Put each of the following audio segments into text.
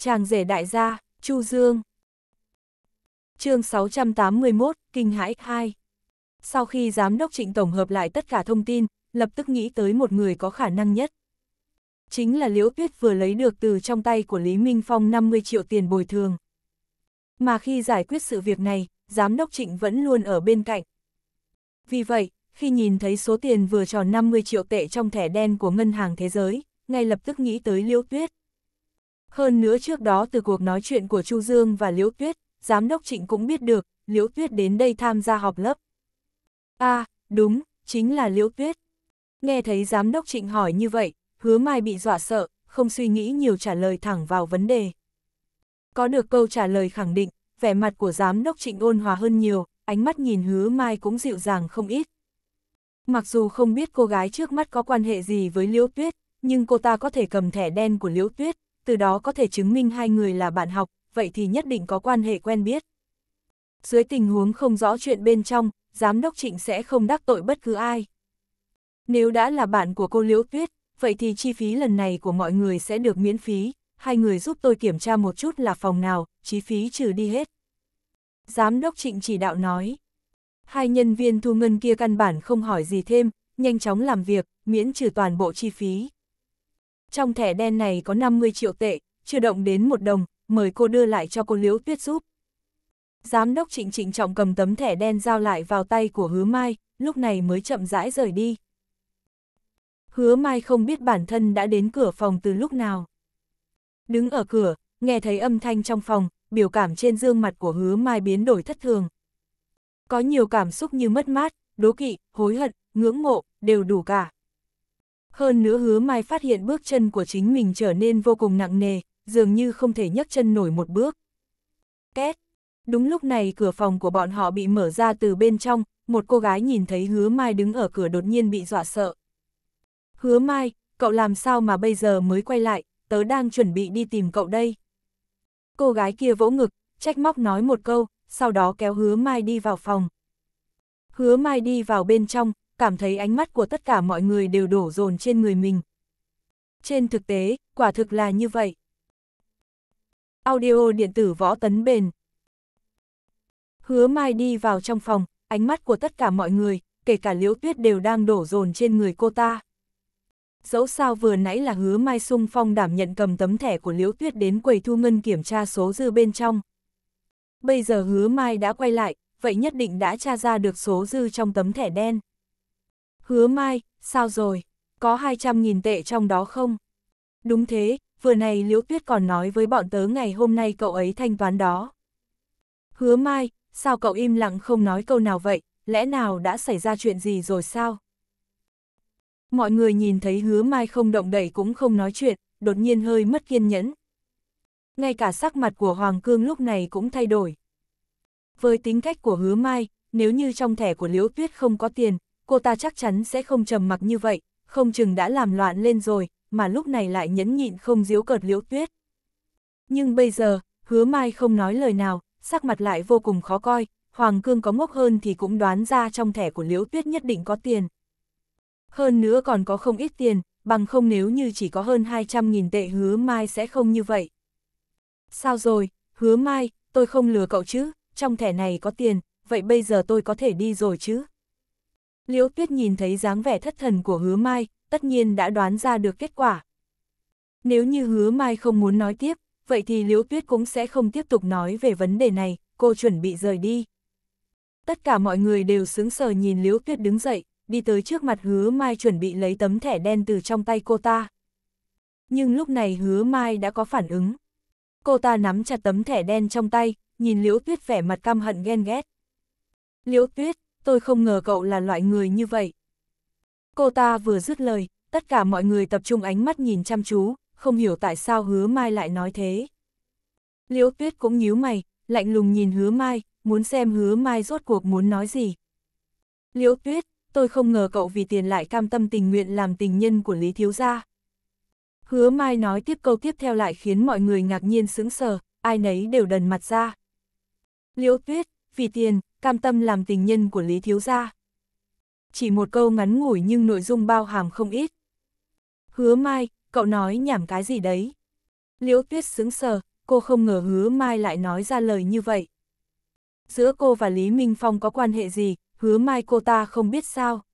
chàng rể đại gia, Chu Dương. chương 681, Kinh Hãi 2 Sau khi giám đốc trịnh tổng hợp lại tất cả thông tin, lập tức nghĩ tới một người có khả năng nhất. Chính là Liễu Tuyết vừa lấy được từ trong tay của Lý Minh Phong 50 triệu tiền bồi thường. Mà khi giải quyết sự việc này, giám đốc trịnh vẫn luôn ở bên cạnh. Vì vậy, khi nhìn thấy số tiền vừa tròn 50 triệu tệ trong thẻ đen của Ngân hàng Thế giới, ngay lập tức nghĩ tới Liễu Tuyết. Hơn nữa trước đó từ cuộc nói chuyện của Chu Dương và Liễu Tuyết, giám đốc Trịnh cũng biết được, Liễu Tuyết đến đây tham gia học lớp. a à, đúng, chính là Liễu Tuyết. Nghe thấy giám đốc Trịnh hỏi như vậy, hứa mai bị dọa sợ, không suy nghĩ nhiều trả lời thẳng vào vấn đề. Có được câu trả lời khẳng định, vẻ mặt của giám đốc Trịnh ôn hòa hơn nhiều, ánh mắt nhìn hứa mai cũng dịu dàng không ít. Mặc dù không biết cô gái trước mắt có quan hệ gì với Liễu Tuyết, nhưng cô ta có thể cầm thẻ đen của Liễu Tuyết, từ đó có thể chứng minh hai người là bạn học, vậy thì nhất định có quan hệ quen biết. Dưới tình huống không rõ chuyện bên trong, giám đốc trịnh sẽ không đắc tội bất cứ ai. Nếu đã là bạn của cô Liễu Tuyết, vậy thì chi phí lần này của mọi người sẽ được miễn phí, hai người giúp tôi kiểm tra một chút là phòng nào, chi phí trừ đi hết. Giám đốc trịnh chỉ đạo nói. Hai nhân viên thu ngân kia căn bản không hỏi gì thêm, nhanh chóng làm việc, miễn trừ toàn bộ chi phí trong thẻ đen này có 50 triệu tệ, chưa động đến một đồng, mời cô đưa lại cho cô Liễu Tuyết giúp. Giám đốc Trịnh Trịnh Trọng cầm tấm thẻ đen giao lại vào tay của Hứa Mai, lúc này mới chậm rãi rời đi. Hứa Mai không biết bản thân đã đến cửa phòng từ lúc nào. Đứng ở cửa, nghe thấy âm thanh trong phòng, biểu cảm trên dương mặt của Hứa Mai biến đổi thất thường. Có nhiều cảm xúc như mất mát, đố kỵ, hối hận, ngưỡng mộ, đều đủ cả. Hơn nữa hứa mai phát hiện bước chân của chính mình trở nên vô cùng nặng nề, dường như không thể nhấc chân nổi một bước. Két! Đúng lúc này cửa phòng của bọn họ bị mở ra từ bên trong, một cô gái nhìn thấy hứa mai đứng ở cửa đột nhiên bị dọa sợ. Hứa mai, cậu làm sao mà bây giờ mới quay lại, tớ đang chuẩn bị đi tìm cậu đây. Cô gái kia vỗ ngực, trách móc nói một câu, sau đó kéo hứa mai đi vào phòng. Hứa mai đi vào bên trong, cảm thấy ánh mắt của tất cả mọi người đều đổ dồn trên người mình. Trên thực tế, quả thực là như vậy. Audio điện tử võ tấn bền. Hứa Mai đi vào trong phòng, ánh mắt của tất cả mọi người, kể cả liễu tuyết đều đang đổ dồn trên người cô ta. Dẫu sao vừa nãy là hứa Mai sung phong đảm nhận cầm tấm thẻ của liễu tuyết đến quầy thu ngân kiểm tra số dư bên trong. Bây giờ hứa Mai đã quay lại, vậy nhất định đã tra ra được số dư trong tấm thẻ đen. Hứa Mai, sao rồi? Có 200.000 tệ trong đó không? Đúng thế, vừa này Liễu Tuyết còn nói với bọn tớ ngày hôm nay cậu ấy thanh toán đó. Hứa Mai, sao cậu im lặng không nói câu nào vậy, lẽ nào đã xảy ra chuyện gì rồi sao? Mọi người nhìn thấy hứa Mai không động đẩy cũng không nói chuyện, đột nhiên hơi mất kiên nhẫn. Ngay cả sắc mặt của Hoàng Cương lúc này cũng thay đổi. Với tính cách của hứa Mai, nếu như trong thẻ của Liễu Tuyết không có tiền, cô ta chắc chắn sẽ không trầm mặc như vậy, không chừng đã làm loạn lên rồi, mà lúc này lại nhẫn nhịn không díu cợt liễu tuyết. Nhưng bây giờ, hứa mai không nói lời nào, sắc mặt lại vô cùng khó coi, Hoàng Cương có ngốc hơn thì cũng đoán ra trong thẻ của liễu tuyết nhất định có tiền. Hơn nữa còn có không ít tiền, bằng không nếu như chỉ có hơn 200.000 tệ hứa mai sẽ không như vậy. Sao rồi, hứa mai, tôi không lừa cậu chứ, trong thẻ này có tiền, vậy bây giờ tôi có thể đi rồi chứ? Liễu Tuyết nhìn thấy dáng vẻ thất thần của hứa mai, tất nhiên đã đoán ra được kết quả. Nếu như hứa mai không muốn nói tiếp, vậy thì Liễu Tuyết cũng sẽ không tiếp tục nói về vấn đề này, cô chuẩn bị rời đi. Tất cả mọi người đều sững sờ nhìn Liễu Tuyết đứng dậy, đi tới trước mặt hứa mai chuẩn bị lấy tấm thẻ đen từ trong tay cô ta. Nhưng lúc này hứa mai đã có phản ứng. Cô ta nắm chặt tấm thẻ đen trong tay, nhìn Liễu Tuyết vẻ mặt căm hận ghen ghét. Liễu Tuyết, tôi không ngờ cậu là loại người như vậy. Cô ta vừa dứt lời, tất cả mọi người tập trung ánh mắt nhìn chăm chú, không hiểu tại sao hứa mai lại nói thế. Liễu tuyết cũng nhíu mày, lạnh lùng nhìn hứa mai, muốn xem hứa mai rốt cuộc muốn nói gì. Liễu tuyết, tôi không ngờ cậu vì tiền lại cam tâm tình nguyện làm tình nhân của Lý Thiếu Gia. Hứa mai nói tiếp câu tiếp theo lại khiến mọi người ngạc nhiên sững sờ, ai nấy đều đần mặt ra. Liễu tuyết, vì tiền, cam tâm làm tình nhân của Lý Thiếu Gia. Chỉ một câu ngắn ngủi nhưng nội dung bao hàm không ít. Hứa Mai, cậu nói nhảm cái gì đấy? Liễu Tuyết sững sờ, cô không ngờ hứa Mai lại nói ra lời như vậy. Giữa cô và Lý Minh Phong có quan hệ gì, hứa Mai cô ta không biết sao.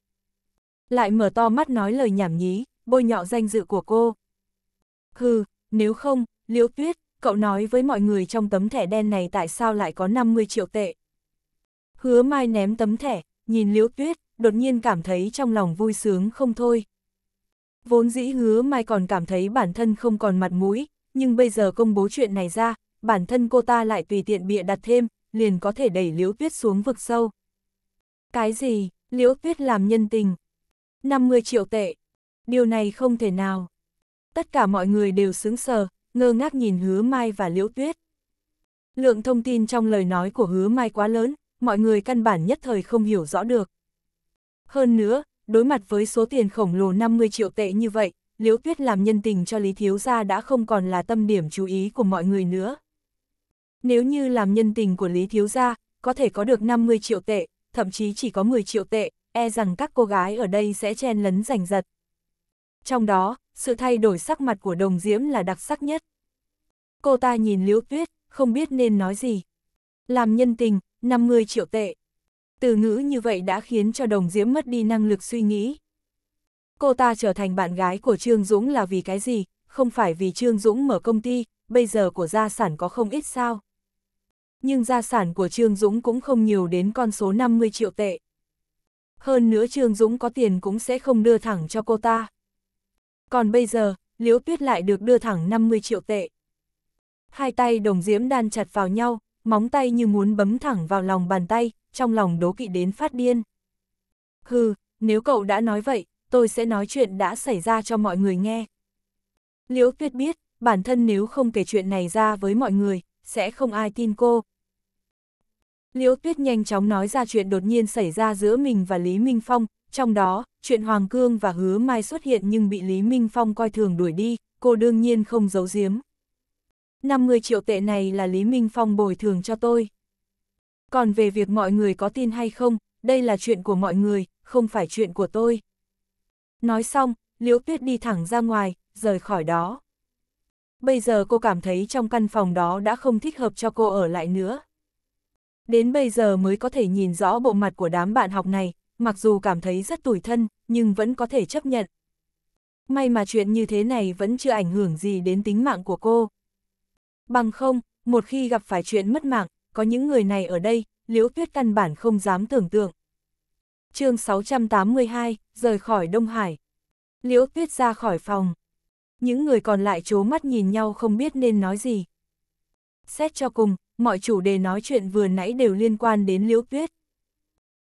Lại mở to mắt nói lời nhảm nhí, bôi nhọ danh dự của cô. Hừ, nếu không, Liễu Tuyết, cậu nói với mọi người trong tấm thẻ đen này tại sao lại có 50 triệu tệ. Hứa Mai ném tấm thẻ, nhìn Liễu Tuyết, đột nhiên cảm thấy trong lòng vui sướng không thôi. Vốn dĩ Hứa Mai còn cảm thấy bản thân không còn mặt mũi, nhưng bây giờ công bố chuyện này ra, bản thân cô ta lại tùy tiện bịa đặt thêm, liền có thể đẩy Liễu Tuyết xuống vực sâu. Cái gì, Liễu Tuyết làm nhân tình? 50 triệu tệ. Điều này không thể nào. Tất cả mọi người đều sững sờ, ngơ ngác nhìn Hứa Mai và Liễu Tuyết. Lượng thông tin trong lời nói của Hứa Mai quá lớn, mọi người căn bản nhất thời không hiểu rõ được. Hơn nữa, đối mặt với số tiền khổng lồ 50 triệu tệ như vậy, Liễu Tuyết làm nhân tình cho Lý Thiếu Gia đã không còn là tâm điểm chú ý của mọi người nữa. Nếu như làm nhân tình của Lý Thiếu Gia, có thể có được 50 triệu tệ, thậm chí chỉ có 10 triệu tệ, e rằng các cô gái ở đây sẽ chen lấn giành giật. Trong đó, sự thay đổi sắc mặt của đồng diễm là đặc sắc nhất. Cô ta nhìn Liễu Tuyết, không biết nên nói gì. Làm nhân tình, 50 triệu tệ. Từ ngữ như vậy đã khiến cho đồng diễm mất đi năng lực suy nghĩ. Cô ta trở thành bạn gái của Trương Dũng là vì cái gì, không phải vì Trương Dũng mở công ty, bây giờ của gia sản có không ít sao. Nhưng gia sản của Trương Dũng cũng không nhiều đến con số 50 triệu tệ. Hơn nữa Trương Dũng có tiền cũng sẽ không đưa thẳng cho cô ta. Còn bây giờ, Liễu Tuyết lại được đưa thẳng 50 triệu tệ. Hai tay đồng diễm đan chặt vào nhau, móng tay như muốn bấm thẳng vào lòng bàn tay, trong lòng đố kỵ đến phát điên. Hừ, nếu cậu đã nói vậy, tôi sẽ nói chuyện đã xảy ra cho mọi người nghe. Liễu Tuyết biết, bản thân nếu không kể chuyện này ra với mọi người, sẽ không ai tin cô. Liễu Tuyết nhanh chóng nói ra chuyện đột nhiên xảy ra giữa mình và Lý Minh Phong, trong đó, chuyện Hoàng Cương và Hứa Mai xuất hiện nhưng bị Lý Minh Phong coi thường đuổi đi, cô đương nhiên không giấu giếm, 50 triệu tệ này là Lý Minh Phong bồi thường cho tôi. Còn về việc mọi người có tin hay không, đây là chuyện của mọi người, không phải chuyện của tôi. Nói xong, Liễu Tuyết đi thẳng ra ngoài, rời khỏi đó. Bây giờ cô cảm thấy trong căn phòng đó đã không thích hợp cho cô ở lại nữa. Đến bây giờ mới có thể nhìn rõ bộ mặt của đám bạn học này, mặc dù cảm thấy rất tủi thân, nhưng vẫn có thể chấp nhận. May mà chuyện như thế này vẫn chưa ảnh hưởng gì đến tính mạng của cô. Bằng không, một khi gặp phải chuyện mất mạng, có những người này ở đây, Liễu Tuyết căn bản không dám tưởng tượng. chương 682, rời khỏi Đông Hải. Liễu Tuyết ra khỏi phòng. Những người còn lại chố mắt nhìn nhau không biết nên nói gì. Xét cho cùng, mọi chủ đề nói chuyện vừa nãy đều liên quan đến Liễu Tuyết.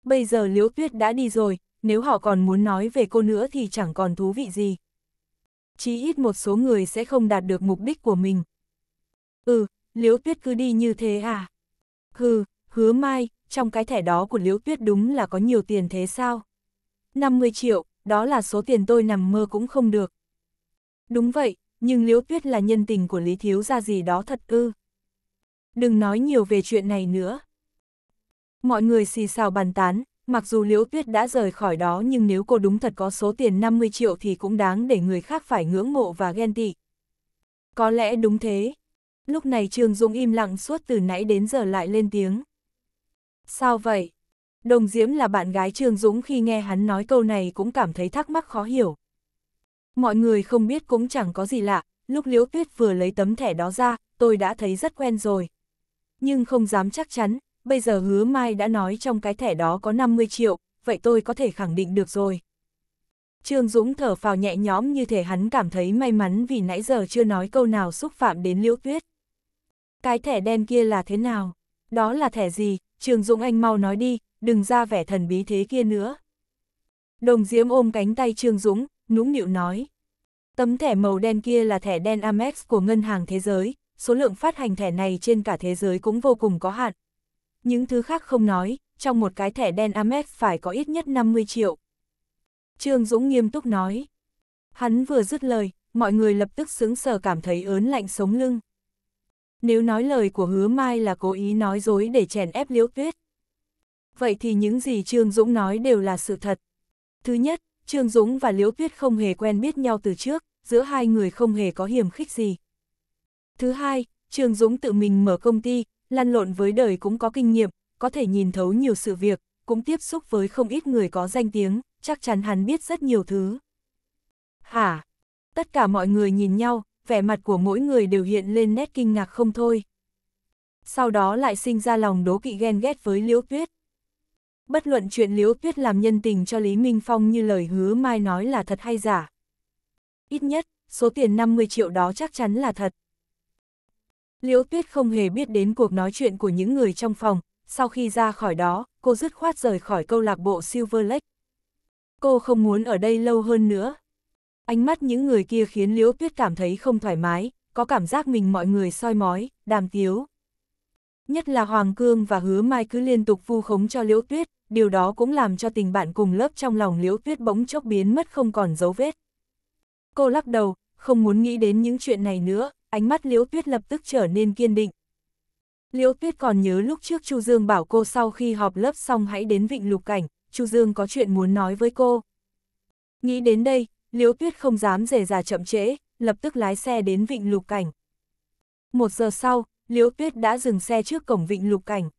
Bây giờ Liễu Tuyết đã đi rồi, nếu họ còn muốn nói về cô nữa thì chẳng còn thú vị gì. Chí ít một số người sẽ không đạt được mục đích của mình. Ừ, Liễu Tuyết cứ đi như thế à? Hừ, hứa mai, trong cái thẻ đó của Liễu Tuyết đúng là có nhiều tiền thế sao? 50 triệu, đó là số tiền tôi nằm mơ cũng không được. Đúng vậy, nhưng Liễu Tuyết là nhân tình của Lý Thiếu ra gì đó thật ư. Đừng nói nhiều về chuyện này nữa. Mọi người xì xào bàn tán, mặc dù Liễu Tuyết đã rời khỏi đó nhưng nếu cô đúng thật có số tiền 50 triệu thì cũng đáng để người khác phải ngưỡng mộ và ghen tị. Có lẽ đúng thế. Lúc này Trương Dũng im lặng suốt từ nãy đến giờ lại lên tiếng. Sao vậy? Đồng Diễm là bạn gái Trương Dũng khi nghe hắn nói câu này cũng cảm thấy thắc mắc khó hiểu. Mọi người không biết cũng chẳng có gì lạ, lúc Liễu Tuyết vừa lấy tấm thẻ đó ra, tôi đã thấy rất quen rồi. Nhưng không dám chắc chắn, bây giờ hứa Mai đã nói trong cái thẻ đó có 50 triệu, vậy tôi có thể khẳng định được rồi. Trương Dũng thở phào nhẹ nhõm như thể hắn cảm thấy may mắn vì nãy giờ chưa nói câu nào xúc phạm đến Liễu Tuyết. Cái thẻ đen kia là thế nào? Đó là thẻ gì? Trường Dũng Anh mau nói đi, đừng ra vẻ thần bí thế kia nữa. Đồng Diễm ôm cánh tay Trương Dũng, nũng nịu nói. Tấm thẻ màu đen kia là thẻ đen Amex của Ngân hàng Thế giới, số lượng phát hành thẻ này trên cả thế giới cũng vô cùng có hạn. Những thứ khác không nói, trong một cái thẻ đen Amex phải có ít nhất 50 triệu. Trương Dũng nghiêm túc nói. Hắn vừa dứt lời, mọi người lập tức sững sờ cảm thấy ớn lạnh sống lưng nếu nói lời của hứa mai là cố ý nói dối để chèn ép liễu tuyết. Vậy thì những gì Trương Dũng nói đều là sự thật. Thứ nhất, Trương Dũng và Liễu Tuyết không hề quen biết nhau từ trước, giữa hai người không hề có hiểm khích gì. Thứ hai, Trương Dũng tự mình mở công ty, lăn lộn với đời cũng có kinh nghiệm, có thể nhìn thấu nhiều sự việc, cũng tiếp xúc với không ít người có danh tiếng, chắc chắn hắn biết rất nhiều thứ. Hả? Tất cả mọi người nhìn nhau, vẻ mặt của mỗi người đều hiện lên nét kinh ngạc không thôi. Sau đó lại sinh ra lòng đố kỵ ghen ghét với Liễu Tuyết. Bất luận chuyện Liễu Tuyết làm nhân tình cho Lý Minh Phong như lời hứa mai nói là thật hay giả. Ít nhất, số tiền 50 triệu đó chắc chắn là thật. Liễu Tuyết không hề biết đến cuộc nói chuyện của những người trong phòng, sau khi ra khỏi đó, cô dứt khoát rời khỏi câu lạc bộ Silver Lake. Cô không muốn ở đây lâu hơn nữa, Ánh mắt những người kia khiến Liễu Tuyết cảm thấy không thoải mái, có cảm giác mình mọi người soi mói, đàm tiếu. Nhất là Hoàng Cương và Hứa Mai cứ liên tục vu khống cho Liễu Tuyết, điều đó cũng làm cho tình bạn cùng lớp trong lòng Liễu Tuyết bỗng chốc biến mất không còn dấu vết. Cô lắc đầu, không muốn nghĩ đến những chuyện này nữa, ánh mắt Liễu Tuyết lập tức trở nên kiên định. Liễu Tuyết còn nhớ lúc trước Chu Dương bảo cô sau khi họp lớp xong hãy đến Vịnh Lục Cảnh, Chu Dương có chuyện muốn nói với cô. Nghĩ đến đây, Liễu Tuyết không dám rề già chậm trễ, lập tức lái xe đến vịnh lục cảnh. Một giờ sau, Liễu Tuyết đã dừng xe trước cổng vịnh lục cảnh.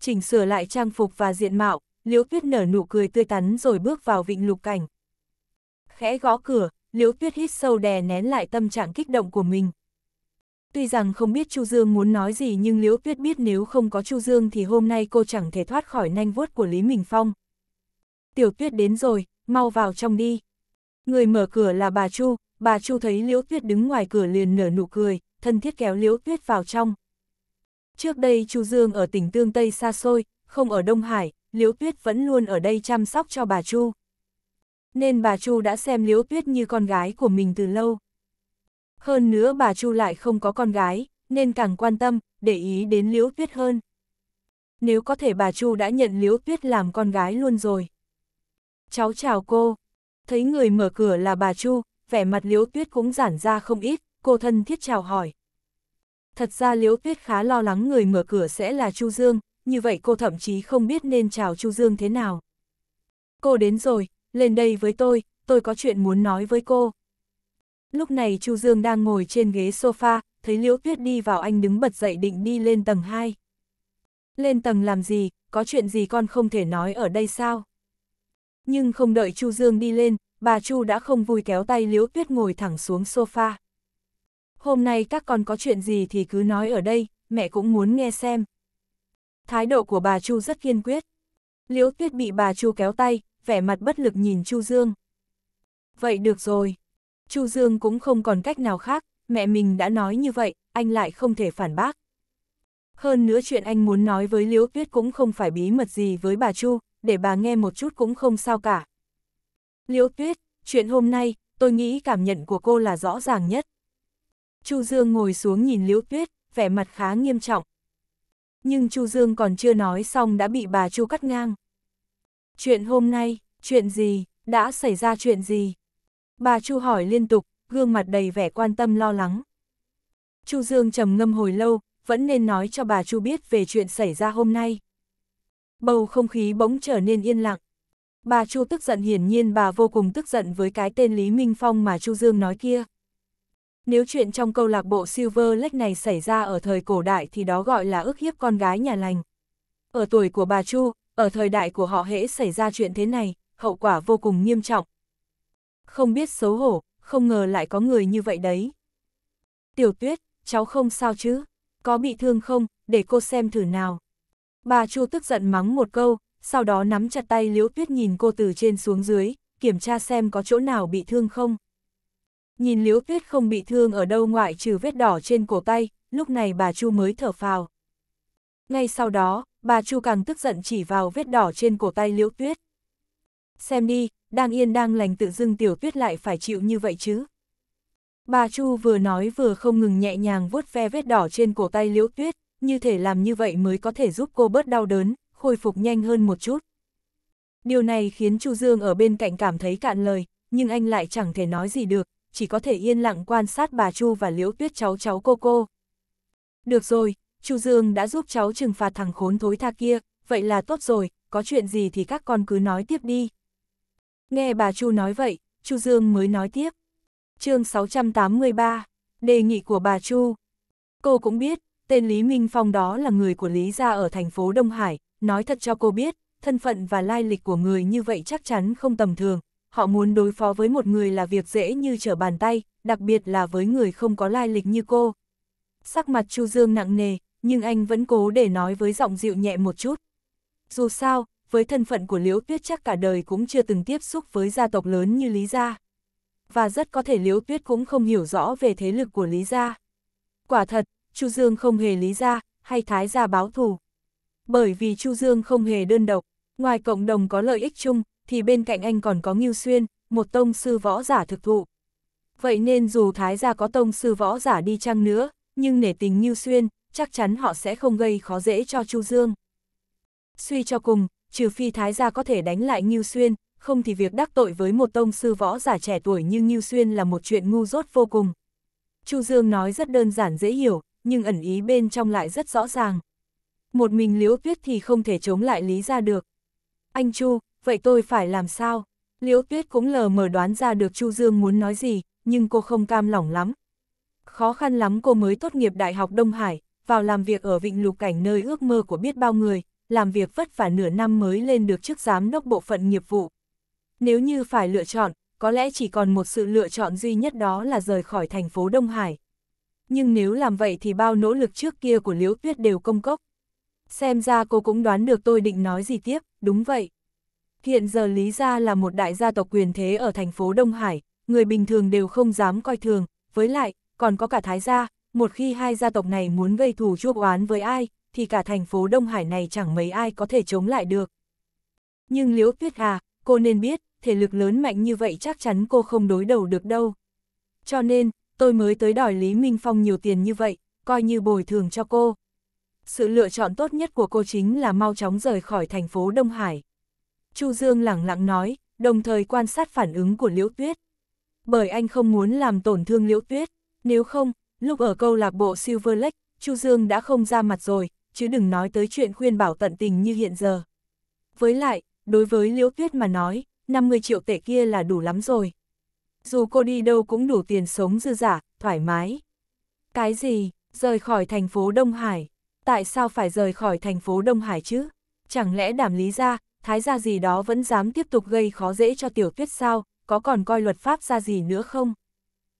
Chỉnh sửa lại trang phục và diện mạo, Liễu Tuyết nở nụ cười tươi tắn rồi bước vào vịnh lục cảnh. Khẽ gõ cửa, Liễu Tuyết hít sâu đè nén lại tâm trạng kích động của mình. Tuy rằng không biết Chu Dương muốn nói gì nhưng Liễu Tuyết biết nếu không có Chu Dương thì hôm nay cô chẳng thể thoát khỏi nanh vuốt của Lý Minh Phong. Tiểu Tuyết đến rồi, mau vào trong đi. Người mở cửa là bà Chu, bà Chu thấy Liễu Tuyết đứng ngoài cửa liền nở nụ cười, thân thiết kéo Liễu Tuyết vào trong. Trước đây Chu Dương ở tỉnh Tương Tây xa xôi, không ở Đông Hải, Liễu Tuyết vẫn luôn ở đây chăm sóc cho bà Chu. Nên bà Chu đã xem Liễu Tuyết như con gái của mình từ lâu. Hơn nữa bà Chu lại không có con gái, nên càng quan tâm, để ý đến Liễu Tuyết hơn. Nếu có thể bà Chu đã nhận Liễu Tuyết làm con gái luôn rồi. Cháu chào cô, thấy người mở cửa là bà Chu, vẻ mặt Liễu Tuyết cũng giản ra không ít, cô thân thiết chào hỏi. Thật ra Liễu Tuyết khá lo lắng người mở cửa sẽ là Chu Dương, như vậy cô thậm chí không biết nên chào Chu Dương thế nào. Cô đến rồi, lên đây với tôi, tôi có chuyện muốn nói với cô. Lúc này Chu Dương đang ngồi trên ghế sofa, thấy Liễu Tuyết đi vào anh đứng bật dậy định đi lên tầng 2. Lên tầng làm gì, có chuyện gì con không thể nói ở đây sao? Nhưng không đợi Chu Dương đi lên, bà Chu đã không vui kéo tay Liễu Tuyết ngồi thẳng xuống sofa. Hôm nay các con có chuyện gì thì cứ nói ở đây, mẹ cũng muốn nghe xem. Thái độ của bà Chu rất kiên quyết. Liễu Tuyết bị bà Chu kéo tay, vẻ mặt bất lực nhìn Chu Dương. Vậy được rồi. Chu Dương cũng không còn cách nào khác, mẹ mình đã nói như vậy, anh lại không thể phản bác. Hơn nữa chuyện anh muốn nói với Liễu Tuyết cũng không phải bí mật gì với bà Chu, để bà nghe một chút cũng không sao cả. Liễu Tuyết, chuyện hôm nay, tôi nghĩ cảm nhận của cô là rõ ràng nhất. Chu Dương ngồi xuống nhìn Liễu Tuyết, vẻ mặt khá nghiêm trọng. Nhưng Chu Dương còn chưa nói xong đã bị bà Chu cắt ngang. Chuyện hôm nay, chuyện gì, đã xảy ra chuyện gì? Bà Chu hỏi liên tục, gương mặt đầy vẻ quan tâm lo lắng. Chu Dương trầm ngâm hồi lâu, vẫn nên nói cho bà Chu biết về chuyện xảy ra hôm nay bầu không khí bỗng trở nên yên lặng. Bà Chu tức giận hiển nhiên bà vô cùng tức giận với cái tên Lý Minh Phong mà Chu Dương nói kia. Nếu chuyện trong câu lạc bộ Silver Lake này xảy ra ở thời cổ đại thì đó gọi là ức hiếp con gái nhà lành. Ở tuổi của bà Chu, ở thời đại của họ hễ xảy ra chuyện thế này, hậu quả vô cùng nghiêm trọng. Không biết xấu hổ, không ngờ lại có người như vậy đấy. Tiểu tuyết, cháu không sao chứ? Có bị thương không, để cô xem thử nào. Bà Chu tức giận mắng một câu, sau đó nắm chặt tay Liễu Tuyết nhìn cô từ trên xuống dưới, kiểm tra xem có chỗ nào bị thương không. Nhìn Liễu Tuyết không bị thương ở đâu ngoại trừ vết đỏ trên cổ tay, lúc này bà Chu mới thở phào. Ngay sau đó, bà Chu càng tức giận chỉ vào vết đỏ trên cổ tay Liễu Tuyết. Xem đi, đang yên đang lành tự dưng tiểu tuyết lại phải chịu như vậy chứ. Bà Chu vừa nói vừa không ngừng nhẹ nhàng vuốt ve vết đỏ trên cổ tay Liễu Tuyết, như thể làm như vậy mới có thể giúp cô bớt đau đớn, khôi phục nhanh hơn một chút. Điều này khiến Chu Dương ở bên cạnh cảm thấy cạn lời, nhưng anh lại chẳng thể nói gì được, chỉ có thể yên lặng quan sát bà Chu và Liễu Tuyết cháu cháu cô cô. Được rồi, Chu Dương đã giúp cháu trừng phạt thằng khốn thối tha kia, vậy là tốt rồi, có chuyện gì thì các con cứ nói tiếp đi. Nghe bà Chu nói vậy, Chu Dương mới nói tiếp. chương 683, đề nghị của bà Chu. Cô cũng biết, Tên Lý Minh Phong đó là người của Lý gia ở thành phố Đông Hải, nói thật cho cô biết, thân phận và lai lịch của người như vậy chắc chắn không tầm thường. Họ muốn đối phó với một người là việc dễ như trở bàn tay, đặc biệt là với người không có lai lịch như cô. Sắc mặt Chu Dương nặng nề, nhưng anh vẫn cố để nói với giọng dịu nhẹ một chút. Dù sao, với thân phận của Liễu Tuyết chắc cả đời cũng chưa từng tiếp xúc với gia tộc lớn như Lý Gia. Và rất có thể Liễu Tuyết cũng không hiểu rõ về thế lực của Lý Gia. Quả thật, Chu Dương không hề lý ra, hay thái gia báo thù. Bởi vì Chu Dương không hề đơn độc, ngoài cộng đồng có lợi ích chung, thì bên cạnh anh còn có Ngưu Xuyên, một tông sư võ giả thực thụ. Vậy nên dù thái gia có tông sư võ giả đi chăng nữa, nhưng nể tình Ngưu Xuyên, chắc chắn họ sẽ không gây khó dễ cho Chu Dương. Suy cho cùng, trừ phi thái gia có thể đánh lại Ngưu Xuyên, không thì việc đắc tội với một tông sư võ giả trẻ tuổi như Ngưu Xuyên là một chuyện ngu dốt vô cùng. Chu Dương nói rất đơn giản dễ hiểu, nhưng ẩn ý bên trong lại rất rõ ràng. Một mình Liễu Tuyết thì không thể chống lại Lý ra được. Anh Chu, vậy tôi phải làm sao? Liễu Tuyết cũng lờ mờ đoán ra được Chu Dương muốn nói gì, nhưng cô không cam lòng lắm. Khó khăn lắm cô mới tốt nghiệp Đại học Đông Hải, vào làm việc ở Vịnh Lục Cảnh nơi ước mơ của biết bao người, làm việc vất vả nửa năm mới lên được chức giám đốc bộ phận nghiệp vụ. Nếu như phải lựa chọn, có lẽ chỉ còn một sự lựa chọn duy nhất đó là rời khỏi thành phố Đông Hải nhưng nếu làm vậy thì bao nỗ lực trước kia của Liễu Tuyết đều công cốc. Xem ra cô cũng đoán được tôi định nói gì tiếp, đúng vậy. Hiện giờ Lý Gia là một đại gia tộc quyền thế ở thành phố Đông Hải, người bình thường đều không dám coi thường, với lại, còn có cả Thái Gia, một khi hai gia tộc này muốn gây thù chuốc oán với ai, thì cả thành phố Đông Hải này chẳng mấy ai có thể chống lại được. Nhưng Liễu Tuyết à, cô nên biết, thể lực lớn mạnh như vậy chắc chắn cô không đối đầu được đâu. Cho nên, tôi mới tới đòi Lý Minh Phong nhiều tiền như vậy, coi như bồi thường cho cô. Sự lựa chọn tốt nhất của cô chính là mau chóng rời khỏi thành phố Đông Hải. Chu Dương lẳng lặng nói, đồng thời quan sát phản ứng của Liễu Tuyết. Bởi anh không muốn làm tổn thương Liễu Tuyết, nếu không, lúc ở câu lạc bộ Silver Lake, Chu Dương đã không ra mặt rồi, chứ đừng nói tới chuyện khuyên bảo tận tình như hiện giờ. Với lại, đối với Liễu Tuyết mà nói, 50 triệu tệ kia là đủ lắm rồi dù cô đi đâu cũng đủ tiền sống dư giả, thoải mái. Cái gì, rời khỏi thành phố Đông Hải? Tại sao phải rời khỏi thành phố Đông Hải chứ? Chẳng lẽ đảm lý ra, thái gia gì đó vẫn dám tiếp tục gây khó dễ cho tiểu tuyết sao, có còn coi luật pháp ra gì nữa không?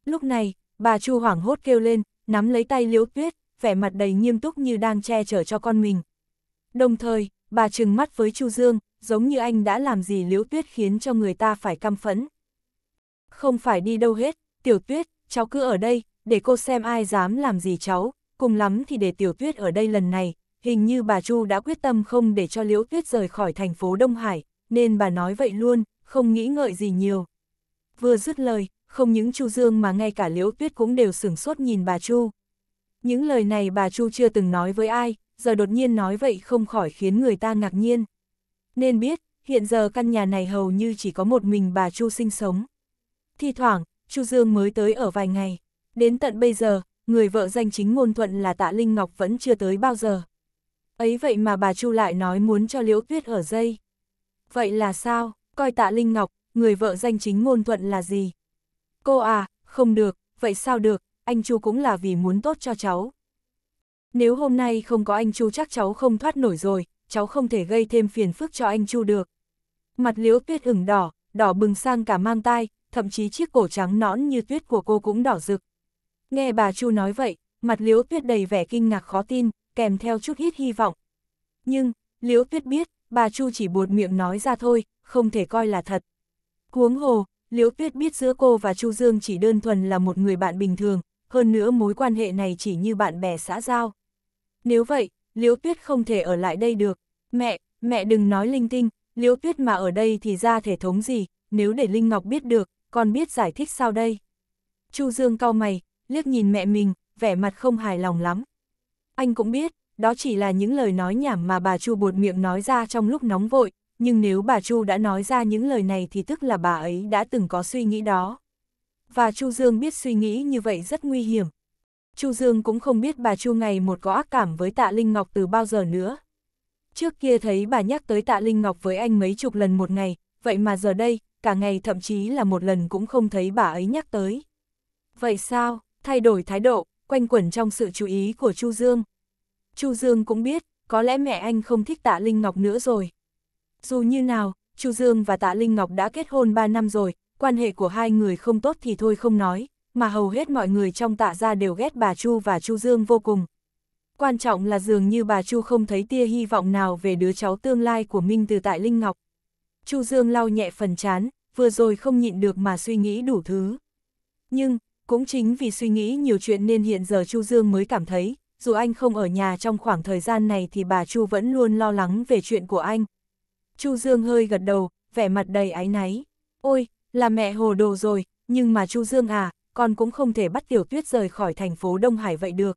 Lúc này, bà Chu hoảng hốt kêu lên, nắm lấy tay liễu tuyết, vẻ mặt đầy nghiêm túc như đang che chở cho con mình. Đồng thời, bà trừng mắt với Chu Dương, giống như anh đã làm gì liễu tuyết khiến cho người ta phải căm phẫn. Không phải đi đâu hết, tiểu tuyết, cháu cứ ở đây, để cô xem ai dám làm gì cháu, cùng lắm thì để tiểu tuyết ở đây lần này. Hình như bà Chu đã quyết tâm không để cho Liễu Tuyết rời khỏi thành phố Đông Hải, nên bà nói vậy luôn, không nghĩ ngợi gì nhiều. Vừa dứt lời, không những Chu Dương mà ngay cả Liễu Tuyết cũng đều sửng sốt nhìn bà Chu. Những lời này bà Chu chưa từng nói với ai, giờ đột nhiên nói vậy không khỏi khiến người ta ngạc nhiên. Nên biết, hiện giờ căn nhà này hầu như chỉ có một mình bà Chu sinh sống. Thi thoảng, Chu Dương mới tới ở vài ngày. Đến tận bây giờ, người vợ danh chính ngôn thuận là Tạ Linh Ngọc vẫn chưa tới bao giờ. Ấy vậy mà bà Chu lại nói muốn cho Liễu Tuyết ở dây. Vậy là sao, coi Tạ Linh Ngọc, người vợ danh chính ngôn thuận là gì? Cô à, không được, vậy sao được, anh Chu cũng là vì muốn tốt cho cháu. Nếu hôm nay không có anh Chu chắc cháu không thoát nổi rồi, cháu không thể gây thêm phiền phức cho anh Chu được. Mặt Liễu Tuyết ửng đỏ, đỏ bừng sang cả mang tai, thậm chí chiếc cổ trắng nõn như tuyết của cô cũng đỏ rực. Nghe bà Chu nói vậy, mặt Liễu Tuyết đầy vẻ kinh ngạc khó tin, kèm theo chút ít hy vọng. Nhưng, Liễu Tuyết biết, bà Chu chỉ buột miệng nói ra thôi, không thể coi là thật. Cuống hồ, Liễu Tuyết biết giữa cô và Chu Dương chỉ đơn thuần là một người bạn bình thường, hơn nữa mối quan hệ này chỉ như bạn bè xã giao. Nếu vậy, Liễu Tuyết không thể ở lại đây được. Mẹ, mẹ đừng nói linh tinh, Liễu Tuyết mà ở đây thì ra thể thống gì, nếu để Linh Ngọc biết được, con biết giải thích sao đây? Chu Dương cau mày, liếc nhìn mẹ mình, vẻ mặt không hài lòng lắm. Anh cũng biết, đó chỉ là những lời nói nhảm mà bà Chu buột miệng nói ra trong lúc nóng vội, nhưng nếu bà Chu đã nói ra những lời này thì tức là bà ấy đã từng có suy nghĩ đó. Và Chu Dương biết suy nghĩ như vậy rất nguy hiểm. Chu Dương cũng không biết bà Chu ngày một có ác cảm với Tạ Linh Ngọc từ bao giờ nữa. Trước kia thấy bà nhắc tới Tạ Linh Ngọc với anh mấy chục lần một ngày, vậy mà giờ đây, cả ngày thậm chí là một lần cũng không thấy bà ấy nhắc tới. Vậy sao, thay đổi thái độ, quanh quẩn trong sự chú ý của Chu Dương. Chu Dương cũng biết, có lẽ mẹ anh không thích tạ Linh Ngọc nữa rồi. Dù như nào, Chu Dương và tạ Linh Ngọc đã kết hôn 3 năm rồi, quan hệ của hai người không tốt thì thôi không nói, mà hầu hết mọi người trong tạ gia đều ghét bà Chu và Chu Dương vô cùng. Quan trọng là dường như bà Chu không thấy tia hy vọng nào về đứa cháu tương lai của Minh từ tại Linh Ngọc. Chu Dương lau nhẹ phần chán, vừa rồi không nhịn được mà suy nghĩ đủ thứ. Nhưng, cũng chính vì suy nghĩ nhiều chuyện nên hiện giờ Chu Dương mới cảm thấy, dù anh không ở nhà trong khoảng thời gian này thì bà Chu vẫn luôn lo lắng về chuyện của anh. Chu Dương hơi gật đầu, vẻ mặt đầy áy náy. Ôi, là mẹ hồ đồ rồi, nhưng mà Chu Dương à, con cũng không thể bắt Tiểu Tuyết rời khỏi thành phố Đông Hải vậy được.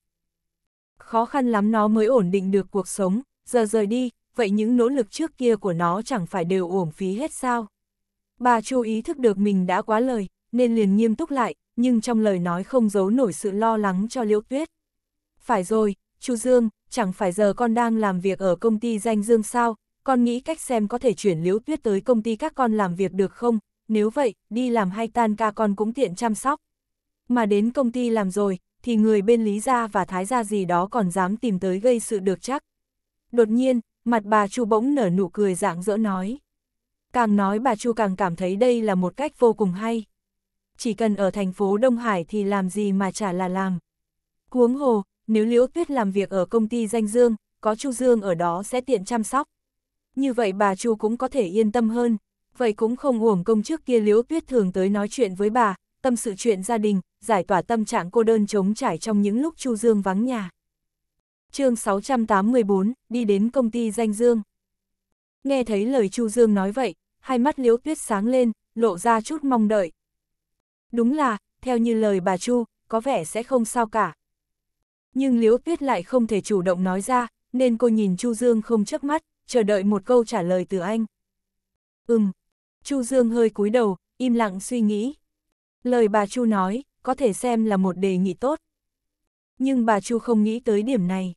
Khó khăn lắm nó mới ổn định được cuộc sống, giờ rời đi, vậy những nỗ lực trước kia của nó chẳng phải đều uổng phí hết sao. Bà Chu ý thức được mình đã quá lời, nên liền nghiêm túc lại, nhưng trong lời nói không giấu nổi sự lo lắng cho Liễu Tuyết. Phải rồi, Chu Dương, chẳng phải giờ con đang làm việc ở công ty danh Dương sao, con nghĩ cách xem có thể chuyển Liễu Tuyết tới công ty các con làm việc được không, nếu vậy, đi làm hay tan ca con cũng tiện chăm sóc. Mà đến công ty làm rồi, thì người bên Lý Gia và Thái Gia gì đó còn dám tìm tới gây sự được chắc. Đột nhiên, mặt bà Chu bỗng nở nụ cười dạng dỡ nói. Càng nói bà Chu càng cảm thấy đây là một cách vô cùng hay. Chỉ cần ở thành phố Đông Hải thì làm gì mà chả là làm. Cuống hồ, nếu Liễu Tuyết làm việc ở công ty danh Dương, có Chu Dương ở đó sẽ tiện chăm sóc. Như vậy bà Chu cũng có thể yên tâm hơn. Vậy cũng không uổng công trước kia Liễu Tuyết thường tới nói chuyện với bà, tâm sự chuyện gia đình, giải tỏa tâm trạng cô đơn chống trải trong những lúc Chu Dương vắng nhà chương 684, đi đến công ty danh Dương. Nghe thấy lời Chu Dương nói vậy, hai mắt liễu tuyết sáng lên, lộ ra chút mong đợi. Đúng là, theo như lời bà Chu, có vẻ sẽ không sao cả. Nhưng liễu tuyết lại không thể chủ động nói ra, nên cô nhìn Chu Dương không chớp mắt, chờ đợi một câu trả lời từ anh. Ừm, Chu Dương hơi cúi đầu, im lặng suy nghĩ. Lời bà Chu nói, có thể xem là một đề nghị tốt. Nhưng bà Chu không nghĩ tới điểm này.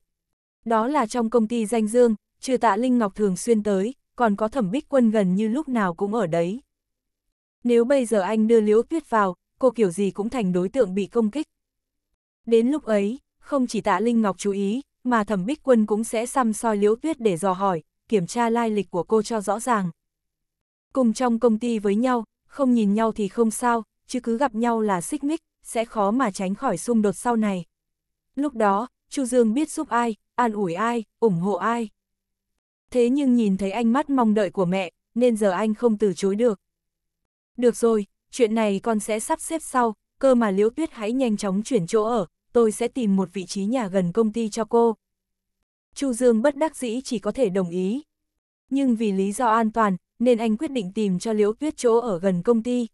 Đó là trong công ty danh dương, trừ tạ Linh Ngọc thường xuyên tới, còn có thẩm bích quân gần như lúc nào cũng ở đấy. Nếu bây giờ anh đưa Liễu Tuyết vào, cô kiểu gì cũng thành đối tượng bị công kích. Đến lúc ấy, không chỉ tạ Linh Ngọc chú ý, mà thẩm bích quân cũng sẽ xăm soi Liễu Tuyết để dò hỏi, kiểm tra lai lịch của cô cho rõ ràng. Cùng trong công ty với nhau, không nhìn nhau thì không sao, chứ cứ gặp nhau là xích mích, sẽ khó mà tránh khỏi xung đột sau này. Lúc đó, Chu Dương biết giúp ai, an ủi ai, ủng hộ ai. Thế nhưng nhìn thấy ánh mắt mong đợi của mẹ, nên giờ anh không từ chối được. Được rồi, chuyện này con sẽ sắp xếp sau, cơ mà Liễu Tuyết hãy nhanh chóng chuyển chỗ ở, tôi sẽ tìm một vị trí nhà gần công ty cho cô. Chu Dương bất đắc dĩ chỉ có thể đồng ý. Nhưng vì lý do an toàn, nên anh quyết định tìm cho Liễu Tuyết chỗ ở gần công ty.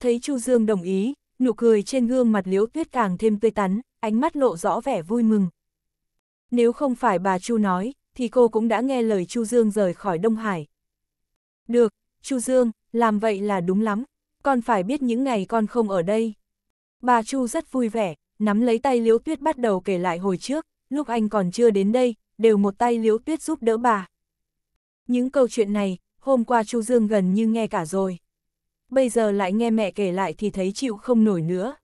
Thấy Chu Dương đồng ý, nụ cười trên gương mặt Liễu Tuyết càng thêm tươi tắn, ánh mắt lộ rõ vẻ vui mừng. Nếu không phải bà Chu nói, thì cô cũng đã nghe lời Chu Dương rời khỏi Đông Hải. Được, Chu Dương, làm vậy là đúng lắm, con phải biết những ngày con không ở đây. Bà Chu rất vui vẻ, nắm lấy tay Liễu Tuyết bắt đầu kể lại hồi trước, lúc anh còn chưa đến đây, đều một tay Liễu Tuyết giúp đỡ bà. Những câu chuyện này, hôm qua Chu Dương gần như nghe cả rồi. Bây giờ lại nghe mẹ kể lại thì thấy chịu không nổi nữa.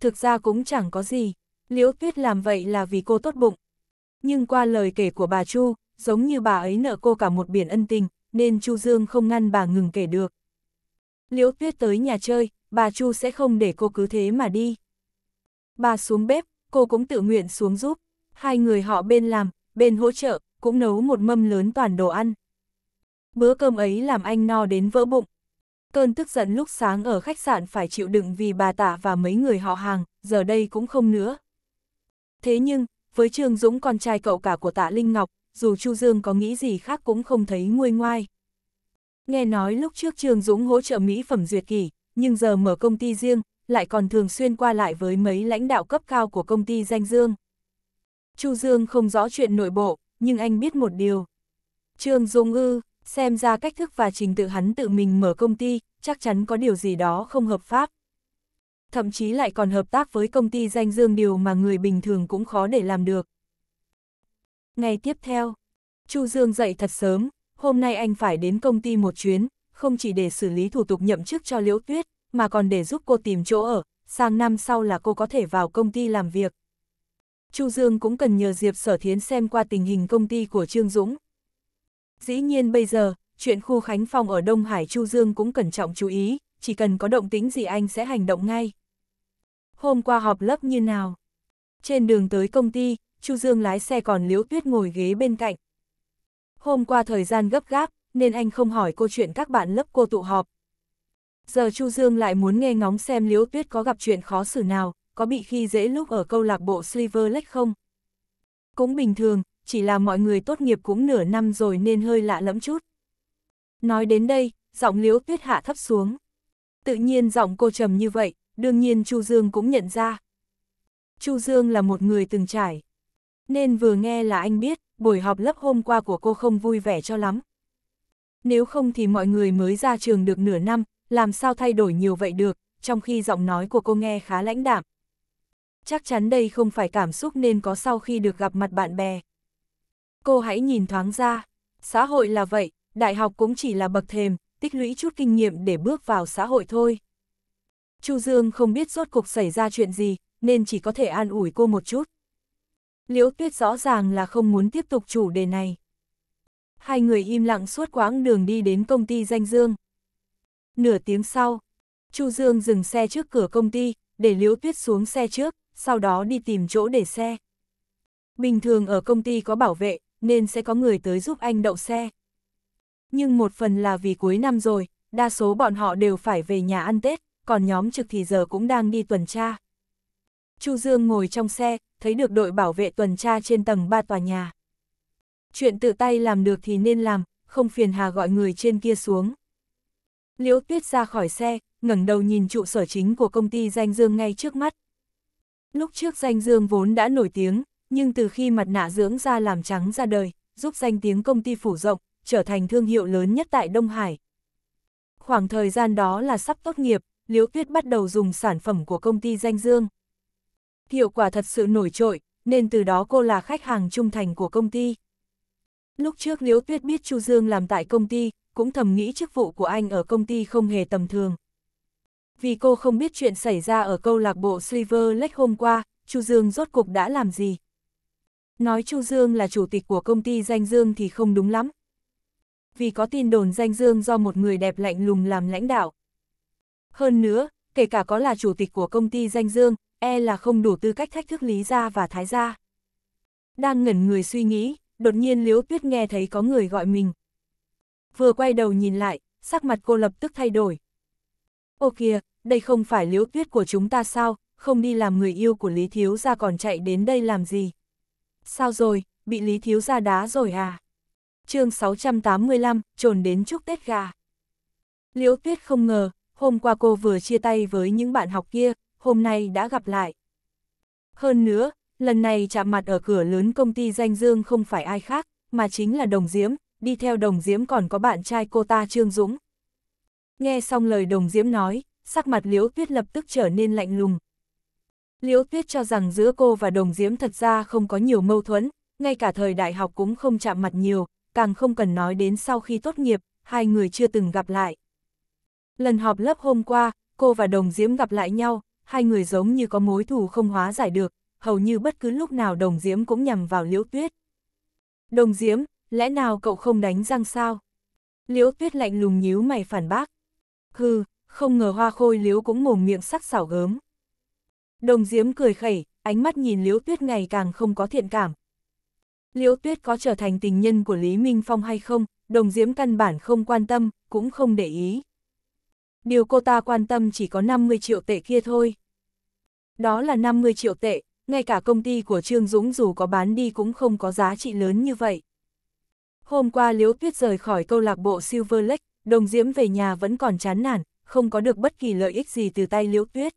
Thực ra cũng chẳng có gì, Liễu Tuyết làm vậy là vì cô tốt bụng. Nhưng qua lời kể của bà Chu, giống như bà ấy nợ cô cả một biển ân tình, nên Chu Dương không ngăn bà ngừng kể được. Liễu Tuyết tới nhà chơi, bà Chu sẽ không để cô cứ thế mà đi. Bà xuống bếp, cô cũng tự nguyện xuống giúp. Hai người họ bên làm, bên hỗ trợ, cũng nấu một mâm lớn toàn đồ ăn. Bữa cơm ấy làm anh no đến vỡ bụng, cơn tức giận lúc sáng ở khách sạn phải chịu đựng vì bà tạ và mấy người họ hàng, giờ đây cũng không nữa. Thế nhưng, với Trương Dũng con trai cậu cả của tạ Linh Ngọc, dù Chu Dương có nghĩ gì khác cũng không thấy nguôi ngoai. Nghe nói lúc trước Trương Dũng hỗ trợ mỹ phẩm duyệt kỷ, nhưng giờ mở công ty riêng, lại còn thường xuyên qua lại với mấy lãnh đạo cấp cao của công ty danh Dương. Chu Dương không rõ chuyện nội bộ, nhưng anh biết một điều. Trương Dung ư, xem ra cách thức và trình tự hắn tự mình mở công ty, chắc chắn có điều gì đó không hợp pháp. Thậm chí lại còn hợp tác với công ty danh dương điều mà người bình thường cũng khó để làm được. Ngày tiếp theo, Chu Dương dậy thật sớm, hôm nay anh phải đến công ty một chuyến, không chỉ để xử lý thủ tục nhậm chức cho Liễu Tuyết, mà còn để giúp cô tìm chỗ ở, sang năm sau là cô có thể vào công ty làm việc. Chu Dương cũng cần nhờ Diệp Sở Thiến xem qua tình hình công ty của Trương Dũng, Dĩ nhiên bây giờ, chuyện khu Khánh Phong ở Đông Hải Chu Dương cũng cẩn trọng chú ý, chỉ cần có động tính gì anh sẽ hành động ngay. Hôm qua họp lớp như nào? Trên đường tới công ty, Chu Dương lái xe còn Liễu Tuyết ngồi ghế bên cạnh. Hôm qua thời gian gấp gáp, nên anh không hỏi cô chuyện các bạn lớp cô tụ họp. Giờ Chu Dương lại muốn nghe ngóng xem Liễu Tuyết có gặp chuyện khó xử nào, có bị khi dễ lúc ở câu lạc bộ Sliver Lake không? Cũng bình thường, chỉ là mọi người tốt nghiệp cũng nửa năm rồi nên hơi lạ lẫm chút. Nói đến đây, giọng liễu tuyết hạ thấp xuống. Tự nhiên giọng cô trầm như vậy, đương nhiên Chu Dương cũng nhận ra. Chu Dương là một người từng trải. Nên vừa nghe là anh biết, buổi họp lớp hôm qua của cô không vui vẻ cho lắm. Nếu không thì mọi người mới ra trường được nửa năm, làm sao thay đổi nhiều vậy được, trong khi giọng nói của cô nghe khá lãnh đạm. Chắc chắn đây không phải cảm xúc nên có sau khi được gặp mặt bạn bè cô hãy nhìn thoáng ra. Xã hội là vậy, đại học cũng chỉ là bậc thềm, tích lũy chút kinh nghiệm để bước vào xã hội thôi. Chu Dương không biết rốt cuộc xảy ra chuyện gì, nên chỉ có thể an ủi cô một chút. Liễu Tuyết rõ ràng là không muốn tiếp tục chủ đề này. Hai người im lặng suốt quãng đường đi đến công ty danh Dương. Nửa tiếng sau, Chu Dương dừng xe trước cửa công ty, để Liễu Tuyết xuống xe trước, sau đó đi tìm chỗ để xe. Bình thường ở công ty có bảo vệ, nên sẽ có người tới giúp anh đậu xe. Nhưng một phần là vì cuối năm rồi, đa số bọn họ đều phải về nhà ăn Tết, còn nhóm trực thì giờ cũng đang đi tuần tra. Chu Dương ngồi trong xe, thấy được đội bảo vệ tuần tra trên tầng 3 tòa nhà. Chuyện tự tay làm được thì nên làm, không phiền hà gọi người trên kia xuống. Liễu Tuyết ra khỏi xe, ngẩng đầu nhìn trụ sở chính của công ty Danh Dương ngay trước mắt. Lúc trước Danh Dương vốn đã nổi tiếng, nhưng từ khi mặt nạ dưỡng da làm trắng ra đời, giúp danh tiếng công ty phủ rộng, trở thành thương hiệu lớn nhất tại Đông Hải. Khoảng thời gian đó là sắp tốt nghiệp, Liễu Tuyết bắt đầu dùng sản phẩm của công ty danh dương. Hiệu quả thật sự nổi trội, nên từ đó cô là khách hàng trung thành của công ty. Lúc trước Liễu Tuyết biết Chu Dương làm tại công ty, cũng thầm nghĩ chức vụ của anh ở công ty không hề tầm thường. Vì cô không biết chuyện xảy ra ở câu lạc bộ Silver Lake hôm qua, Chu Dương rốt cục đã làm gì, Nói Chu Dương là chủ tịch của công ty Danh Dương thì không đúng lắm. Vì có tin đồn Danh Dương do một người đẹp lạnh lùng làm lãnh đạo. Hơn nữa, kể cả có là chủ tịch của công ty Danh Dương, e là không đủ tư cách thách thức Lý Gia và Thái Gia. Đang ngẩn người suy nghĩ, đột nhiên Liễu Tuyết nghe thấy có người gọi mình. Vừa quay đầu nhìn lại, sắc mặt cô lập tức thay đổi. Ô kìa, đây không phải Liễu Tuyết của chúng ta sao, không đi làm người yêu của Lý Thiếu Gia còn chạy đến đây làm gì. Sao rồi, bị Lý Thiếu ra đá rồi à? chương 685, trồn đến chúc Tết gà. Liễu Tuyết không ngờ, hôm qua cô vừa chia tay với những bạn học kia, hôm nay đã gặp lại. Hơn nữa, lần này chạm mặt ở cửa lớn công ty danh dương không phải ai khác, mà chính là Đồng Diễm, đi theo Đồng Diễm còn có bạn trai cô ta Trương Dũng. Nghe xong lời Đồng Diễm nói, sắc mặt Liễu Tuyết lập tức trở nên lạnh lùng, Liễu Tuyết cho rằng giữa cô và Đồng Diễm thật ra không có nhiều mâu thuẫn, ngay cả thời đại học cũng không chạm mặt nhiều, càng không cần nói đến sau khi tốt nghiệp, hai người chưa từng gặp lại. Lần họp lớp hôm qua, cô và Đồng Diễm gặp lại nhau, hai người giống như có mối thù không hóa giải được, hầu như bất cứ lúc nào Đồng Diễm cũng nhằm vào Liễu Tuyết. Đồng Diễm, lẽ nào cậu không đánh răng sao? Liễu Tuyết lạnh lùng nhíu mày phản bác. Hừ, không ngờ hoa khôi Liễu cũng mồm miệng sắc sảo gớm. Đồng Diếm cười khẩy, ánh mắt nhìn Liễu Tuyết ngày càng không có thiện cảm. Liễu Tuyết có trở thành tình nhân của Lý Minh Phong hay không, Đồng Diếm căn bản không quan tâm, cũng không để ý. Điều cô ta quan tâm chỉ có 50 triệu tệ kia thôi. Đó là 50 triệu tệ, ngay cả công ty của Trương Dũng dù có bán đi cũng không có giá trị lớn như vậy. Hôm qua Liễu Tuyết rời khỏi câu lạc bộ Silver Lake, Đồng Diễm về nhà vẫn còn chán nản, không có được bất kỳ lợi ích gì từ tay Liễu Tuyết.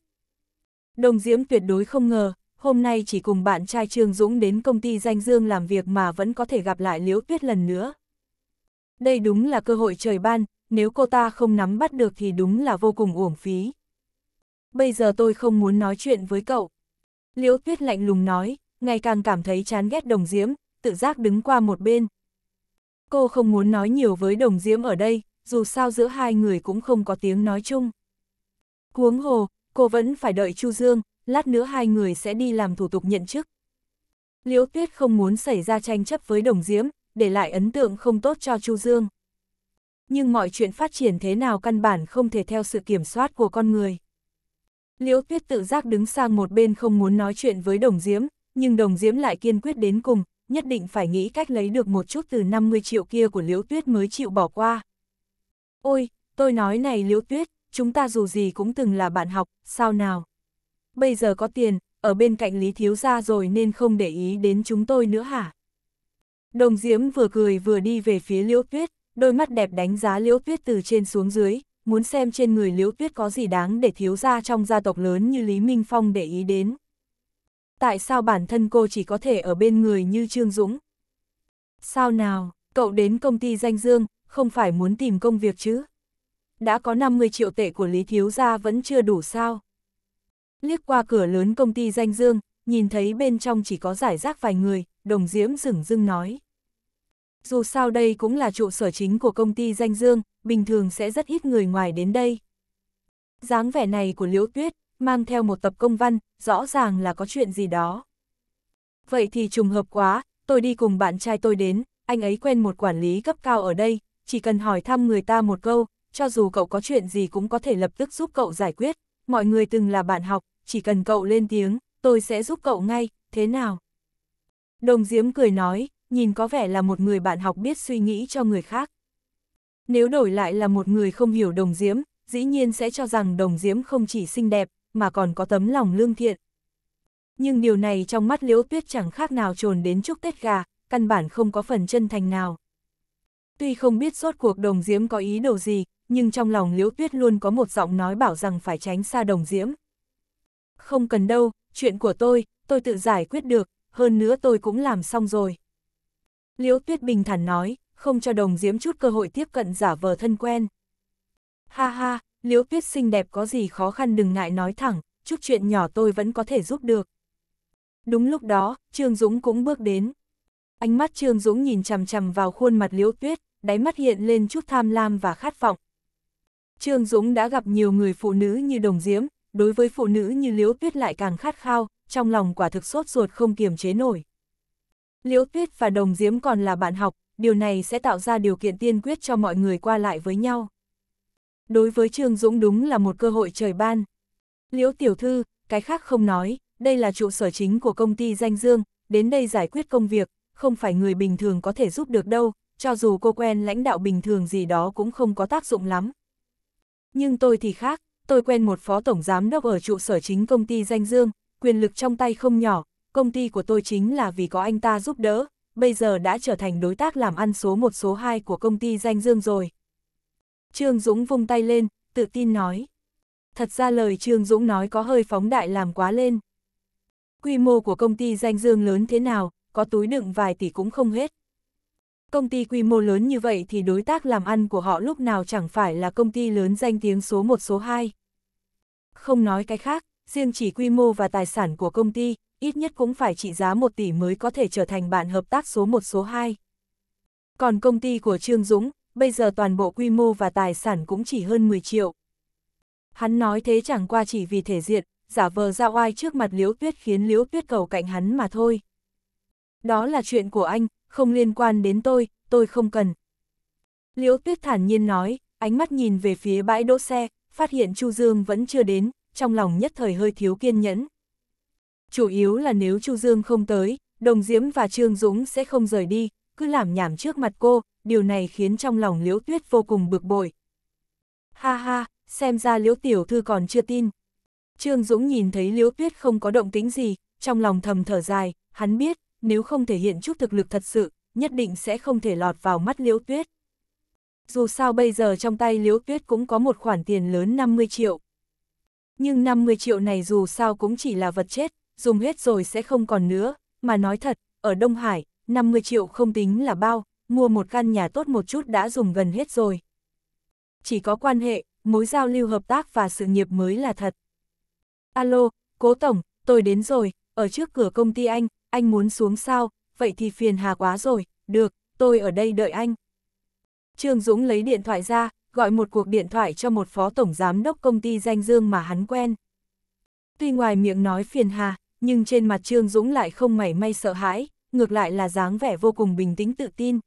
Đồng Diễm tuyệt đối không ngờ, hôm nay chỉ cùng bạn trai Trương Dũng đến công ty danh dương làm việc mà vẫn có thể gặp lại Liễu Tuyết lần nữa. Đây đúng là cơ hội trời ban, nếu cô ta không nắm bắt được thì đúng là vô cùng uổng phí. Bây giờ tôi không muốn nói chuyện với cậu. Liễu Tuyết lạnh lùng nói, ngày càng cảm thấy chán ghét Đồng Diễm, tự giác đứng qua một bên. Cô không muốn nói nhiều với Đồng Diễm ở đây, dù sao giữa hai người cũng không có tiếng nói chung. Huống hồ, cô vẫn phải đợi Chu Dương, lát nữa hai người sẽ đi làm thủ tục nhận chức. Liễu Tuyết không muốn xảy ra tranh chấp với đồng diễm, để lại ấn tượng không tốt cho Chu Dương. Nhưng mọi chuyện phát triển thế nào căn bản không thể theo sự kiểm soát của con người. Liễu Tuyết tự giác đứng sang một bên không muốn nói chuyện với đồng diễm, nhưng đồng diễm lại kiên quyết đến cùng, nhất định phải nghĩ cách lấy được một chút từ 50 triệu kia của Liễu Tuyết mới chịu bỏ qua. Ôi, tôi nói này Liễu Tuyết, chúng ta dù gì cũng từng là bạn học, sao nào? Bây giờ có tiền, ở bên cạnh Lý Thiếu Gia rồi nên không để ý đến chúng tôi nữa hả? Đồng Diễm vừa cười vừa đi về phía Liễu Tuyết, đôi mắt đẹp đánh giá Liễu Tuyết từ trên xuống dưới, muốn xem trên người Liễu Tuyết có gì đáng để thiếu gia trong gia tộc lớn như Lý Minh Phong để ý đến. Tại sao bản thân cô chỉ có thể ở bên người như Trương Dũng? Sao nào, cậu đến công ty danh dương, không phải muốn tìm công việc chứ? đã có 50 triệu tệ của Lý Thiếu Gia vẫn chưa đủ sao. Liếc qua cửa lớn công ty danh dương, nhìn thấy bên trong chỉ có giải rác vài người, đồng diễm rừng rưng nói. Dù sao đây cũng là trụ sở chính của công ty danh dương, bình thường sẽ rất ít người ngoài đến đây. dáng vẻ này của Liễu Tuyết, mang theo một tập công văn, rõ ràng là có chuyện gì đó. Vậy thì trùng hợp quá, tôi đi cùng bạn trai tôi đến, anh ấy quen một quản lý cấp cao ở đây, chỉ cần hỏi thăm người ta một câu, cho dù cậu có chuyện gì cũng có thể lập tức giúp cậu giải quyết, mọi người từng là bạn học, chỉ cần cậu lên tiếng, tôi sẽ giúp cậu ngay, thế nào? Đồng Diễm cười nói, nhìn có vẻ là một người bạn học biết suy nghĩ cho người khác. Nếu đổi lại là một người không hiểu Đồng Diễm, dĩ nhiên sẽ cho rằng Đồng Diễm không chỉ xinh đẹp, mà còn có tấm lòng lương thiện. Nhưng điều này trong mắt Liễu Tuyết chẳng khác nào trồn đến chúc Tết gà, căn bản không có phần chân thành nào. Tuy không biết suốt cuộc Đồng Diễm có ý đồ gì, nhưng trong lòng Liễu Tuyết luôn có một giọng nói bảo rằng phải tránh xa đồng diễm. Không cần đâu, chuyện của tôi, tôi tự giải quyết được, hơn nữa tôi cũng làm xong rồi. Liễu Tuyết bình thản nói, không cho đồng diễm chút cơ hội tiếp cận giả vờ thân quen. Ha ha, Liễu Tuyết xinh đẹp có gì khó khăn đừng ngại nói thẳng, chút chuyện nhỏ tôi vẫn có thể giúp được. Đúng lúc đó, Trương Dũng cũng bước đến. Ánh mắt Trương Dũng nhìn chằm chằm vào khuôn mặt Liễu Tuyết, đáy mắt hiện lên chút tham lam và khát vọng, Trương Dũng đã gặp nhiều người phụ nữ như Đồng Diễm, đối với phụ nữ như Liễu Tuyết lại càng khát khao, trong lòng quả thực sốt ruột không kiềm chế nổi. Liễu Tuyết và Đồng Diễm còn là bạn học, điều này sẽ tạo ra điều kiện tiên quyết cho mọi người qua lại với nhau. Đối với Trương Dũng đúng là một cơ hội trời ban. Liễu Tiểu Thư, cái khác không nói, đây là trụ sở chính của công ty Danh Dương, đến đây giải quyết công việc, không phải người bình thường có thể giúp được đâu, cho dù cô quen lãnh đạo bình thường gì đó cũng không có tác dụng lắm. Nhưng tôi thì khác, tôi quen một phó tổng giám đốc ở trụ sở chính công ty danh dương, quyền lực trong tay không nhỏ, công ty của tôi chính là vì có anh ta giúp đỡ, bây giờ đã trở thành đối tác làm ăn số một số 2 của công ty danh dương rồi. Trương Dũng vung tay lên, tự tin nói. Thật ra lời Trương Dũng nói có hơi phóng đại làm quá lên. Quy mô của công ty danh dương lớn thế nào, có túi đựng vài tỷ cũng không hết, Công ty quy mô lớn như vậy thì đối tác làm ăn của họ lúc nào chẳng phải là công ty lớn danh tiếng số 1 số 2. Không nói cái khác, riêng chỉ quy mô và tài sản của công ty, ít nhất cũng phải trị giá 1 tỷ mới có thể trở thành bạn hợp tác số 1 số 2. Còn công ty của Trương Dũng, bây giờ toàn bộ quy mô và tài sản cũng chỉ hơn 10 triệu. Hắn nói thế chẳng qua chỉ vì thể diện, giả vờ ra oai trước mặt Liễu Tuyết khiến Liễu Tuyết cầu cạnh hắn mà thôi. Đó là chuyện của anh, không liên quan đến tôi, tôi không cần. Liễu Tuyết thản nhiên nói, ánh mắt nhìn về phía bãi đỗ xe, phát hiện Chu Dương vẫn chưa đến, trong lòng nhất thời hơi thiếu kiên nhẫn. Chủ yếu là nếu Chu Dương không tới, Đồng Diễm và Trương Dũng sẽ không rời đi, cứ làm nhảm trước mặt cô, điều này khiến trong lòng Liễu Tuyết vô cùng bực bội. Ha ha, xem ra Liễu Tiểu Thư còn chưa tin. Trương Dũng nhìn thấy Liễu Tuyết không có động tính gì, trong lòng thầm thở dài, hắn biết, nếu không thể hiện chút thực lực thật sự, nhất định sẽ không thể lọt vào mắt Liễu Tuyết. Dù sao bây giờ trong tay Liễu Tuyết cũng có một khoản tiền lớn 50 triệu. Nhưng 50 triệu này dù sao cũng chỉ là vật chết, dùng hết rồi sẽ không còn nữa, mà nói thật, ở Đông Hải, 50 triệu không tính là bao, mua một căn nhà tốt một chút đã dùng gần hết rồi. Chỉ có quan hệ, mối giao lưu hợp tác và sự nghiệp mới là thật. Alo, cố tổng, tôi đến rồi, ở trước cửa công ty anh, anh muốn xuống sao, vậy thì phiền hà quá rồi, được, tôi ở đây đợi anh. Trương Dũng lấy điện thoại ra, gọi một cuộc điện thoại cho một phó tổng giám đốc công ty danh dương mà hắn quen. Tuy ngoài miệng nói phiền hà, nhưng trên mặt Trương Dũng lại không mảy may sợ hãi, ngược lại là dáng vẻ vô cùng bình tĩnh tự tin.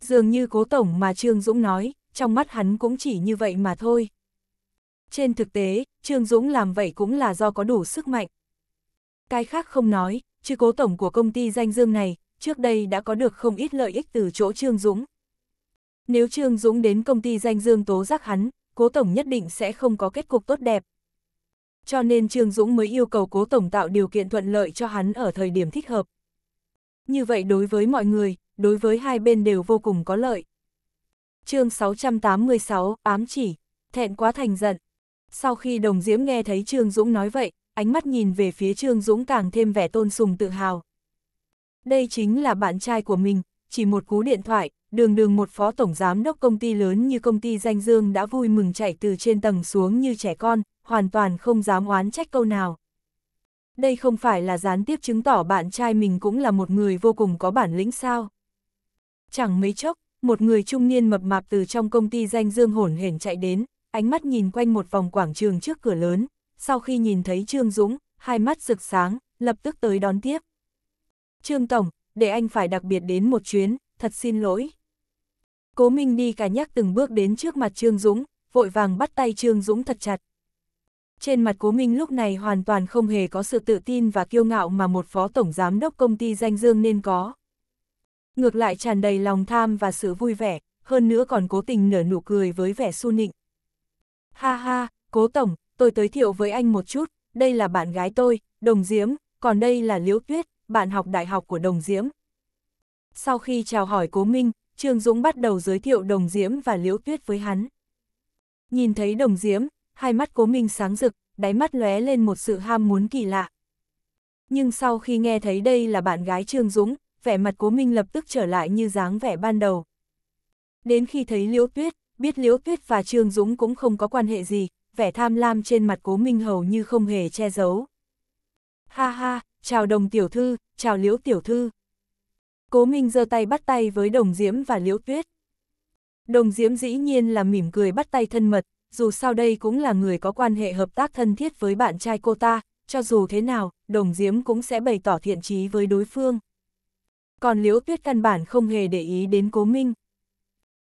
Dường như cố tổng mà Trương Dũng nói, trong mắt hắn cũng chỉ như vậy mà thôi. Trên thực tế, Trương Dũng làm vậy cũng là do có đủ sức mạnh. Cái khác không nói, chứ cố tổng của công ty danh dương này, trước đây đã có được không ít lợi ích từ chỗ Trương Dũng. Nếu Trương Dũng đến công ty danh dương tố giác hắn, cố tổng nhất định sẽ không có kết cục tốt đẹp. Cho nên Trương Dũng mới yêu cầu cố tổng tạo điều kiện thuận lợi cho hắn ở thời điểm thích hợp. Như vậy đối với mọi người, đối với hai bên đều vô cùng có lợi. chương 686, ám chỉ, thẹn quá thành giận. Sau khi đồng diễm nghe thấy Trương Dũng nói vậy, ánh mắt nhìn về phía Trương Dũng càng thêm vẻ tôn sùng tự hào. Đây chính là bạn trai của mình, chỉ một cú điện thoại, đường đường một phó tổng giám đốc công ty lớn như công ty danh dương đã vui mừng chạy từ trên tầng xuống như trẻ con, hoàn toàn không dám oán trách câu nào. Đây không phải là gián tiếp chứng tỏ bạn trai mình cũng là một người vô cùng có bản lĩnh sao. Chẳng mấy chốc, một người trung niên mập mạp từ trong công ty danh dương hổn hển chạy đến, ánh mắt nhìn quanh một vòng quảng trường trước cửa lớn, sau khi nhìn thấy Trương Dũng, hai mắt rực sáng, lập tức tới đón tiếp. Trương Tổng, để anh phải đặc biệt đến một chuyến, thật xin lỗi. Cố Minh đi cả nhắc từng bước đến trước mặt Trương Dũng, vội vàng bắt tay Trương Dũng thật chặt. Trên mặt Cố Minh lúc này hoàn toàn không hề có sự tự tin và kiêu ngạo mà một phó tổng giám đốc công ty danh dương nên có. Ngược lại tràn đầy lòng tham và sự vui vẻ, hơn nữa còn cố tình nở nụ cười với vẻ su nịnh. Ha ha, Cố Tổng, tôi tới thiệu với anh một chút, đây là bạn gái tôi, Đồng Diễm, còn đây là Liễu Tuyết, bạn học đại học của Đồng Diễm. Sau khi chào hỏi Cố Minh, Trương Dũng bắt đầu giới thiệu Đồng Diễm và Liễu Tuyết với hắn. Nhìn thấy Đồng Diễm, hai mắt Cố Minh sáng rực, đáy mắt lóe lên một sự ham muốn kỳ lạ. Nhưng sau khi nghe thấy đây là bạn gái Trương Dũng, vẻ mặt Cố Minh lập tức trở lại như dáng vẻ ban đầu. Đến khi thấy Liễu Tuyết, biết Liễu Tuyết và Trương Dũng cũng không có quan hệ gì, vẻ tham lam trên mặt cố minh hầu như không hề che giấu. Ha ha, chào đồng tiểu thư, chào liễu tiểu thư. Cố minh giơ tay bắt tay với đồng diễm và liễu tuyết. Đồng diễm dĩ nhiên là mỉm cười bắt tay thân mật, dù sao đây cũng là người có quan hệ hợp tác thân thiết với bạn trai cô ta, cho dù thế nào, đồng diễm cũng sẽ bày tỏ thiện trí với đối phương. Còn liễu tuyết căn bản không hề để ý đến cố minh.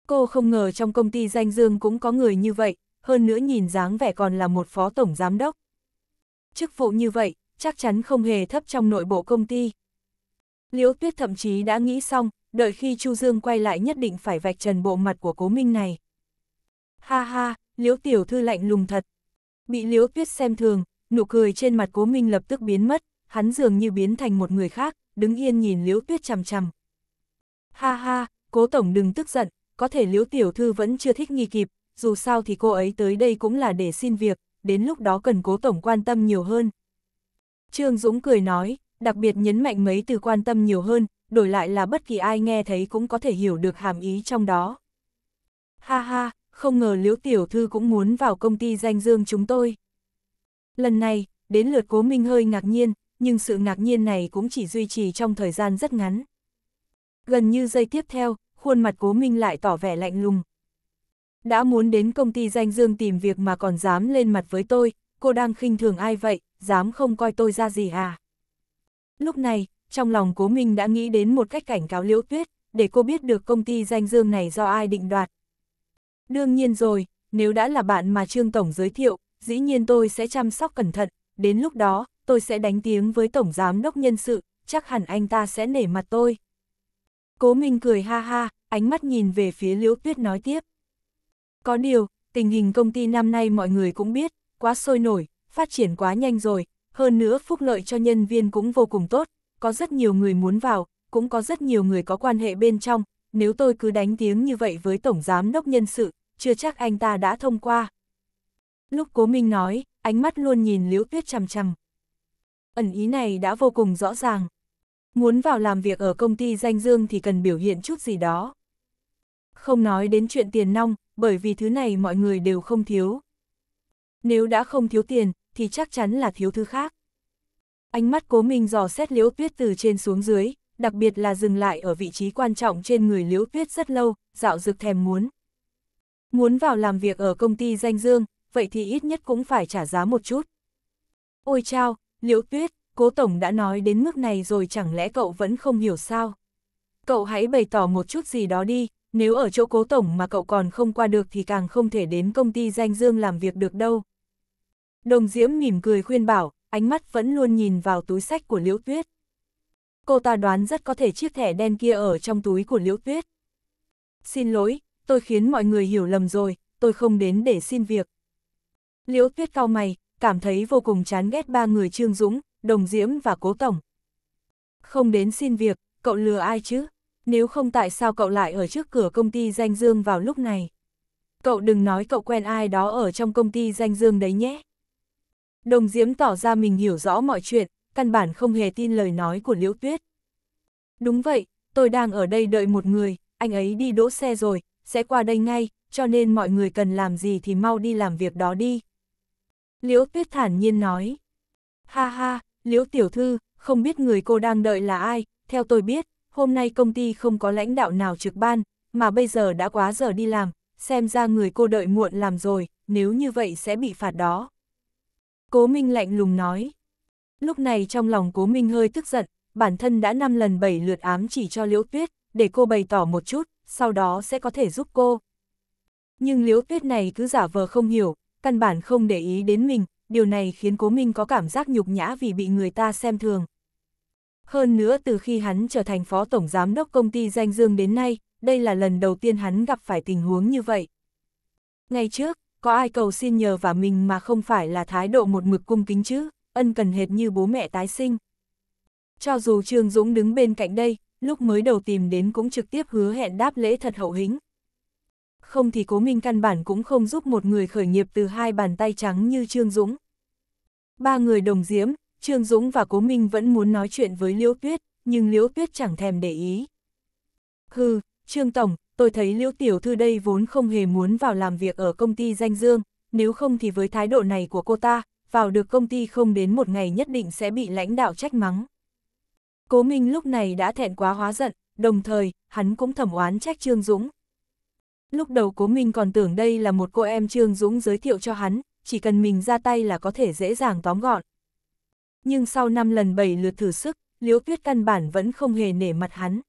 Cô không ngờ trong công ty danh dương cũng có người như vậy, hơn nữa nhìn dáng vẻ còn là một phó tổng giám đốc. Chức vụ như vậy, chắc chắn không hề thấp trong nội bộ công ty. Liễu Tuyết thậm chí đã nghĩ xong, đợi khi Chu Dương quay lại nhất định phải vạch trần bộ mặt của cố minh này. Ha ha, Liễu Tiểu Thư lạnh lùng thật. Bị Liễu Tuyết xem thường, nụ cười trên mặt cố minh lập tức biến mất, hắn dường như biến thành một người khác, đứng yên nhìn Liễu Tuyết chằm chằm. Ha ha, cố tổng đừng tức giận, có thể Liễu Tiểu Thư vẫn chưa thích nghi kịp, dù sao thì cô ấy tới đây cũng là để xin việc, đến lúc đó cần cố tổng quan tâm nhiều hơn. Trương Dũng cười nói, đặc biệt nhấn mạnh mấy từ quan tâm nhiều hơn, đổi lại là bất kỳ ai nghe thấy cũng có thể hiểu được hàm ý trong đó. Ha ha, không ngờ Liễu Tiểu Thư cũng muốn vào công ty danh dương chúng tôi. Lần này, đến lượt Cố Minh hơi ngạc nhiên, nhưng sự ngạc nhiên này cũng chỉ duy trì trong thời gian rất ngắn. Gần như giây tiếp theo, khuôn mặt Cố Minh lại tỏ vẻ lạnh lùng, đã muốn đến công ty danh dương tìm việc mà còn dám lên mặt với tôi, cô đang khinh thường ai vậy, dám không coi tôi ra gì à? Lúc này, trong lòng cố Minh đã nghĩ đến một cách cảnh cáo liễu tuyết, để cô biết được công ty danh dương này do ai định đoạt. Đương nhiên rồi, nếu đã là bạn mà Trương Tổng giới thiệu, dĩ nhiên tôi sẽ chăm sóc cẩn thận, đến lúc đó, tôi sẽ đánh tiếng với Tổng Giám đốc Nhân sự, chắc hẳn anh ta sẽ nể mặt tôi. Cố Minh cười ha ha, ánh mắt nhìn về phía liễu tuyết nói tiếp. Có điều, tình hình công ty năm nay mọi người cũng biết, quá sôi nổi, phát triển quá nhanh rồi, hơn nữa phúc lợi cho nhân viên cũng vô cùng tốt, có rất nhiều người muốn vào, cũng có rất nhiều người có quan hệ bên trong, nếu tôi cứ đánh tiếng như vậy với Tổng Giám Đốc Nhân sự, chưa chắc anh ta đã thông qua. Lúc Cố Minh nói, ánh mắt luôn nhìn Liễu Tuyết chằm chằm. Ẩn ý này đã vô cùng rõ ràng. Muốn vào làm việc ở công ty danh dương thì cần biểu hiện chút gì đó. Không nói đến chuyện tiền nong, bởi vì thứ này mọi người đều không thiếu. Nếu đã không thiếu tiền, thì chắc chắn là thiếu thứ khác. Ánh mắt cố minh dò xét liễu tuyết từ trên xuống dưới, đặc biệt là dừng lại ở vị trí quan trọng trên người liễu tuyết rất lâu, dạo dực thèm muốn. Muốn vào làm việc ở công ty danh dương, vậy thì ít nhất cũng phải trả giá một chút. Ôi chao, liễu tuyết, cố tổng đã nói đến mức này rồi chẳng lẽ cậu vẫn không hiểu sao? Cậu hãy bày tỏ một chút gì đó đi, nếu ở chỗ cố tổng mà cậu còn không qua được thì càng không thể đến công ty danh dương làm việc được đâu. Đồng Diễm mỉm cười khuyên bảo, ánh mắt vẫn luôn nhìn vào túi sách của Liễu Tuyết. Cô ta đoán rất có thể chiếc thẻ đen kia ở trong túi của Liễu Tuyết. Xin lỗi, tôi khiến mọi người hiểu lầm rồi, tôi không đến để xin việc. Liễu Tuyết cao mày, cảm thấy vô cùng chán ghét ba người Trương Dũng, Đồng Diễm và Cố Tổng. Không đến xin việc, cậu lừa ai chứ? nếu không tại sao cậu lại ở trước cửa công ty danh dương vào lúc này. Cậu đừng nói cậu quen ai đó ở trong công ty danh dương đấy nhé. Đồng Diễm tỏ ra mình hiểu rõ mọi chuyện, căn bản không hề tin lời nói của Liễu Tuyết. Đúng vậy, tôi đang ở đây đợi một người, anh ấy đi đỗ xe rồi, sẽ qua đây ngay, cho nên mọi người cần làm gì thì mau đi làm việc đó đi. Liễu Tuyết thản nhiên nói. Ha ha, Liễu Tiểu Thư, không biết người cô đang đợi là ai, theo tôi biết, hôm nay công ty không có lãnh đạo nào trực ban, mà bây giờ đã quá giờ đi làm, xem ra người cô đợi muộn làm rồi, nếu như vậy sẽ bị phạt đó. Cố Minh lạnh lùng nói. Lúc này trong lòng Cố Minh hơi tức giận, bản thân đã 5 lần 7 lượt ám chỉ cho Liễu Tuyết, để cô bày tỏ một chút, sau đó sẽ có thể giúp cô. Nhưng Liễu Tuyết này cứ giả vờ không hiểu, căn bản không để ý đến mình, điều này khiến Cố Minh có cảm giác nhục nhã vì bị người ta xem thường. Hơn nữa từ khi hắn trở thành phó tổng giám đốc công ty danh dương đến nay, đây là lần đầu tiên hắn gặp phải tình huống như vậy. Ngày trước, có ai cầu xin nhờ và mình mà không phải là thái độ một mực cung kính chứ, ân cần hệt như bố mẹ tái sinh. Cho dù Trương Dũng đứng bên cạnh đây, lúc mới đầu tìm đến cũng trực tiếp hứa hẹn đáp lễ thật hậu hĩnh. Không thì cố minh căn bản cũng không giúp một người khởi nghiệp từ hai bàn tay trắng như Trương Dũng. Ba người đồng diễm, Trương Dũng và Cố Minh vẫn muốn nói chuyện với Liễu Tuyết, nhưng Liễu Tuyết chẳng thèm để ý. Hừ, Trương Tổng, tôi thấy Liễu Tiểu Thư đây vốn không hề muốn vào làm việc ở công ty danh dương, nếu không thì với thái độ này của cô ta, vào được công ty không đến một ngày nhất định sẽ bị lãnh đạo trách mắng. Cố Minh lúc này đã thẹn quá hóa giận, đồng thời, hắn cũng thẩm oán trách Trương Dũng. Lúc đầu Cố Minh còn tưởng đây là một cô em Trương Dũng giới thiệu cho hắn, chỉ cần mình ra tay là có thể dễ dàng tóm gọn, nhưng sau 5 lần 7 lượt thử sức, Liễu Tuyết căn bản vẫn không hề nể mặt hắn.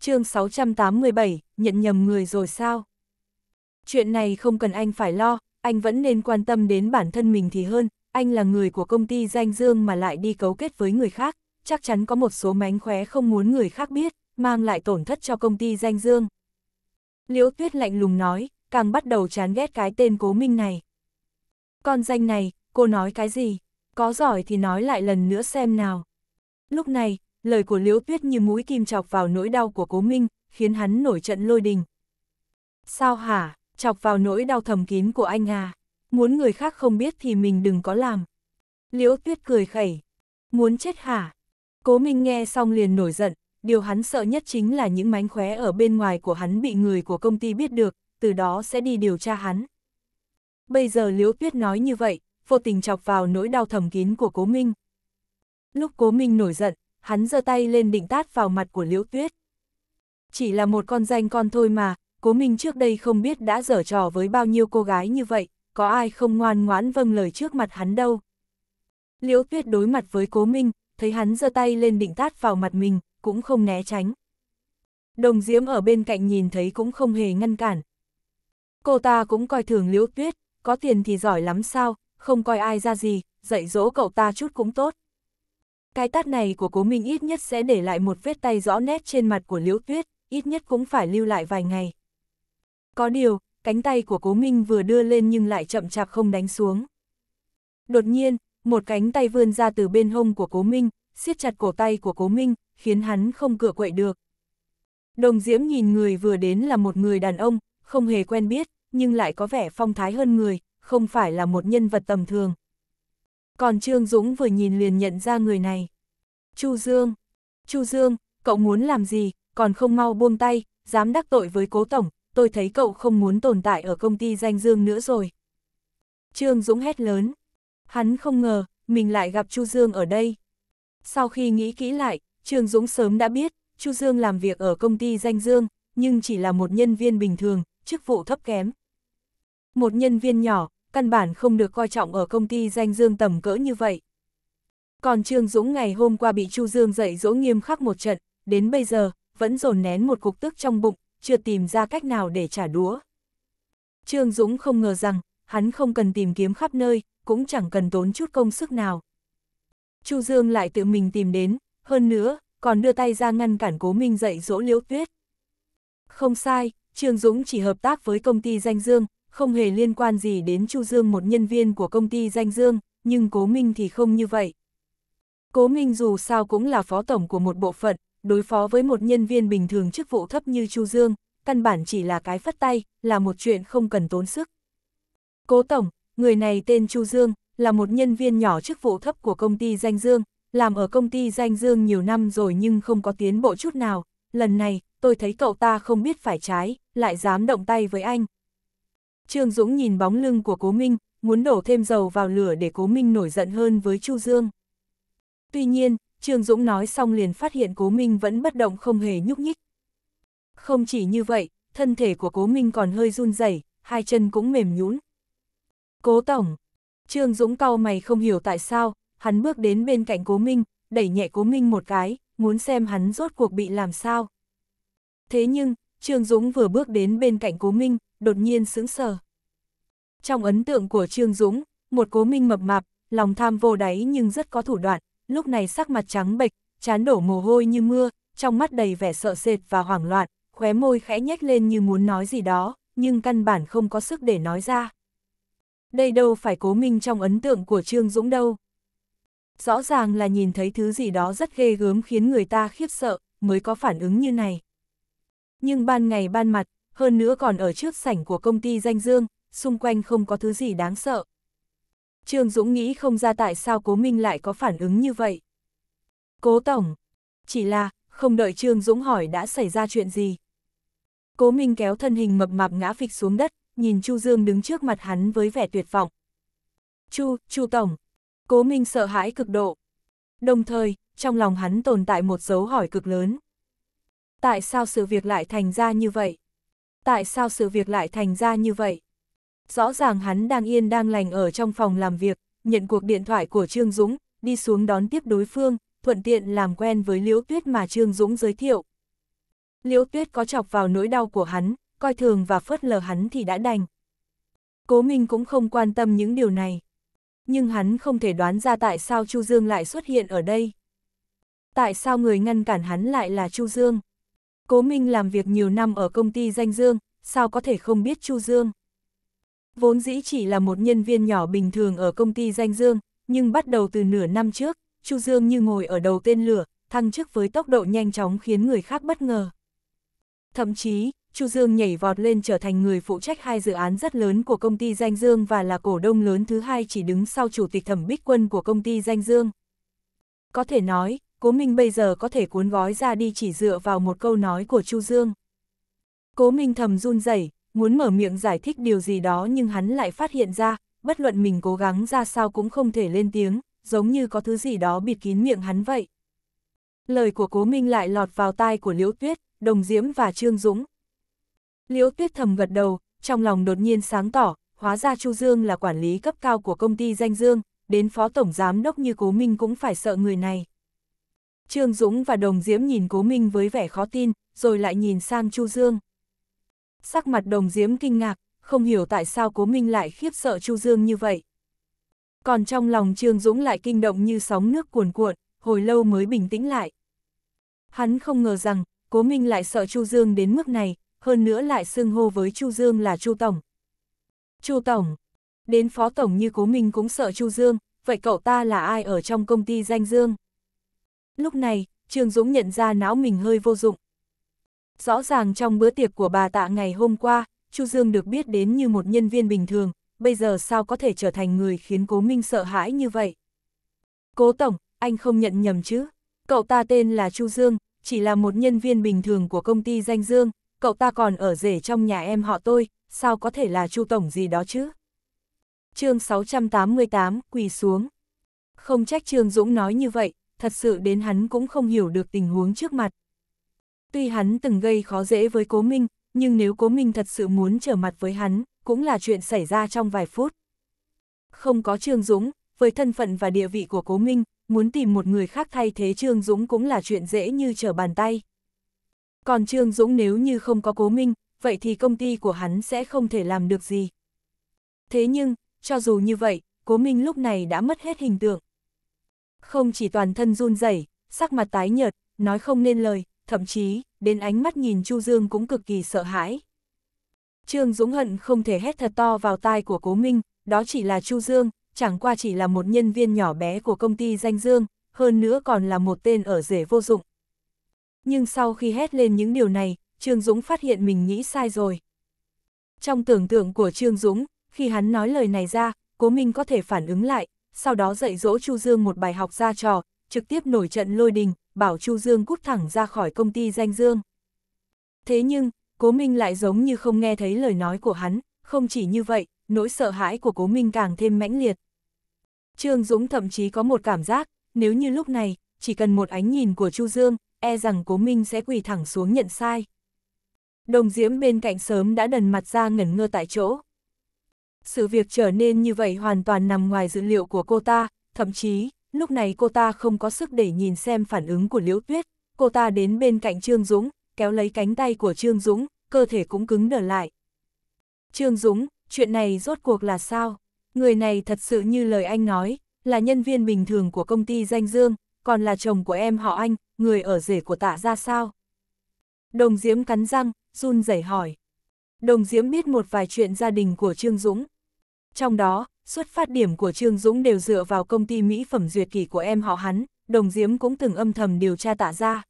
chương 687, nhận nhầm người rồi sao? Chuyện này không cần anh phải lo, anh vẫn nên quan tâm đến bản thân mình thì hơn, anh là người của công ty danh dương mà lại đi cấu kết với người khác, chắc chắn có một số mánh khóe không muốn người khác biết, mang lại tổn thất cho công ty danh dương. Liễu Tuyết lạnh lùng nói, càng bắt đầu chán ghét cái tên cố minh này. Con danh này, cô nói cái gì? có giỏi thì nói lại lần nữa xem nào. Lúc này, lời của Liễu Tuyết như mũi kim chọc vào nỗi đau của Cố Minh, khiến hắn nổi trận lôi đình. Sao hả, chọc vào nỗi đau thầm kín của anh à, muốn người khác không biết thì mình đừng có làm. Liễu Tuyết cười khẩy, muốn chết hả? Cố Minh nghe xong liền nổi giận, điều hắn sợ nhất chính là những mánh khóe ở bên ngoài của hắn bị người của công ty biết được, từ đó sẽ đi điều tra hắn. Bây giờ Liễu Tuyết nói như vậy, vô tình chọc vào nỗi đau thầm kín của Cố Minh. Lúc Cố Minh nổi giận, hắn giơ tay lên định tát vào mặt của Liễu Tuyết. Chỉ là một con danh con thôi mà, Cố Minh trước đây không biết đã dở trò với bao nhiêu cô gái như vậy, có ai không ngoan ngoãn vâng lời trước mặt hắn đâu. Liễu Tuyết đối mặt với Cố Minh, thấy hắn giơ tay lên định tát vào mặt mình, cũng không né tránh. Đồng Diễm ở bên cạnh nhìn thấy cũng không hề ngăn cản. Cô ta cũng coi thường Liễu Tuyết, có tiền thì giỏi lắm sao, không coi ai ra gì, dạy dỗ cậu ta chút cũng tốt. Cái tát này của cố Minh ít nhất sẽ để lại một vết tay rõ nét trên mặt của Liễu Tuyết, ít nhất cũng phải lưu lại vài ngày. Có điều, cánh tay của cố Minh vừa đưa lên nhưng lại chậm chạp không đánh xuống. Đột nhiên, một cánh tay vươn ra từ bên hông của cố Minh, siết chặt cổ tay của cố Minh, khiến hắn không cửa quậy được. Đồng Diễm nhìn người vừa đến là một người đàn ông, không hề quen biết, nhưng lại có vẻ phong thái hơn người, không phải là một nhân vật tầm thường. Còn Trương Dũng vừa nhìn liền nhận ra người này. Chu Dương, Chu Dương, cậu muốn làm gì, còn không mau buông tay, dám đắc tội với cố tổng, tôi thấy cậu không muốn tồn tại ở công ty danh Dương nữa rồi. Trương Dũng hét lớn. Hắn không ngờ, mình lại gặp Chu Dương ở đây. Sau khi nghĩ kỹ lại, Trương Dũng sớm đã biết, Chu Dương làm việc ở công ty danh Dương, nhưng chỉ là một nhân viên bình thường, chức vụ thấp kém, một nhân viên nhỏ, căn bản không được coi trọng ở công ty danh dương tầm cỡ như vậy. Còn Trương Dũng ngày hôm qua bị Chu Dương dạy dỗ nghiêm khắc một trận, đến bây giờ, vẫn dồn nén một cục tức trong bụng, chưa tìm ra cách nào để trả đũa. Trương Dũng không ngờ rằng, hắn không cần tìm kiếm khắp nơi, cũng chẳng cần tốn chút công sức nào. Chu Dương lại tự mình tìm đến, hơn nữa, còn đưa tay ra ngăn cản cố minh dạy dỗ liễu tuyết. Không sai, Trương Dũng chỉ hợp tác với công ty danh dương, không hề liên quan gì đến Chu Dương một nhân viên của công ty danh Dương, nhưng Cố Minh thì không như vậy. Cố Minh dù sao cũng là phó tổng của một bộ phận, đối phó với một nhân viên bình thường chức vụ thấp như Chu Dương, căn bản chỉ là cái phất tay, là một chuyện không cần tốn sức. Cố Tổng, người này tên Chu Dương, là một nhân viên nhỏ chức vụ thấp của công ty Danh Dương, làm ở công ty Danh Dương nhiều năm rồi nhưng không có tiến bộ chút nào. Lần này, tôi thấy cậu ta không biết phải trái, lại dám động tay với anh, Trương Dũng nhìn bóng lưng của Cố Minh, muốn đổ thêm dầu vào lửa để Cố Minh nổi giận hơn với Chu Dương. Tuy nhiên, Trương Dũng nói xong liền phát hiện Cố Minh vẫn bất động không hề nhúc nhích. Không chỉ như vậy, thân thể của Cố Minh còn hơi run rẩy, hai chân cũng mềm nhũn. Cố Tổng, Trương Dũng cau mày không hiểu tại sao, hắn bước đến bên cạnh Cố Minh, đẩy nhẹ Cố Minh một cái, muốn xem hắn rốt cuộc bị làm sao. Thế nhưng, Trương Dũng vừa bước đến bên cạnh Cố Minh, đột nhiên sững sờ. Trong ấn tượng của Trương Dũng, một cố minh mập mạp, lòng tham vô đáy nhưng rất có thủ đoạn, lúc này sắc mặt trắng bệch, chán đổ mồ hôi như mưa, trong mắt đầy vẻ sợ sệt và hoảng loạn, khóe môi khẽ nhếch lên như muốn nói gì đó, nhưng căn bản không có sức để nói ra. Đây đâu phải cố minh trong ấn tượng của Trương Dũng đâu. Rõ ràng là nhìn thấy thứ gì đó rất ghê gớm khiến người ta khiếp sợ, mới có phản ứng như này. Nhưng ban ngày ban mặt, hơn nữa còn ở trước sảnh của công ty danh dương, xung quanh không có thứ gì đáng sợ. Trương Dũng nghĩ không ra tại sao Cố Minh lại có phản ứng như vậy. Cố Tổng, chỉ là, không đợi Trương Dũng hỏi đã xảy ra chuyện gì. Cố Minh kéo thân hình mập mạp ngã phịch xuống đất, nhìn Chu Dương đứng trước mặt hắn với vẻ tuyệt vọng. Chu, Chu Tổng, Cố Minh sợ hãi cực độ. Đồng thời, trong lòng hắn tồn tại một dấu hỏi cực lớn. Tại sao sự việc lại thành ra như vậy? tại sao sự việc lại thành ra như vậy? Rõ ràng hắn đang yên đang lành ở trong phòng làm việc, nhận cuộc điện thoại của Trương Dũng, đi xuống đón tiếp đối phương, thuận tiện làm quen với Liễu Tuyết mà Trương Dũng giới thiệu. Liễu Tuyết có chọc vào nỗi đau của hắn, coi thường và phớt lờ hắn thì đã đành. Cố Minh cũng không quan tâm những điều này. Nhưng hắn không thể đoán ra tại sao Chu Dương lại xuất hiện ở đây. Tại sao người ngăn cản hắn lại là Chu Dương? Cố Minh làm việc nhiều năm ở công ty danh Dương, sao có thể không biết Chu Dương. Vốn dĩ chỉ là một nhân viên nhỏ bình thường ở công ty danh Dương, nhưng bắt đầu từ nửa năm trước, Chu Dương như ngồi ở đầu tên lửa, thăng chức với tốc độ nhanh chóng khiến người khác bất ngờ. Thậm chí, Chu Dương nhảy vọt lên trở thành người phụ trách hai dự án rất lớn của công ty Danh Dương và là cổ đông lớn thứ hai chỉ đứng sau chủ tịch thẩm bích quân của công ty Danh Dương. Có thể nói, Cố Minh bây giờ có thể cuốn gói ra đi chỉ dựa vào một câu nói của Chu Dương. Cố Minh thầm run rẩy, muốn mở miệng giải thích điều gì đó nhưng hắn lại phát hiện ra, bất luận mình cố gắng ra sao cũng không thể lên tiếng, giống như có thứ gì đó bịt kín miệng hắn vậy. Lời của Cố Minh lại lọt vào tai của Liễu Tuyết, Đồng Diễm và Trương Dũng. Liễu Tuyết thầm gật đầu, trong lòng đột nhiên sáng tỏ, hóa ra Chu Dương là quản lý cấp cao của công ty Danh Dương, đến phó tổng giám đốc như Cố Minh cũng phải sợ người này. Trương Dũng và Đồng Diễm nhìn Cố Minh với vẻ khó tin, rồi lại nhìn sang Chu Dương. Sắc mặt Đồng Diễm kinh ngạc, không hiểu tại sao Cố Minh lại khiếp sợ Chu Dương như vậy. Còn trong lòng Trương Dũng lại kinh động như sóng nước cuồn cuộn, hồi lâu mới bình tĩnh lại. Hắn không ngờ rằng, Cố Minh lại sợ Chu Dương đến mức này, hơn nữa lại xưng hô với Chu Dương là Chu Tổng. Chu Tổng, đến Phó Tổng như Cố Minh cũng sợ Chu Dương, vậy cậu ta là ai ở trong công ty danh Dương? Lúc này, Trương Dũng nhận ra não mình hơi vô dụng. Rõ ràng trong bữa tiệc của bà tạ ngày hôm qua, Chu Dương được biết đến như một nhân viên bình thường, bây giờ sao có thể trở thành người khiến Cố Minh sợ hãi như vậy? Cố Tổng, anh không nhận nhầm chứ? Cậu ta tên là Chu Dương, chỉ là một nhân viên bình thường của công ty danh Dương, cậu ta còn ở rể trong nhà em họ tôi, sao có thể là Chu Tổng gì đó chứ? chương 688, quỳ xuống. Không trách Trương Dũng nói như vậy, thật sự đến hắn cũng không hiểu được tình huống trước mặt. Tuy hắn từng gây khó dễ với Cố Minh, nhưng nếu Cố Minh thật sự muốn trở mặt với hắn, cũng là chuyện xảy ra trong vài phút. Không có Trương Dũng, với thân phận và địa vị của Cố Minh, muốn tìm một người khác thay thế Trương Dũng cũng là chuyện dễ như trở bàn tay. Còn Trương Dũng nếu như không có Cố Minh, vậy thì công ty của hắn sẽ không thể làm được gì. Thế nhưng, cho dù như vậy, Cố Minh lúc này đã mất hết hình tượng không chỉ toàn thân run rẩy, sắc mặt tái nhợt, nói không nên lời, thậm chí, đến ánh mắt nhìn Chu Dương cũng cực kỳ sợ hãi. Trương Dũng Hận không thể hét thật to vào tai của Cố Minh, đó chỉ là Chu Dương, chẳng qua chỉ là một nhân viên nhỏ bé của công ty danh Dương, hơn nữa còn là một tên ở rể vô dụng. Nhưng sau khi hét lên những điều này, Trương Dũng phát hiện mình nghĩ sai rồi. Trong tưởng tượng của Trương Dũng, khi hắn nói lời này ra, Cố Minh có thể phản ứng lại, sau đó dạy dỗ Chu Dương một bài học ra trò, trực tiếp nổi trận lôi đình, bảo Chu Dương cút thẳng ra khỏi công ty danh Dương. Thế nhưng, Cố Minh lại giống như không nghe thấy lời nói của hắn, không chỉ như vậy, nỗi sợ hãi của Cố Minh càng thêm mãnh liệt. Trương Dũng thậm chí có một cảm giác, nếu như lúc này, chỉ cần một ánh nhìn của Chu Dương, e rằng Cố Minh sẽ quỳ thẳng xuống nhận sai. Đồng Diễm bên cạnh sớm đã đần mặt ra ngẩn ngơ tại chỗ. Sự việc trở nên như vậy hoàn toàn nằm ngoài dữ liệu của cô ta, thậm chí, lúc này cô ta không có sức để nhìn xem phản ứng của Liễu Tuyết. Cô ta đến bên cạnh Trương Dũng, kéo lấy cánh tay của Trương Dũng, cơ thể cũng cứng đờ lại. Trương Dũng, chuyện này rốt cuộc là sao? Người này thật sự như lời anh nói, là nhân viên bình thường của công ty danh dương, còn là chồng của em họ anh, người ở rể của tạ ra sao? Đồng Diễm cắn răng, run rẩy hỏi. Đồng Diễm biết một vài chuyện gia đình của Trương Dũng. Trong đó, xuất phát điểm của Trương Dũng đều dựa vào công ty mỹ phẩm duyệt kỷ của em họ hắn, đồng diễm cũng từng âm thầm điều tra tạ ra.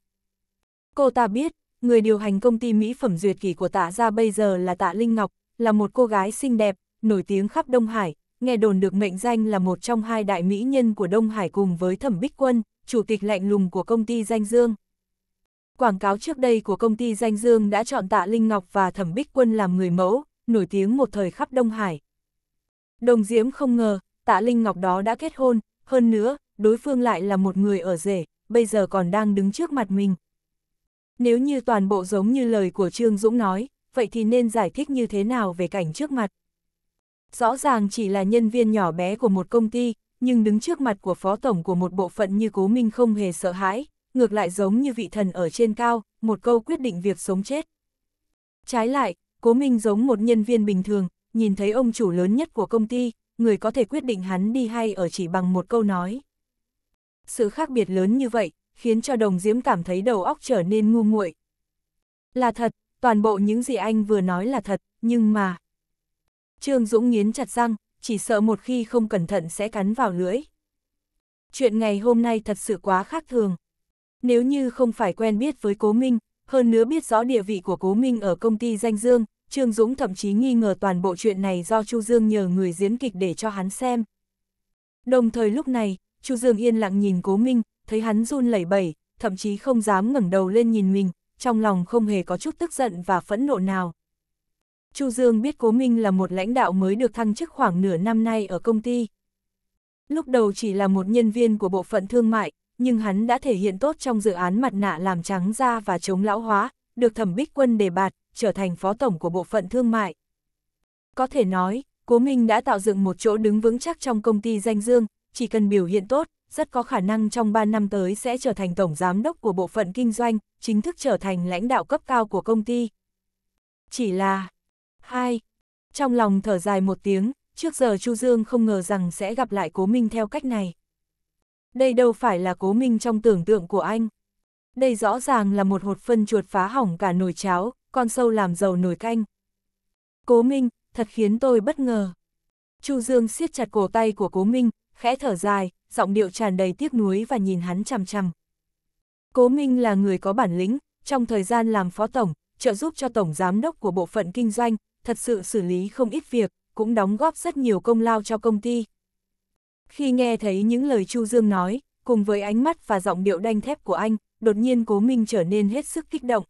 Cô ta biết, người điều hành công ty mỹ phẩm duyệt kỷ của tạ ra bây giờ là tạ Linh Ngọc, là một cô gái xinh đẹp, nổi tiếng khắp Đông Hải, nghe đồn được mệnh danh là một trong hai đại mỹ nhân của Đông Hải cùng với Thẩm Bích Quân, chủ tịch lạnh lùng của công ty Danh Dương. Quảng cáo trước đây của công ty Danh Dương đã chọn Tạ Linh Ngọc và Thẩm Bích Quân làm người mẫu, nổi tiếng một thời khắp Đông Hải, Đồng Diễm không ngờ, tạ Linh Ngọc đó đã kết hôn, hơn nữa, đối phương lại là một người ở rể, bây giờ còn đang đứng trước mặt mình. Nếu như toàn bộ giống như lời của Trương Dũng nói, vậy thì nên giải thích như thế nào về cảnh trước mặt? Rõ ràng chỉ là nhân viên nhỏ bé của một công ty, nhưng đứng trước mặt của phó tổng của một bộ phận như Cố Minh không hề sợ hãi, ngược lại giống như vị thần ở trên cao, một câu quyết định việc sống chết. Trái lại, Cố Minh giống một nhân viên bình thường, nhìn thấy ông chủ lớn nhất của công ty, người có thể quyết định hắn đi hay ở chỉ bằng một câu nói. Sự khác biệt lớn như vậy, khiến cho đồng diễm cảm thấy đầu óc trở nên ngu muội. Là thật, toàn bộ những gì anh vừa nói là thật, nhưng mà... Trương Dũng nghiến chặt răng, chỉ sợ một khi không cẩn thận sẽ cắn vào lưỡi. Chuyện ngày hôm nay thật sự quá khác thường. Nếu như không phải quen biết với Cố Minh, hơn nữa biết rõ địa vị của Cố Minh ở công ty danh dương, Trương Dũng thậm chí nghi ngờ toàn bộ chuyện này do Chu Dương nhờ người diễn kịch để cho hắn xem. Đồng thời lúc này, Chu Dương yên lặng nhìn Cố Minh, thấy hắn run lẩy bẩy, thậm chí không dám ngẩng đầu lên nhìn mình, trong lòng không hề có chút tức giận và phẫn nộ nào. Chu Dương biết Cố Minh là một lãnh đạo mới được thăng chức khoảng nửa năm nay ở công ty. Lúc đầu chỉ là một nhân viên của bộ phận thương mại, nhưng hắn đã thể hiện tốt trong dự án mặt nạ làm trắng da và chống lão hóa, được thẩm bích quân đề bạt, trở thành phó tổng của bộ phận thương mại. Có thể nói, Cố Minh đã tạo dựng một chỗ đứng vững chắc trong công ty danh dương, chỉ cần biểu hiện tốt, rất có khả năng trong 3 năm tới sẽ trở thành tổng giám đốc của bộ phận kinh doanh, chính thức trở thành lãnh đạo cấp cao của công ty. Chỉ là... hai Trong lòng thở dài một tiếng, trước giờ Chu Dương không ngờ rằng sẽ gặp lại Cố Minh theo cách này. Đây đâu phải là Cố Minh trong tưởng tượng của anh. Đây rõ ràng là một hột phân chuột phá hỏng cả nồi cháo, con sâu làm giàu nổi canh. Cố Minh, thật khiến tôi bất ngờ. Chu Dương siết chặt cổ tay của Cố Minh, khẽ thở dài, giọng điệu tràn đầy tiếc nuối và nhìn hắn chằm chằm. Cố Minh là người có bản lĩnh, trong thời gian làm phó tổng, trợ giúp cho tổng giám đốc của bộ phận kinh doanh, thật sự xử lý không ít việc, cũng đóng góp rất nhiều công lao cho công ty. Khi nghe thấy những lời Chu Dương nói, cùng với ánh mắt và giọng điệu đanh thép của anh, đột nhiên Cố Minh trở nên hết sức kích động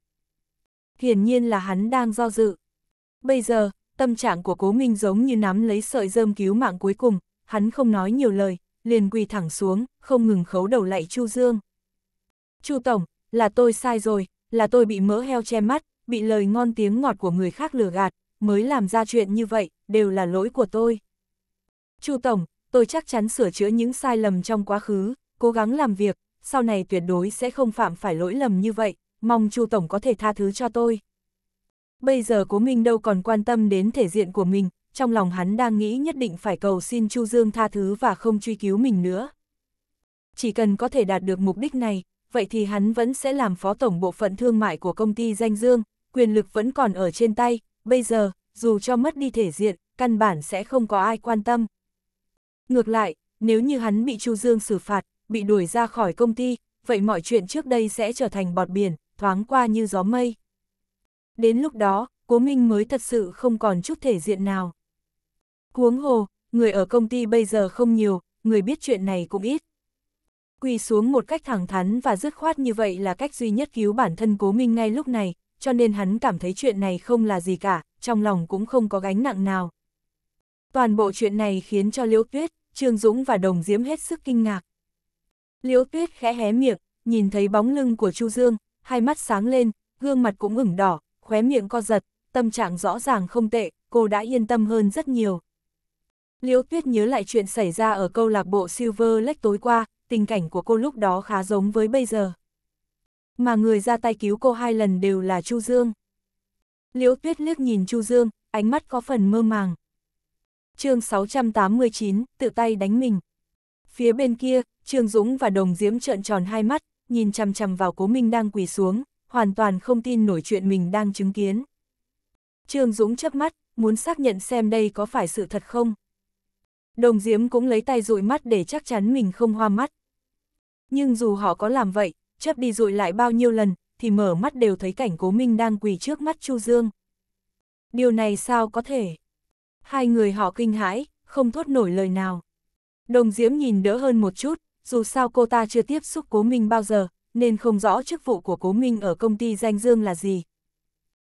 hiển nhiên là hắn đang do dự. Bây giờ, tâm trạng của Cố Minh giống như nắm lấy sợi rơm cứu mạng cuối cùng, hắn không nói nhiều lời, liền quỳ thẳng xuống, không ngừng khấu đầu lạy Chu Dương. Chu Tổng, là tôi sai rồi, là tôi bị mỡ heo che mắt, bị lời ngon tiếng ngọt của người khác lừa gạt, mới làm ra chuyện như vậy, đều là lỗi của tôi. Chu Tổng, tôi chắc chắn sửa chữa những sai lầm trong quá khứ, cố gắng làm việc, sau này tuyệt đối sẽ không phạm phải lỗi lầm như vậy, mong Chu Tổng có thể tha thứ cho tôi. Bây giờ Cố Minh đâu còn quan tâm đến thể diện của mình, trong lòng hắn đang nghĩ nhất định phải cầu xin Chu Dương tha thứ và không truy cứu mình nữa. Chỉ cần có thể đạt được mục đích này, vậy thì hắn vẫn sẽ làm phó tổng bộ phận thương mại của công ty danh dương, quyền lực vẫn còn ở trên tay, bây giờ, dù cho mất đi thể diện, căn bản sẽ không có ai quan tâm. Ngược lại, nếu như hắn bị Chu Dương xử phạt, bị đuổi ra khỏi công ty, vậy mọi chuyện trước đây sẽ trở thành bọt biển, thoáng qua như gió mây. Đến lúc đó, Cố Minh mới thật sự không còn chút thể diện nào. Huống hồ, người ở công ty bây giờ không nhiều, người biết chuyện này cũng ít. Quỳ xuống một cách thẳng thắn và dứt khoát như vậy là cách duy nhất cứu bản thân Cố Minh ngay lúc này, cho nên hắn cảm thấy chuyện này không là gì cả, trong lòng cũng không có gánh nặng nào. Toàn bộ chuyện này khiến cho Liễu Tuyết, Trương Dũng và Đồng Diễm hết sức kinh ngạc. Liễu Tuyết khẽ hé miệng, nhìn thấy bóng lưng của Chu Dương, hai mắt sáng lên, gương mặt cũng ửng đỏ, khóe miệng co giật, tâm trạng rõ ràng không tệ, cô đã yên tâm hơn rất nhiều. Liễu Tuyết nhớ lại chuyện xảy ra ở câu lạc bộ Silver Lake tối qua, tình cảnh của cô lúc đó khá giống với bây giờ. Mà người ra tay cứu cô hai lần đều là Chu Dương. Liễu Tuyết liếc nhìn Chu Dương, ánh mắt có phần mơ màng. chương 689, tự tay đánh mình. Phía bên kia, Trương Dũng và Đồng Diễm trợn tròn hai mắt, nhìn chằm chằm vào cố minh đang quỳ xuống, hoàn toàn không tin nổi chuyện mình đang chứng kiến. Trương Dũng chớp mắt, muốn xác nhận xem đây có phải sự thật không. Đồng Diễm cũng lấy tay dụi mắt để chắc chắn mình không hoa mắt. Nhưng dù họ có làm vậy, chớp đi dụi lại bao nhiêu lần, thì mở mắt đều thấy cảnh cố minh đang quỳ trước mắt Chu Dương. Điều này sao có thể? Hai người họ kinh hãi, không thốt nổi lời nào. Đồng Diễm nhìn đỡ hơn một chút, dù sao cô ta chưa tiếp xúc Cố Minh bao giờ, nên không rõ chức vụ của Cố Minh ở công ty danh dương là gì.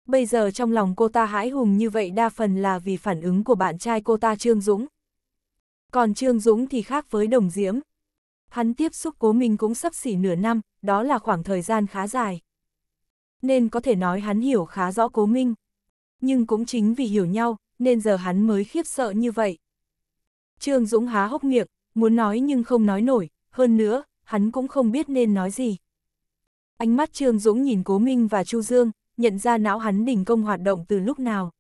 Bây giờ trong lòng cô ta hãi hùng như vậy đa phần là vì phản ứng của bạn trai cô ta Trương Dũng. Còn Trương Dũng thì khác với Đồng Diễm. Hắn tiếp xúc Cố Minh cũng sắp xỉ nửa năm, đó là khoảng thời gian khá dài. Nên có thể nói hắn hiểu khá rõ Cố Minh. Nhưng cũng chính vì hiểu nhau, nên giờ hắn mới khiếp sợ như vậy. Trương Dũng há hốc miệng, muốn nói nhưng không nói nổi, hơn nữa, hắn cũng không biết nên nói gì. Ánh mắt Trương Dũng nhìn Cố Minh và Chu Dương, nhận ra não hắn đình công hoạt động từ lúc nào.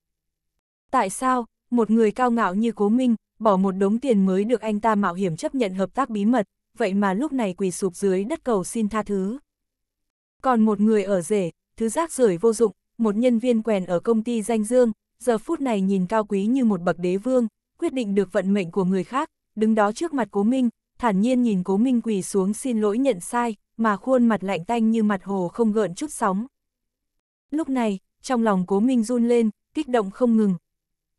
Tại sao, một người cao ngạo như Cố Minh, bỏ một đống tiền mới được anh ta mạo hiểm chấp nhận hợp tác bí mật, vậy mà lúc này quỳ sụp dưới đất cầu xin tha thứ. Còn một người ở rể, thứ rác rưởi vô dụng, một nhân viên quèn ở công ty danh dương, giờ phút này nhìn cao quý như một bậc đế vương, quyết định được vận mệnh của người khác, đứng đó trước mặt Cố Minh, thản nhiên nhìn cố minh quỳ xuống xin lỗi nhận sai, mà khuôn mặt lạnh tanh như mặt hồ không gợn chút sóng. Lúc này, trong lòng cố minh run lên, kích động không ngừng.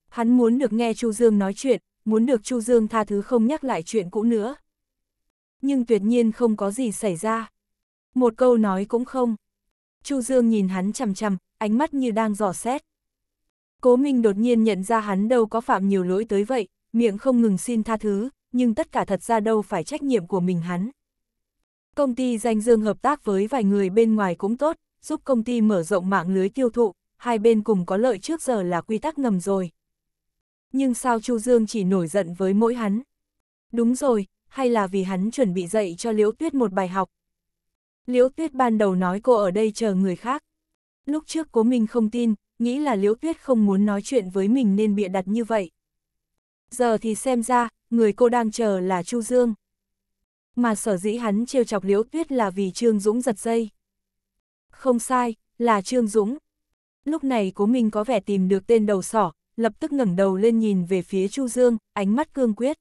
Hắn muốn được nghe Chu Dương nói chuyện, muốn được Chu Dương tha thứ không nhắc lại chuyện cũ nữa. Nhưng tuyệt nhiên không có gì xảy ra. Một câu nói cũng không. Chu Dương nhìn hắn chằm chằm, ánh mắt như đang dò xét. Cố Minh đột nhiên nhận ra hắn đâu có phạm nhiều lỗi tới vậy, miệng không ngừng xin tha thứ, nhưng tất cả thật ra đâu phải trách nhiệm của mình hắn. Công ty danh dương hợp tác với vài người bên ngoài cũng tốt, giúp công ty mở rộng mạng lưới tiêu thụ, hai bên cùng có lợi trước giờ là quy tắc ngầm rồi. Nhưng sao Chu Dương chỉ nổi giận với mỗi hắn? Đúng rồi, hay là vì hắn chuẩn bị dạy cho Liễu Tuyết một bài học? Liễu Tuyết ban đầu nói cô ở đây chờ người khác. Lúc trước cố mình không tin, nghĩ là Liễu Tuyết không muốn nói chuyện với mình nên bịa đặt như vậy. Giờ thì xem ra, người cô đang chờ là Chu Dương. Mà sở dĩ hắn trêu chọc Liễu Tuyết là vì Trương Dũng giật dây. Không sai, là Trương Dũng. Lúc này Cố Minh có vẻ tìm được tên đầu sỏ, lập tức ngẩng đầu lên nhìn về phía Chu Dương, ánh mắt cương quyết.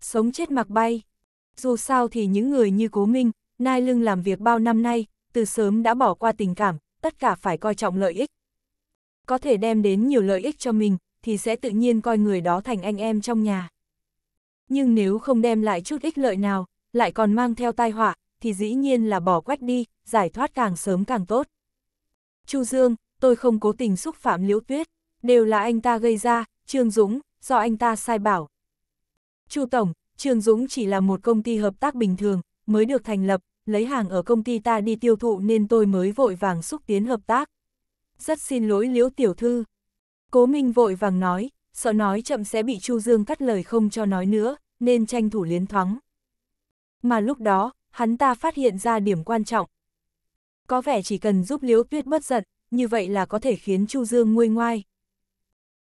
Sống chết mặc bay. Dù sao thì những người như Cố Minh, Nai Lưng làm việc bao năm nay, từ sớm đã bỏ qua tình cảm, tất cả phải coi trọng lợi ích. Có thể đem đến nhiều lợi ích cho mình, thì sẽ tự nhiên coi người đó thành anh em trong nhà nhưng nếu không đem lại chút ích lợi nào, lại còn mang theo tai họa, thì dĩ nhiên là bỏ quách đi, giải thoát càng sớm càng tốt. Chu Dương, tôi không cố tình xúc phạm Liễu Tuyết, đều là anh ta gây ra, Trương Dũng, do anh ta sai bảo. Chu Tổng, Trương Dũng chỉ là một công ty hợp tác bình thường, mới được thành lập, lấy hàng ở công ty ta đi tiêu thụ nên tôi mới vội vàng xúc tiến hợp tác. Rất xin lỗi Liễu Tiểu Thư. Cố Minh vội vàng nói, sợ nói chậm sẽ bị Chu Dương cắt lời không cho nói nữa, nên tranh thủ liến thoáng. Mà lúc đó, hắn ta phát hiện ra điểm quan trọng. Có vẻ chỉ cần giúp Liễu Tuyết bất giận, như vậy là có thể khiến Chu Dương nguôi ngoai.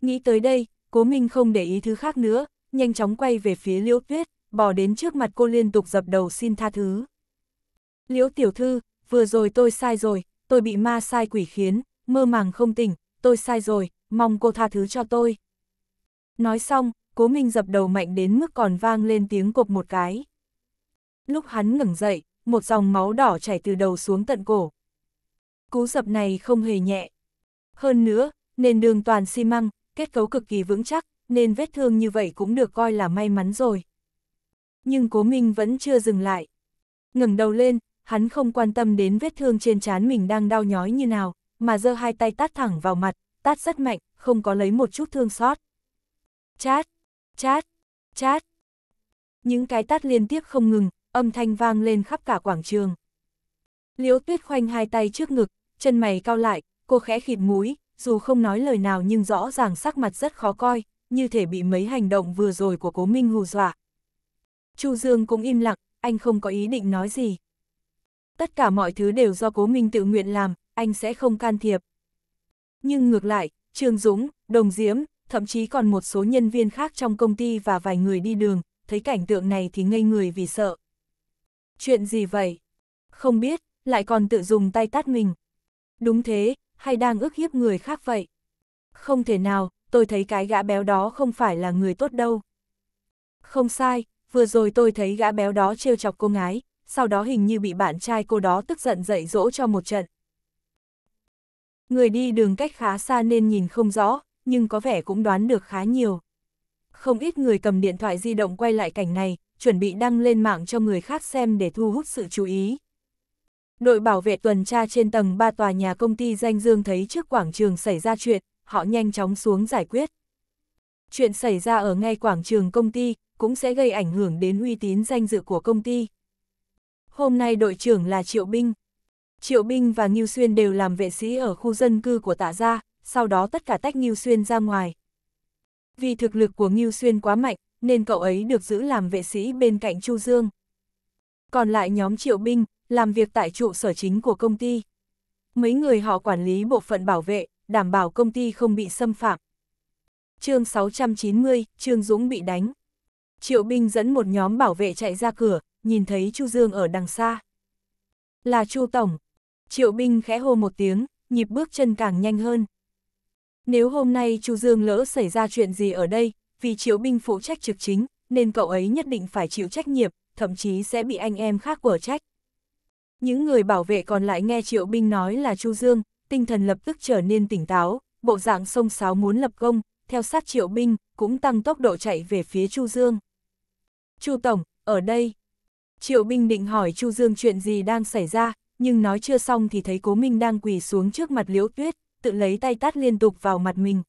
Nghĩ tới đây, Cố Minh không để ý thứ khác nữa, nhanh chóng quay về phía Liễu Tuyết, bỏ đến trước mặt cô liên tục dập đầu xin tha thứ. Liễu tiểu thư, vừa rồi tôi sai rồi, tôi bị ma sai quỷ khiến, mơ màng không tỉnh, tôi sai rồi, mong cô tha thứ cho tôi. Nói xong, cố minh dập đầu mạnh đến mức còn vang lên tiếng cộp một cái. Lúc hắn ngẩng dậy, một dòng máu đỏ chảy từ đầu xuống tận cổ. Cú dập này không hề nhẹ. Hơn nữa, nền đường toàn xi măng, kết cấu cực kỳ vững chắc, nên vết thương như vậy cũng được coi là may mắn rồi. Nhưng cố minh vẫn chưa dừng lại. ngẩng đầu lên, hắn không quan tâm đến vết thương trên trán mình đang đau nhói như nào, mà giơ hai tay tát thẳng vào mặt, tát rất mạnh, không có lấy một chút thương xót. Chát, chát, chát. Những cái tát liên tiếp không ngừng, âm thanh vang lên khắp cả quảng trường. Liễu tuyết khoanh hai tay trước ngực, chân mày cao lại, cô khẽ khịt mũi, dù không nói lời nào nhưng rõ ràng sắc mặt rất khó coi, như thể bị mấy hành động vừa rồi của cố Minh hù dọa. Chu Dương cũng im lặng, anh không có ý định nói gì. Tất cả mọi thứ đều do cố Minh tự nguyện làm, anh sẽ không can thiệp. Nhưng ngược lại, Trương Dũng, Đồng Diễm, thậm chí còn một số nhân viên khác trong công ty và vài người đi đường, thấy cảnh tượng này thì ngây người vì sợ. Chuyện gì vậy? Không biết, lại còn tự dùng tay tát mình. Đúng thế, hay đang ức hiếp người khác vậy? Không thể nào, tôi thấy cái gã béo đó không phải là người tốt đâu. Không sai, vừa rồi tôi thấy gã béo đó trêu chọc cô gái, sau đó hình như bị bạn trai cô đó tức giận dạy dỗ cho một trận. Người đi đường cách khá xa nên nhìn không rõ, nhưng có vẻ cũng đoán được khá nhiều. Không ít người cầm điện thoại di động quay lại cảnh này, chuẩn bị đăng lên mạng cho người khác xem để thu hút sự chú ý. Đội bảo vệ tuần tra trên tầng 3 tòa nhà công ty danh dương thấy trước quảng trường xảy ra chuyện, họ nhanh chóng xuống giải quyết. Chuyện xảy ra ở ngay quảng trường công ty cũng sẽ gây ảnh hưởng đến uy tín danh dự của công ty. Hôm nay đội trưởng là Triệu Binh. Triệu Binh và Ngưu Xuyên đều làm vệ sĩ ở khu dân cư của tạ gia, sau đó tất cả tách Ngưu Xuyên ra ngoài. Vì thực lực của Ngưu Xuyên quá mạnh, nên cậu ấy được giữ làm vệ sĩ bên cạnh Chu Dương. Còn lại nhóm triệu binh, làm việc tại trụ sở chính của công ty. Mấy người họ quản lý bộ phận bảo vệ, đảm bảo công ty không bị xâm phạm. chương 690, Trương Dũng bị đánh. Triệu binh dẫn một nhóm bảo vệ chạy ra cửa, nhìn thấy Chu Dương ở đằng xa. Là Chu Tổng. Triệu binh khẽ hô một tiếng, nhịp bước chân càng nhanh hơn. Nếu hôm nay Chu Dương lỡ xảy ra chuyện gì ở đây, vì triệu binh phụ trách trực chính, nên cậu ấy nhất định phải chịu trách nhiệm, thậm chí sẽ bị anh em khác quở trách. Những người bảo vệ còn lại nghe triệu binh nói là Chu Dương, tinh thần lập tức trở nên tỉnh táo, bộ dạng sông sáo muốn lập công, theo sát triệu binh, cũng tăng tốc độ chạy về phía Chu Dương. Chu Tổng, ở đây. Triệu binh định hỏi Chu Dương chuyện gì đang xảy ra, nhưng nói chưa xong thì thấy Cố Minh đang quỳ xuống trước mặt Liễu Tuyết, tự lấy tay tát liên tục vào mặt mình.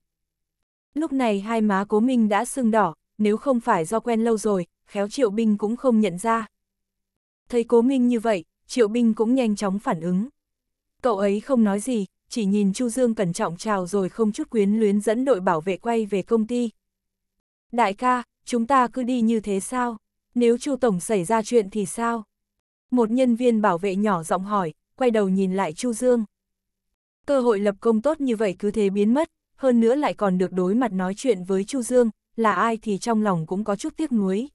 Lúc này hai má cố minh đã sưng đỏ, nếu không phải do quen lâu rồi, khéo triệu binh cũng không nhận ra. Thấy cố minh như vậy, triệu binh cũng nhanh chóng phản ứng. Cậu ấy không nói gì, chỉ nhìn Chu Dương cẩn trọng chào rồi không chút quyến luyến dẫn đội bảo vệ quay về công ty. Đại ca, chúng ta cứ đi như thế sao? Nếu Chu Tổng xảy ra chuyện thì sao? Một nhân viên bảo vệ nhỏ giọng hỏi, quay đầu nhìn lại Chu Dương cơ hội lập công tốt như vậy cứ thế biến mất, hơn nữa lại còn được đối mặt nói chuyện với Chu Dương, là ai thì trong lòng cũng có chút tiếc nuối.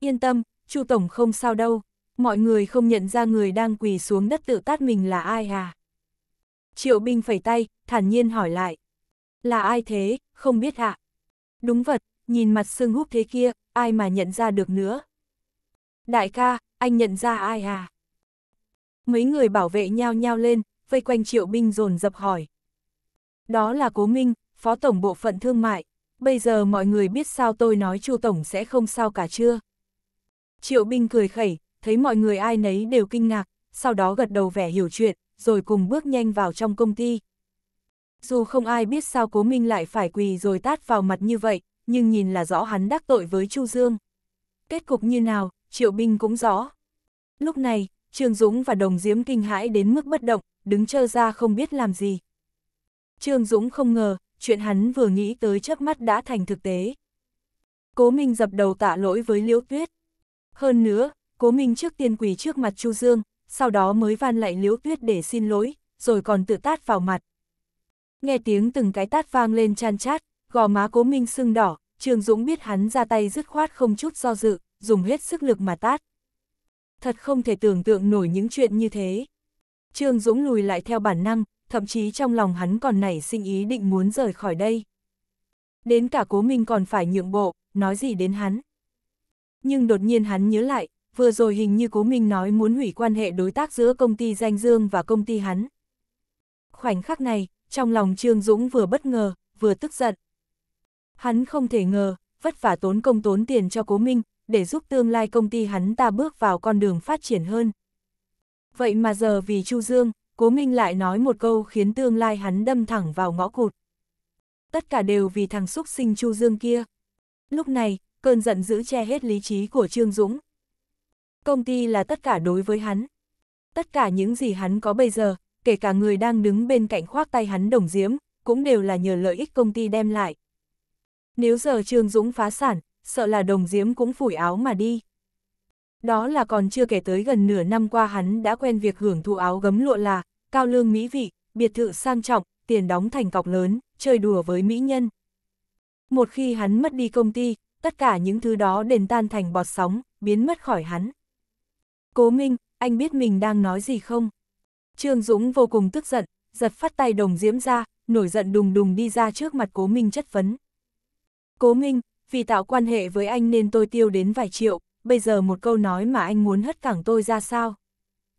Yên tâm, Chu Tổng không sao đâu, mọi người không nhận ra người đang quỳ xuống đất tự tát mình là ai à. Triệu Bình phẩy tay, thản nhiên hỏi lại. Là ai thế, không biết ạ. Đúng vật, nhìn mặt sưng húp thế kia, ai mà nhận ra được nữa. Đại ca, anh nhận ra ai à? Mấy người bảo vệ nhao nhao lên, vây quanh triệu binh dồn dập hỏi. Đó là Cố Minh, Phó Tổng Bộ phận Thương mại, bây giờ mọi người biết sao tôi nói Chu Tổng sẽ không sao cả chưa? Triệu binh cười khẩy, thấy mọi người ai nấy đều kinh ngạc, sau đó gật đầu vẻ hiểu chuyện, rồi cùng bước nhanh vào trong công ty. Dù không ai biết sao Cố Minh lại phải quỳ rồi tát vào mặt như vậy, nhưng nhìn là rõ hắn đắc tội với Chu Dương. Kết cục như nào, Triệu Binh cũng rõ. Lúc này, Trương Dũng và Đồng Diễm kinh hãi đến mức bất động, đứng trơ ra không biết làm gì. Trương Dũng không ngờ, chuyện hắn vừa nghĩ tới chớp mắt đã thành thực tế. Cố Minh dập đầu tạ lỗi với Liễu Tuyết. Hơn nữa, Cố Minh trước tiên quỳ trước mặt Chu Dương, sau đó mới van lại Liễu Tuyết để xin lỗi, rồi còn tự tát vào mặt. Nghe tiếng từng cái tát vang lên chan chát, gò má Cố Minh sưng đỏ, Trương Dũng biết hắn ra tay dứt khoát không chút do dự, dùng hết sức lực mà tát. Thật không thể tưởng tượng nổi những chuyện như thế. Trương Dũng lùi lại theo bản năng, thậm chí trong lòng hắn còn nảy sinh ý định muốn rời khỏi đây. Đến cả cố mình còn phải nhượng bộ, nói gì đến hắn. Nhưng đột nhiên hắn nhớ lại, vừa rồi hình như cố mình nói muốn hủy quan hệ đối tác giữa công ty Danh Dương và công ty hắn. Khoảnh khắc này, trong lòng Trương Dũng vừa bất ngờ, vừa tức giận. Hắn không thể ngờ, vất vả tốn công tốn tiền cho cố minh, để giúp tương lai công ty hắn ta bước vào con đường phát triển hơn, Vậy mà giờ vì Chu Dương, Cố Minh lại nói một câu khiến tương lai hắn đâm thẳng vào ngõ cụt. Tất cả đều vì thằng xúc sinh Chu Dương kia. Lúc này, cơn giận giữ che hết lý trí của Trương Dũng. Công ty là tất cả đối với hắn. Tất cả những gì hắn có bây giờ, kể cả người đang đứng bên cạnh khoác tay hắn đồng diếm, cũng đều là nhờ lợi ích công ty đem lại. Nếu giờ Trương Dũng phá sản, sợ là đồng diếm cũng phủi áo mà đi. Đó là còn chưa kể tới gần nửa năm qua hắn đã quen việc hưởng thụ áo gấm lụa là, cao lương mỹ vị, biệt thự sang trọng, tiền đóng thành cọc lớn, chơi đùa với mỹ nhân. Một khi hắn mất đi công ty, tất cả những thứ đó đền tan thành bọt sóng, biến mất khỏi hắn. Cố Minh, anh biết mình đang nói gì không? Trương Dũng vô cùng tức giận, giật phát tay đồng diễm ra, nổi giận đùng đùng đi ra trước mặt Cố Minh chất vấn. Cố Minh, vì tạo quan hệ với anh nên tôi tiêu đến vài triệu, bây giờ một câu nói mà anh muốn hất cẳng tôi ra sao?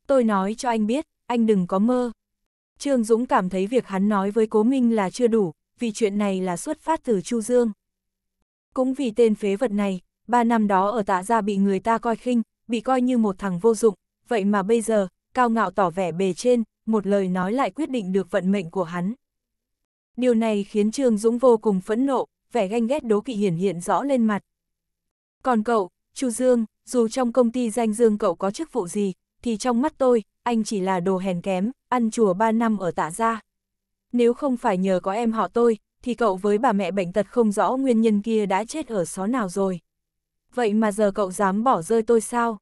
Tôi nói cho anh biết, anh đừng có mơ. Trương Dũng cảm thấy việc hắn nói với Cố Minh là chưa đủ, vì chuyện này là xuất phát từ Chu Dương. Cũng vì tên phế vật này, ba năm đó ở tạ gia bị người ta coi khinh, bị coi như một thằng vô dụng, vậy mà bây giờ, cao ngạo tỏ vẻ bề trên, một lời nói lại quyết định được vận mệnh của hắn. Điều này khiến Trương Dũng vô cùng phẫn nộ, vẻ ganh ghét đố kỵ hiển hiện rõ lên mặt. Còn cậu, Chu Dương, dù trong công ty danh dương cậu có chức vụ gì, thì trong mắt tôi, anh chỉ là đồ hèn kém, ăn chùa 3 năm ở tạ gia. Nếu không phải nhờ có em họ tôi, thì cậu với bà mẹ bệnh tật không rõ nguyên nhân kia đã chết ở xó nào rồi. Vậy mà giờ cậu dám bỏ rơi tôi sao?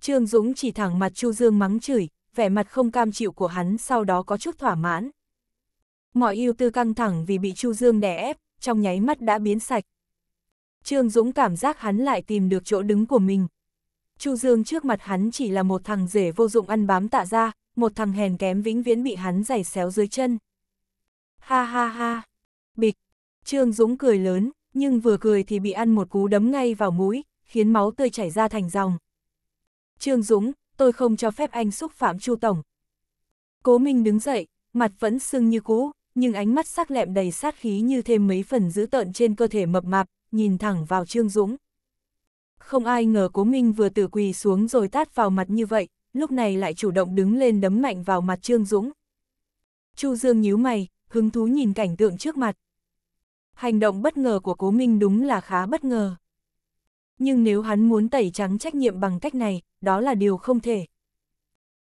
Trương Dũng chỉ thẳng mặt Chu Dương mắng chửi, vẻ mặt không cam chịu của hắn sau đó có chút thỏa mãn. Mọi ưu tư căng thẳng vì bị Chu Dương đè ép, trong nháy mắt đã biến sạch, Trương Dũng cảm giác hắn lại tìm được chỗ đứng của mình. Chu Dương trước mặt hắn chỉ là một thằng rể vô dụng ăn bám tạ ra, một thằng hèn kém vĩnh viễn bị hắn giày xéo dưới chân. Ha ha ha, bịch, Trương Dũng cười lớn, nhưng vừa cười thì bị ăn một cú đấm ngay vào mũi, khiến máu tươi chảy ra thành dòng. Trương Dũng, tôi không cho phép anh xúc phạm Chu Tổng. Cố Minh đứng dậy, mặt vẫn sưng như cũ, nhưng ánh mắt sắc lẹm đầy sát khí như thêm mấy phần dữ tợn trên cơ thể mập mạp, nhìn thẳng vào Trương Dũng. Không ai ngờ Cố Minh vừa tự quỳ xuống rồi tát vào mặt như vậy, lúc này lại chủ động đứng lên đấm mạnh vào mặt Trương Dũng. Chu Dương nhíu mày, hứng thú nhìn cảnh tượng trước mặt. Hành động bất ngờ của Cố Minh đúng là khá bất ngờ. Nhưng nếu hắn muốn tẩy trắng trách nhiệm bằng cách này, đó là điều không thể.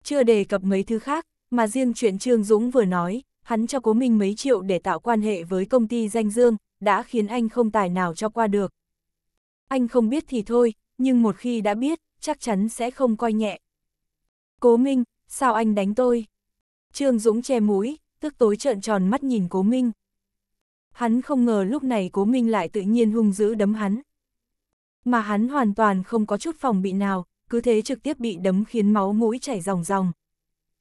Chưa đề cập mấy thứ khác, mà riêng chuyện Trương Dũng vừa nói, hắn cho Cố Minh mấy triệu để tạo quan hệ với công ty danh dương, đã khiến anh không tài nào cho qua được. Anh không biết thì thôi, nhưng một khi đã biết, chắc chắn sẽ không coi nhẹ. Cố Minh, sao anh đánh tôi? Trương Dũng che mũi, tức tối trợn tròn mắt nhìn Cố Minh. Hắn không ngờ lúc này Cố Minh lại tự nhiên hung dữ đấm hắn. Mà hắn hoàn toàn không có chút phòng bị nào, cứ thế trực tiếp bị đấm khiến máu mũi chảy ròng ròng.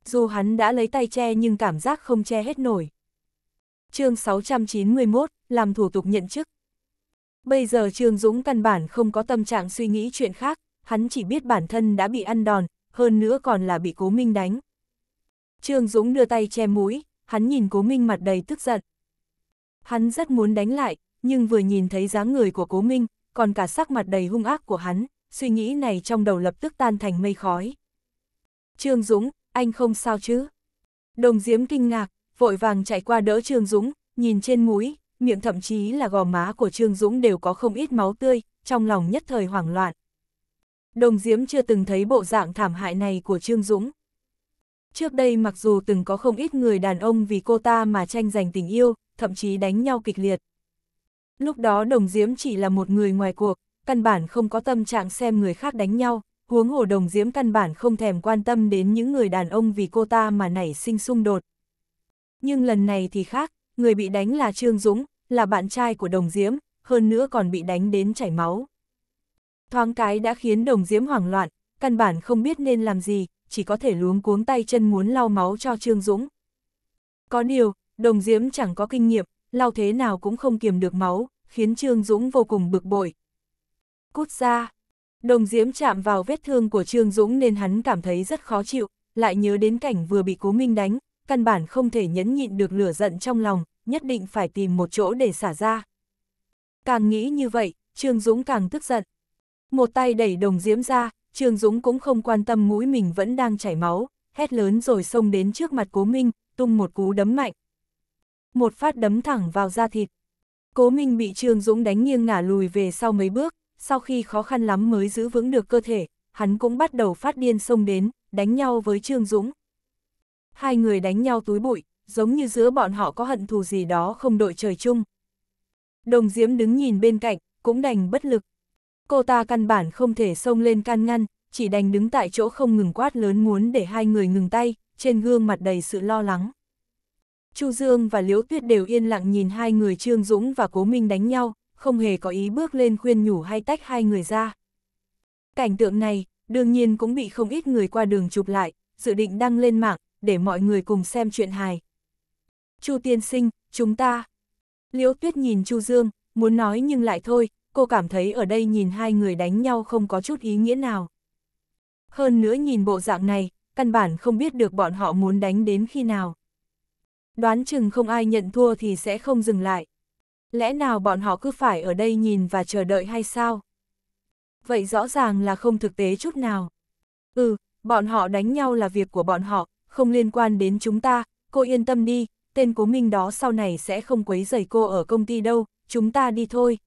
Dù hắn đã lấy tay che nhưng cảm giác không che hết nổi chương 691, làm thủ tục nhận chức. Bây giờ Trương Dũng căn bản không có tâm trạng suy nghĩ chuyện khác, hắn chỉ biết bản thân đã bị ăn đòn, hơn nữa còn là bị Cố Minh đánh. Trương Dũng đưa tay che mũi, hắn nhìn Cố Minh mặt đầy tức giận. Hắn rất muốn đánh lại, nhưng vừa nhìn thấy dáng người của Cố Minh, còn cả sắc mặt đầy hung ác của hắn, suy nghĩ này trong đầu lập tức tan thành mây khói. Trương Dũng, anh không sao chứ? Đồng Diễm kinh ngạc, vội vàng chạy qua đỡ Trương Dũng, nhìn trên mũi, miệng thậm chí là gò má của Trương Dũng đều có không ít máu tươi, trong lòng nhất thời hoảng loạn. Đồng Diễm chưa từng thấy bộ dạng thảm hại này của Trương Dũng. Trước đây mặc dù từng có không ít người đàn ông vì cô ta mà tranh giành tình yêu, thậm chí đánh nhau kịch liệt. Lúc đó Đồng Diễm chỉ là một người ngoài cuộc, căn bản không có tâm trạng xem người khác đánh nhau, huống hồ Đồng Diễm căn bản không thèm quan tâm đến những người đàn ông vì cô ta mà nảy sinh xung đột, nhưng lần này thì khác, người bị đánh là Trương Dũng, là bạn trai của Đồng Diễm, hơn nữa còn bị đánh đến chảy máu. Thoáng cái đã khiến Đồng Diễm hoảng loạn, căn bản không biết nên làm gì, chỉ có thể luống cuống tay chân muốn lau máu cho Trương Dũng. Có điều, Đồng Diễm chẳng có kinh nghiệm, lau thế nào cũng không kiềm được máu, khiến Trương Dũng vô cùng bực bội. Cút ra! Đồng Diễm chạm vào vết thương của Trương Dũng nên hắn cảm thấy rất khó chịu, lại nhớ đến cảnh vừa bị Cố Minh đánh, căn bản không thể nhẫn nhịn được lửa giận trong lòng, nhất định phải tìm một chỗ để xả ra. Càng nghĩ như vậy, Trương Dũng càng tức giận. Một tay đẩy đồng diễm ra, Trương Dũng cũng không quan tâm mũi mình vẫn đang chảy máu, hét lớn rồi xông đến trước mặt Cố Minh, tung một cú đấm mạnh. Một phát đấm thẳng vào da thịt. Cố Minh bị Trương Dũng đánh nghiêng ngả lùi về sau mấy bước, sau khi khó khăn lắm mới giữ vững được cơ thể, hắn cũng bắt đầu phát điên xông đến, đánh nhau với Trương Dũng hai người đánh nhau túi bụi, giống như giữa bọn họ có hận thù gì đó không đội trời chung. Đồng Diễm đứng nhìn bên cạnh, cũng đành bất lực. Cô ta căn bản không thể xông lên can ngăn, chỉ đành đứng tại chỗ không ngừng quát lớn muốn để hai người ngừng tay, trên gương mặt đầy sự lo lắng. Chu Dương và Liễu Tuyết đều yên lặng nhìn hai người Trương Dũng và Cố Minh đánh nhau, không hề có ý bước lên khuyên nhủ hay tách hai người ra. Cảnh tượng này, đương nhiên cũng bị không ít người qua đường chụp lại, dự định đăng lên mạng, để mọi người cùng xem chuyện hài. Chu tiên sinh, chúng ta. Liễu Tuyết nhìn Chu Dương, muốn nói nhưng lại thôi, cô cảm thấy ở đây nhìn hai người đánh nhau không có chút ý nghĩa nào. Hơn nữa nhìn bộ dạng này, căn bản không biết được bọn họ muốn đánh đến khi nào. Đoán chừng không ai nhận thua thì sẽ không dừng lại. Lẽ nào bọn họ cứ phải ở đây nhìn và chờ đợi hay sao? Vậy rõ ràng là không thực tế chút nào. Ừ, bọn họ đánh nhau là việc của bọn họ, không liên quan đến chúng ta, cô yên tâm đi, tên cố minh đó sau này sẽ không quấy rầy cô ở công ty đâu, chúng ta đi thôi.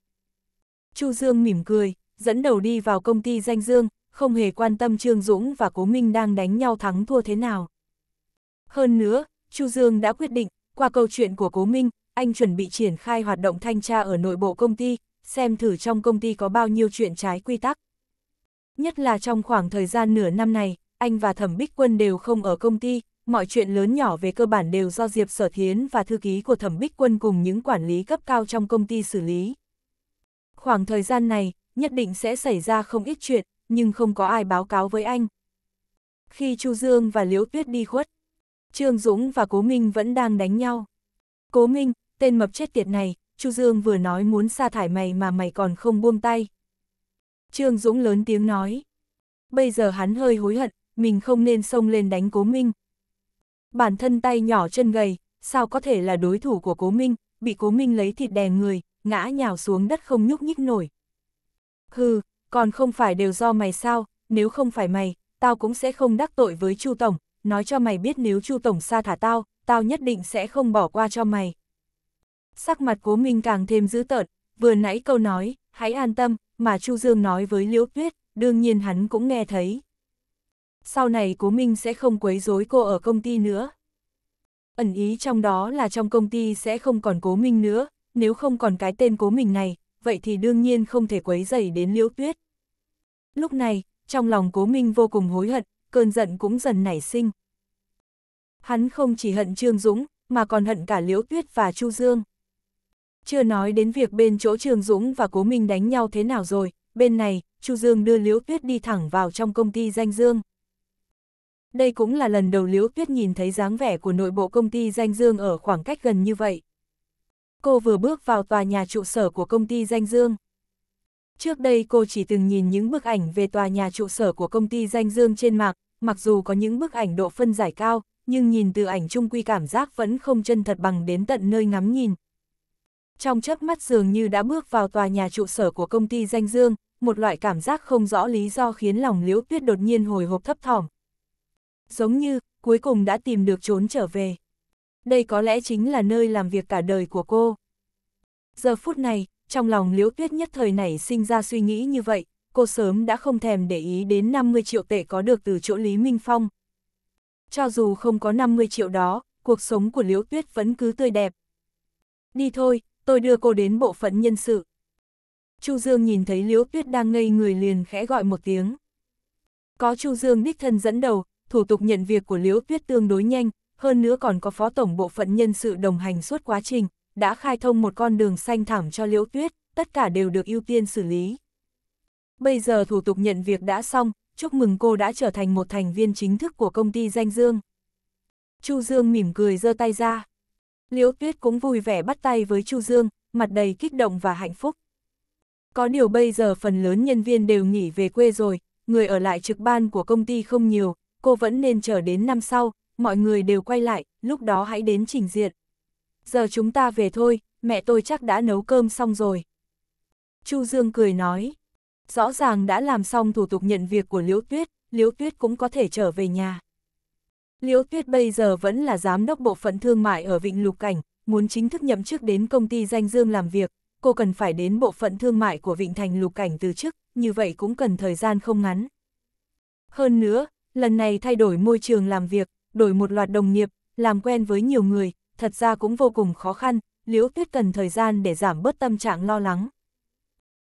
Chu Dương mỉm cười, dẫn đầu đi vào công ty danh Dương, không hề quan tâm Trương Dũng và Cố Minh đang đánh nhau thắng thua thế nào. Hơn nữa, Chu Dương đã quyết định, qua câu chuyện của Cố Minh, anh chuẩn bị triển khai hoạt động thanh tra ở nội bộ công ty, xem thử trong công ty có bao nhiêu chuyện trái quy tắc. Nhất là trong khoảng thời gian nửa năm này, anh và Thẩm Bích Quân đều không ở công ty, mọi chuyện lớn nhỏ về cơ bản đều do Diệp Sở Thiến và thư ký của Thẩm Bích Quân cùng những quản lý cấp cao trong công ty xử lý. Khoảng thời gian này, nhất định sẽ xảy ra không ít chuyện, nhưng không có ai báo cáo với anh. Khi Chu Dương và Liễu Tuyết đi khuất, Trương Dũng và Cố Minh vẫn đang đánh nhau. Cố Minh, tên mập chết tiệt này, Chu Dương vừa nói muốn sa thải mày mà mày còn không buông tay. Trương Dũng lớn tiếng nói. Bây giờ hắn hơi hối hận, mình không nên xông lên đánh Cố Minh. Bản thân tay nhỏ chân gầy, sao có thể là đối thủ của Cố Minh, bị Cố Minh lấy thịt đè người, ngã nhào xuống đất không nhúc nhích nổi. Hừ, còn không phải đều do mày sao, nếu không phải mày, tao cũng sẽ không đắc tội với Chu Tổng, nói cho mày biết nếu Chu Tổng xa thả tao, tao nhất định sẽ không bỏ qua cho mày. Sắc mặt cố Minh càng thêm dữ tợn, vừa nãy câu nói, hãy an tâm, mà Chu Dương nói với Liễu Tuyết, đương nhiên hắn cũng nghe thấy sau này Cố Minh sẽ không quấy rối cô ở công ty nữa. Ẩn ý trong đó là trong công ty sẽ không còn Cố Minh nữa, nếu không còn cái tên Cố Minh này, vậy thì đương nhiên không thể quấy rầy đến Liễu Tuyết. Lúc này, trong lòng Cố Minh vô cùng hối hận, cơn giận cũng dần nảy sinh. Hắn không chỉ hận Trương Dũng, mà còn hận cả Liễu Tuyết và Chu Dương. Chưa nói đến việc bên chỗ Trương Dũng và Cố Minh đánh nhau thế nào rồi, bên này, Chu Dương đưa Liễu Tuyết đi thẳng vào trong công ty danh Dương. Đây cũng là lần đầu Liễu Tuyết nhìn thấy dáng vẻ của nội bộ công ty danh dương ở khoảng cách gần như vậy. Cô vừa bước vào tòa nhà trụ sở của công ty danh dương. Trước đây cô chỉ từng nhìn những bức ảnh về tòa nhà trụ sở của công ty danh dương trên mạng, mặc dù có những bức ảnh độ phân giải cao, nhưng nhìn từ ảnh chung quy cảm giác vẫn không chân thật bằng đến tận nơi ngắm nhìn. Trong chớp mắt dường như đã bước vào tòa nhà trụ sở của công ty danh dương, một loại cảm giác không rõ lý do khiến lòng Liễu Tuyết đột nhiên hồi hộp thấp thỏm, giống như, cuối cùng đã tìm được trốn trở về. Đây có lẽ chính là nơi làm việc cả đời của cô. Giờ phút này, trong lòng liễu tuyết nhất thời này sinh ra suy nghĩ như vậy, cô sớm đã không thèm để ý đến 50 triệu tệ có được từ chỗ Lý Minh Phong. Cho dù không có 50 triệu đó, cuộc sống của liễu tuyết vẫn cứ tươi đẹp. Đi thôi, tôi đưa cô đến bộ phận nhân sự. Chu Dương nhìn thấy Liễu Tuyết đang ngây người liền khẽ gọi một tiếng. Có Chu Dương đích thân dẫn đầu, thủ tục nhận việc của Liễu Tuyết tương đối nhanh, hơn nữa còn có phó tổng bộ phận nhân sự đồng hành suốt quá trình, đã khai thông một con đường xanh thảm cho Liễu Tuyết, tất cả đều được ưu tiên xử lý. Bây giờ thủ tục nhận việc đã xong, chúc mừng cô đã trở thành một thành viên chính thức của công ty danh Dương. Chu Dương mỉm cười giơ tay ra. Liễu Tuyết cũng vui vẻ bắt tay với Chu Dương, mặt đầy kích động và hạnh phúc. Có điều bây giờ phần lớn nhân viên đều nghỉ về quê rồi, người ở lại trực ban của công ty không nhiều, cô vẫn nên chờ đến năm sau, mọi người đều quay lại, lúc đó hãy đến trình diện. Giờ chúng ta về thôi, mẹ tôi chắc đã nấu cơm xong rồi. Chu Dương cười nói, rõ ràng đã làm xong thủ tục nhận việc của Liễu Tuyết, Liễu Tuyết cũng có thể trở về nhà. Liễu Tuyết bây giờ vẫn là giám đốc bộ phận thương mại ở Vịnh Lục Cảnh, muốn chính thức nhậm chức đến công ty danh dương làm việc, cô cần phải đến bộ phận thương mại của Vịnh Thành Lục Cảnh từ chức, như vậy cũng cần thời gian không ngắn. Hơn nữa, lần này thay đổi môi trường làm việc, đổi một loạt đồng nghiệp, làm quen với nhiều người, thật ra cũng vô cùng khó khăn, Liễu Tuyết cần thời gian để giảm bớt tâm trạng lo lắng.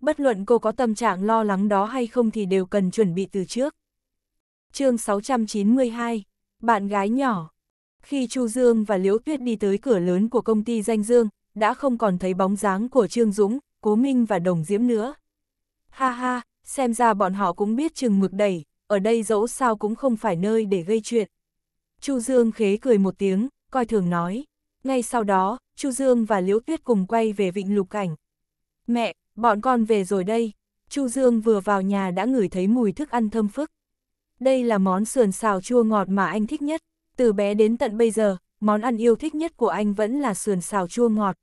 Bất luận cô có tâm trạng lo lắng đó hay không thì đều cần chuẩn bị từ trước. chương 692, bạn gái nhỏ. Khi Chu Dương và Liễu Tuyết đi tới cửa lớn của công ty danh Dương, đã không còn thấy bóng dáng của Trương Dũng, Cố Minh và Đồng Diễm nữa. Ha ha, xem ra bọn họ cũng biết chừng mực đẩy, ở đây dẫu sao cũng không phải nơi để gây chuyện. Chu Dương khế cười một tiếng, coi thường nói. Ngay sau đó, Chu Dương và Liễu Tuyết cùng quay về vịnh lục cảnh. Mẹ, bọn con về rồi đây. Chu Dương vừa vào nhà đã ngửi thấy mùi thức ăn thơm phức. Đây là món sườn xào chua ngọt mà anh thích nhất. Từ bé đến tận bây giờ, món ăn yêu thích nhất của anh vẫn là sườn xào chua ngọt.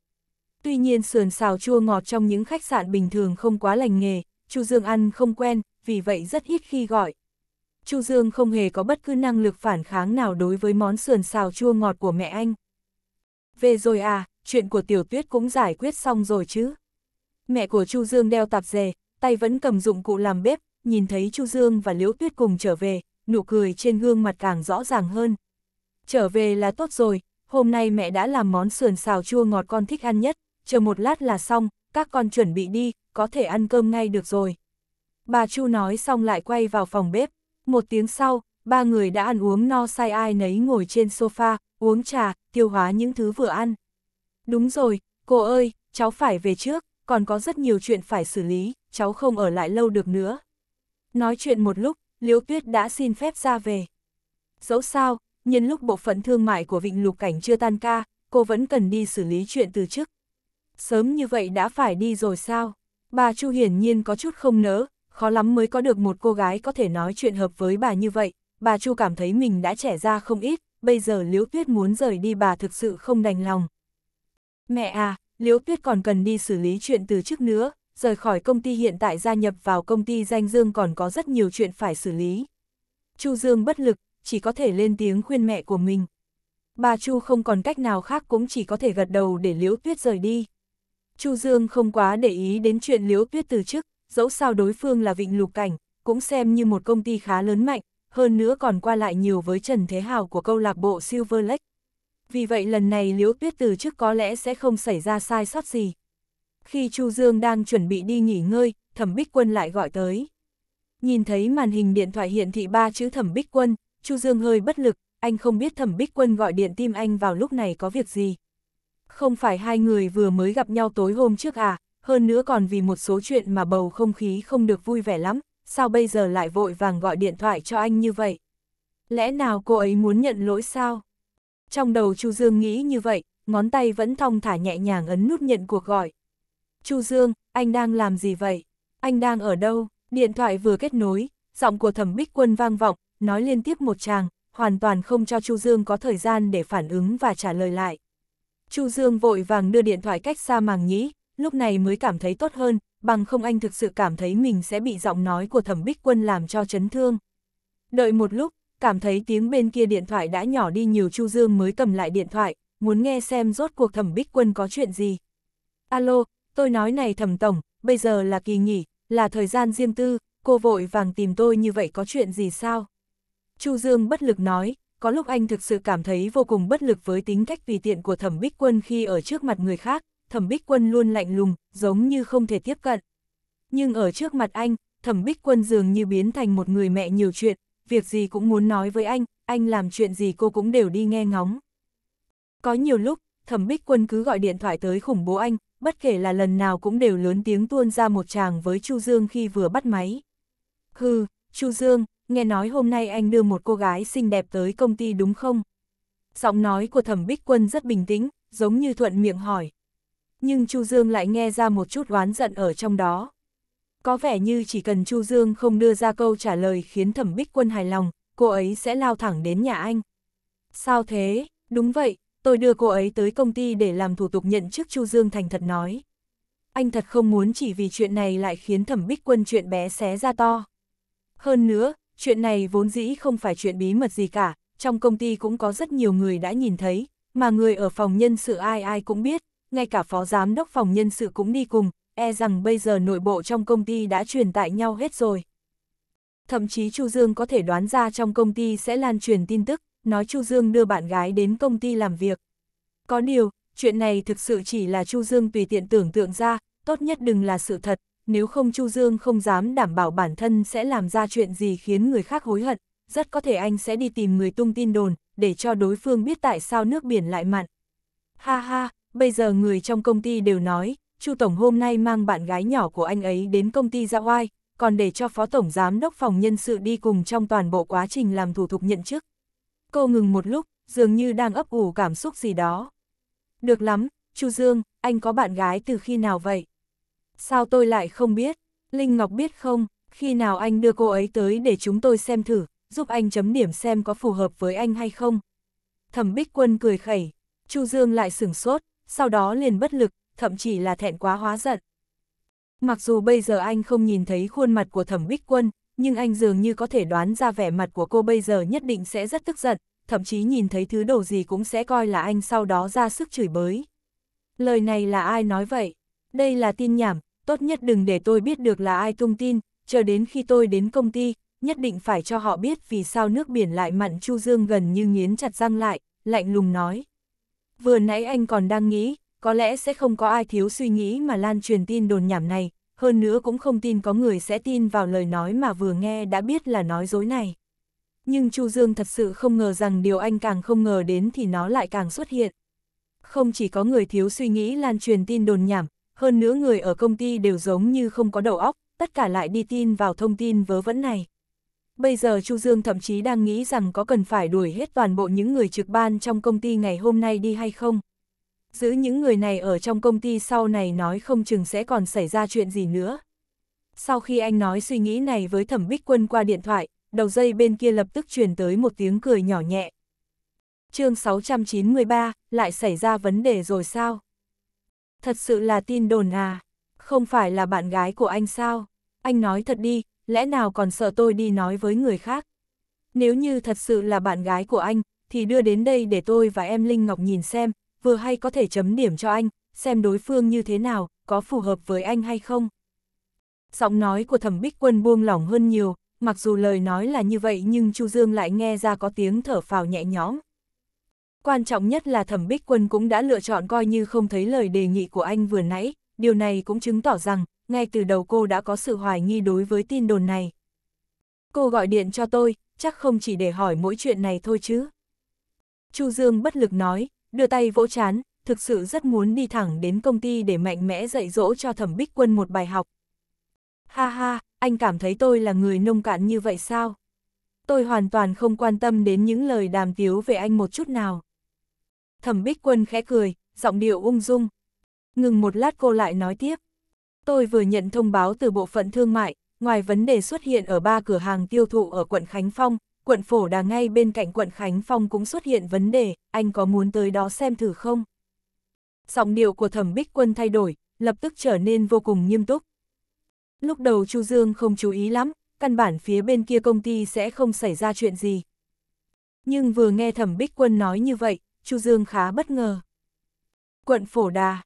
Tuy nhiên sườn xào chua ngọt trong những khách sạn bình thường không quá lành nghề, Chu Dương ăn không quen, vì vậy rất ít khi gọi. Chu Dương không hề có bất cứ năng lực phản kháng nào đối với món sườn xào chua ngọt của mẹ anh. Về rồi à, chuyện của tiểu tuyết cũng giải quyết xong rồi chứ. Mẹ của Chu Dương đeo tạp dề, tay vẫn cầm dụng cụ làm bếp, nhìn thấy Chu Dương và Liễu Tuyết cùng trở về, nụ cười trên gương mặt càng rõ ràng hơn. Trở về là tốt rồi, hôm nay mẹ đã làm món sườn xào chua ngọt con thích ăn nhất, chờ một lát là xong, các con chuẩn bị đi, có thể ăn cơm ngay được rồi. Bà Chu nói xong lại quay vào phòng bếp. Một tiếng sau, ba người đã ăn uống no say ai nấy ngồi trên sofa, uống trà, tiêu hóa những thứ vừa ăn. Đúng rồi, cô ơi, cháu phải về trước, còn có rất nhiều chuyện phải xử lý, cháu không ở lại lâu được nữa. Nói chuyện một lúc, Liễu Tuyết đã xin phép ra về. Dẫu sao, nhân lúc bộ phận thương mại của Vịnh Lục Cảnh chưa tan ca, cô vẫn cần đi xử lý chuyện từ chức. Sớm như vậy đã phải đi rồi sao? Bà Chu hiển nhiên có chút không nỡ, khó lắm mới có được một cô gái có thể nói chuyện hợp với bà như vậy, bà Chu cảm thấy mình đã trẻ ra không ít, bây giờ Liễu Tuyết muốn rời đi bà thực sự không đành lòng. Mẹ à, Liễu Tuyết còn cần đi xử lý chuyện từ trước nữa, rời khỏi công ty hiện tại gia nhập vào công ty danh Dương còn có rất nhiều chuyện phải xử lý. Chu Dương bất lực, chỉ có thể lên tiếng khuyên mẹ của mình. Bà Chu không còn cách nào khác cũng chỉ có thể gật đầu để Liễu Tuyết rời đi. Chu Dương không quá để ý đến chuyện Liễu Tuyết từ chức, dẫu sao đối phương là vịnh lục cảnh, cũng xem như một công ty khá lớn mạnh, hơn nữa còn qua lại nhiều với Trần Thế Hào của câu lạc bộ Silver Lake. Vì vậy lần này Liễu Tuyết từ trước có lẽ sẽ không xảy ra sai sót gì. Khi Chu Dương đang chuẩn bị đi nghỉ ngơi, Thẩm Bích Quân lại gọi tới. Nhìn thấy màn hình điện thoại hiện thị ba chữ Thẩm Bích Quân, Chu Dương hơi bất lực, anh không biết Thẩm Bích Quân gọi điện tim anh vào lúc này có việc gì. Không phải hai người vừa mới gặp nhau tối hôm trước à, hơn nữa còn vì một số chuyện mà bầu không khí không được vui vẻ lắm, sao bây giờ lại vội vàng gọi điện thoại cho anh như vậy? Lẽ nào cô ấy muốn nhận lỗi sao? Trong đầu Chu Dương nghĩ như vậy, ngón tay vẫn thong thả nhẹ nhàng ấn nút nhận cuộc gọi. Chu Dương, anh đang làm gì vậy? Anh đang ở đâu? Điện thoại vừa kết nối, giọng của thẩm bích quân vang vọng, nói liên tiếp một tràng, hoàn toàn không cho Chu Dương có thời gian để phản ứng và trả lời lại. Chu Dương vội vàng đưa điện thoại cách xa màng nhĩ, lúc này mới cảm thấy tốt hơn, bằng không anh thực sự cảm thấy mình sẽ bị giọng nói của thẩm bích quân làm cho chấn thương. Đợi một lúc, cảm thấy tiếng bên kia điện thoại đã nhỏ đi nhiều Chu Dương mới cầm lại điện thoại, muốn nghe xem rốt cuộc thẩm bích quân có chuyện gì. Alo, tôi nói này thẩm tổng, bây giờ là kỳ nghỉ, là thời gian riêng tư, cô vội vàng tìm tôi như vậy có chuyện gì sao? Chu Dương bất lực nói, có lúc anh thực sự cảm thấy vô cùng bất lực với tính cách tùy tiện của thẩm bích quân khi ở trước mặt người khác, thẩm bích quân luôn lạnh lùng, giống như không thể tiếp cận. Nhưng ở trước mặt anh, thẩm bích quân dường như biến thành một người mẹ nhiều chuyện, việc gì cũng muốn nói với anh, anh làm chuyện gì cô cũng đều đi nghe ngóng. Có nhiều lúc, thẩm bích quân cứ gọi điện thoại tới khủng bố anh, bất kể là lần nào cũng đều lớn tiếng tuôn ra một chàng với Chu Dương khi vừa bắt máy. Hừ, Chu Dương, nghe nói hôm nay anh đưa một cô gái xinh đẹp tới công ty đúng không? Giọng nói của thẩm bích quân rất bình tĩnh, giống như thuận miệng hỏi nhưng Chu Dương lại nghe ra một chút oán giận ở trong đó. Có vẻ như chỉ cần Chu Dương không đưa ra câu trả lời khiến thẩm bích quân hài lòng, cô ấy sẽ lao thẳng đến nhà anh. Sao thế? Đúng vậy, tôi đưa cô ấy tới công ty để làm thủ tục nhận chức Chu Dương thành thật nói. Anh thật không muốn chỉ vì chuyện này lại khiến thẩm bích quân chuyện bé xé ra to. Hơn nữa, chuyện này vốn dĩ không phải chuyện bí mật gì cả, trong công ty cũng có rất nhiều người đã nhìn thấy, mà người ở phòng nhân sự ai ai cũng biết, ngay cả phó giám đốc phòng nhân sự cũng đi cùng, e rằng bây giờ nội bộ trong công ty đã truyền tại nhau hết rồi. Thậm chí Chu Dương có thể đoán ra trong công ty sẽ lan truyền tin tức, nói Chu Dương đưa bạn gái đến công ty làm việc. Có điều, chuyện này thực sự chỉ là Chu Dương tùy tiện tưởng tượng ra, tốt nhất đừng là sự thật, nếu không Chu Dương không dám đảm bảo bản thân sẽ làm ra chuyện gì khiến người khác hối hận, rất có thể anh sẽ đi tìm người tung tin đồn, để cho đối phương biết tại sao nước biển lại mặn. Ha ha, bây giờ người trong công ty đều nói, Chu Tổng hôm nay mang bạn gái nhỏ của anh ấy đến công ty ra oai, còn để cho Phó Tổng Giám đốc phòng nhân sự đi cùng trong toàn bộ quá trình làm thủ tục nhận chức. Cô ngừng một lúc, dường như đang ấp ủ cảm xúc gì đó. Được lắm, Chu Dương, anh có bạn gái từ khi nào vậy? Sao tôi lại không biết? Linh Ngọc biết không, khi nào anh đưa cô ấy tới để chúng tôi xem thử, giúp anh chấm điểm xem có phù hợp với anh hay không? Thẩm Bích Quân cười khẩy, Chu Dương lại sửng sốt, sau đó liền bất lực, thậm chí là thẹn quá hóa giận. Mặc dù bây giờ anh không nhìn thấy khuôn mặt của thẩm bích quân, nhưng anh dường như có thể đoán ra vẻ mặt của cô bây giờ nhất định sẽ rất tức giận, thậm chí nhìn thấy thứ đồ gì cũng sẽ coi là anh sau đó ra sức chửi bới. Lời này là ai nói vậy? Đây là tin nhảm, tốt nhất đừng để tôi biết được là ai tung tin, chờ đến khi tôi đến công ty, nhất định phải cho họ biết vì sao nước biển lại mặn Chu Dương gần như nghiến chặt răng lại, lạnh lùng nói. Vừa nãy anh còn đang nghĩ, có lẽ sẽ không có ai thiếu suy nghĩ mà lan truyền tin đồn nhảm này, hơn nữa cũng không tin có người sẽ tin vào lời nói mà vừa nghe đã biết là nói dối này. Nhưng Chu Dương thật sự không ngờ rằng điều anh càng không ngờ đến thì nó lại càng xuất hiện. Không chỉ có người thiếu suy nghĩ lan truyền tin đồn nhảm, hơn nữa người ở công ty đều giống như không có đầu óc, tất cả lại đi tin vào thông tin vớ vẩn này. Bây giờ Chu Dương thậm chí đang nghĩ rằng có cần phải đuổi hết toàn bộ những người trực ban trong công ty ngày hôm nay đi hay không. Giữ những người này ở trong công ty sau này nói không chừng sẽ còn xảy ra chuyện gì nữa. Sau khi anh nói suy nghĩ này với thẩm bích quân qua điện thoại, đầu dây bên kia lập tức truyền tới một tiếng cười nhỏ nhẹ. chương 693, lại xảy ra vấn đề rồi sao? Thật sự là tin đồn à? Không phải là bạn gái của anh sao? Anh nói thật đi, lẽ nào còn sợ tôi đi nói với người khác? Nếu như thật sự là bạn gái của anh, thì đưa đến đây để tôi và em Linh Ngọc nhìn xem, vừa hay có thể chấm điểm cho anh, xem đối phương như thế nào, có phù hợp với anh hay không. Giọng nói của thẩm bích quân buông lỏng hơn nhiều, mặc dù lời nói là như vậy nhưng Chu Dương lại nghe ra có tiếng thở phào nhẹ nhõm. Quan trọng nhất là thẩm bích quân cũng đã lựa chọn coi như không thấy lời đề nghị của anh vừa nãy, điều này cũng chứng tỏ rằng ngay từ đầu cô đã có sự hoài nghi đối với tin đồn này. Cô gọi điện cho tôi, chắc không chỉ để hỏi mỗi chuyện này thôi chứ. Chu Dương bất lực nói, đưa tay vỗ chán, thực sự rất muốn đi thẳng đến công ty để mạnh mẽ dạy dỗ cho thẩm bích quân một bài học. Ha ha, anh cảm thấy tôi là người nông cạn như vậy sao? Tôi hoàn toàn không quan tâm đến những lời đàm tiếu về anh một chút nào. Thẩm bích quân khẽ cười, giọng điệu ung dung. Ngừng một lát cô lại nói tiếp. Tôi vừa nhận thông báo từ bộ phận thương mại, ngoài vấn đề xuất hiện ở ba cửa hàng tiêu thụ ở quận Khánh Phong, quận Phổ Đà ngay bên cạnh quận Khánh Phong cũng xuất hiện vấn đề, anh có muốn tới đó xem thử không? Giọng điệu của thẩm bích quân thay đổi, lập tức trở nên vô cùng nghiêm túc. Lúc đầu Chu Dương không chú ý lắm, căn bản phía bên kia công ty sẽ không xảy ra chuyện gì. Nhưng vừa nghe thẩm bích quân nói như vậy, Chu Dương khá bất ngờ. Quận Phổ Đà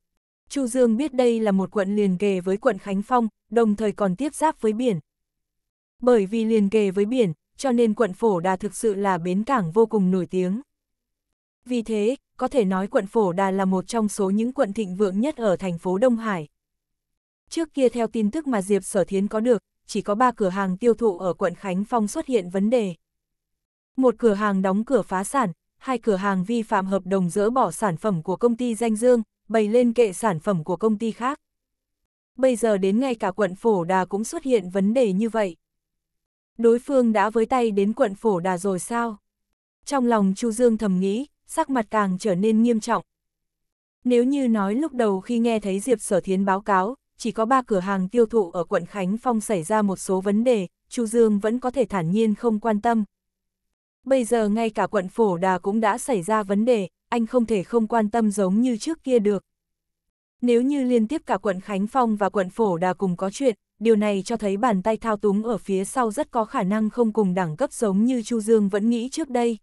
Chu Dương biết đây là một quận liền kề với quận Khánh Phong, đồng thời còn tiếp giáp với biển. Bởi vì liền kề với biển, cho nên quận Phổ Đà thực sự là bến cảng vô cùng nổi tiếng. Vì thế, có thể nói quận Phổ Đà là một trong số những quận thịnh vượng nhất ở thành phố Đông Hải. Trước kia theo tin tức mà Diệp Sở Thiến có được, chỉ có ba cửa hàng tiêu thụ ở quận Khánh Phong xuất hiện vấn đề. Một cửa hàng đóng cửa phá sản, hai cửa hàng vi phạm hợp đồng dỡ bỏ sản phẩm của công ty Danh Dương, bày lên kệ sản phẩm của công ty khác. Bây giờ đến ngay cả quận Phổ Đà cũng xuất hiện vấn đề như vậy. Đối phương đã với tay đến quận Phổ Đà rồi sao? Trong lòng Chu Dương thầm nghĩ, sắc mặt càng trở nên nghiêm trọng. Nếu như nói lúc đầu khi nghe thấy Diệp Sở Thiến báo cáo, chỉ có ba cửa hàng tiêu thụ ở quận Khánh Phong xảy ra một số vấn đề, Chu Dương vẫn có thể thản nhiên không quan tâm, Bây giờ ngay cả quận Phổ Đà cũng đã xảy ra vấn đề, anh không thể không quan tâm giống như trước kia được. Nếu như liên tiếp cả quận Khánh Phong và quận Phổ Đà cùng có chuyện, điều này cho thấy bàn tay thao túng ở phía sau rất có khả năng không cùng đẳng cấp giống như Chu Dương vẫn nghĩ trước đây.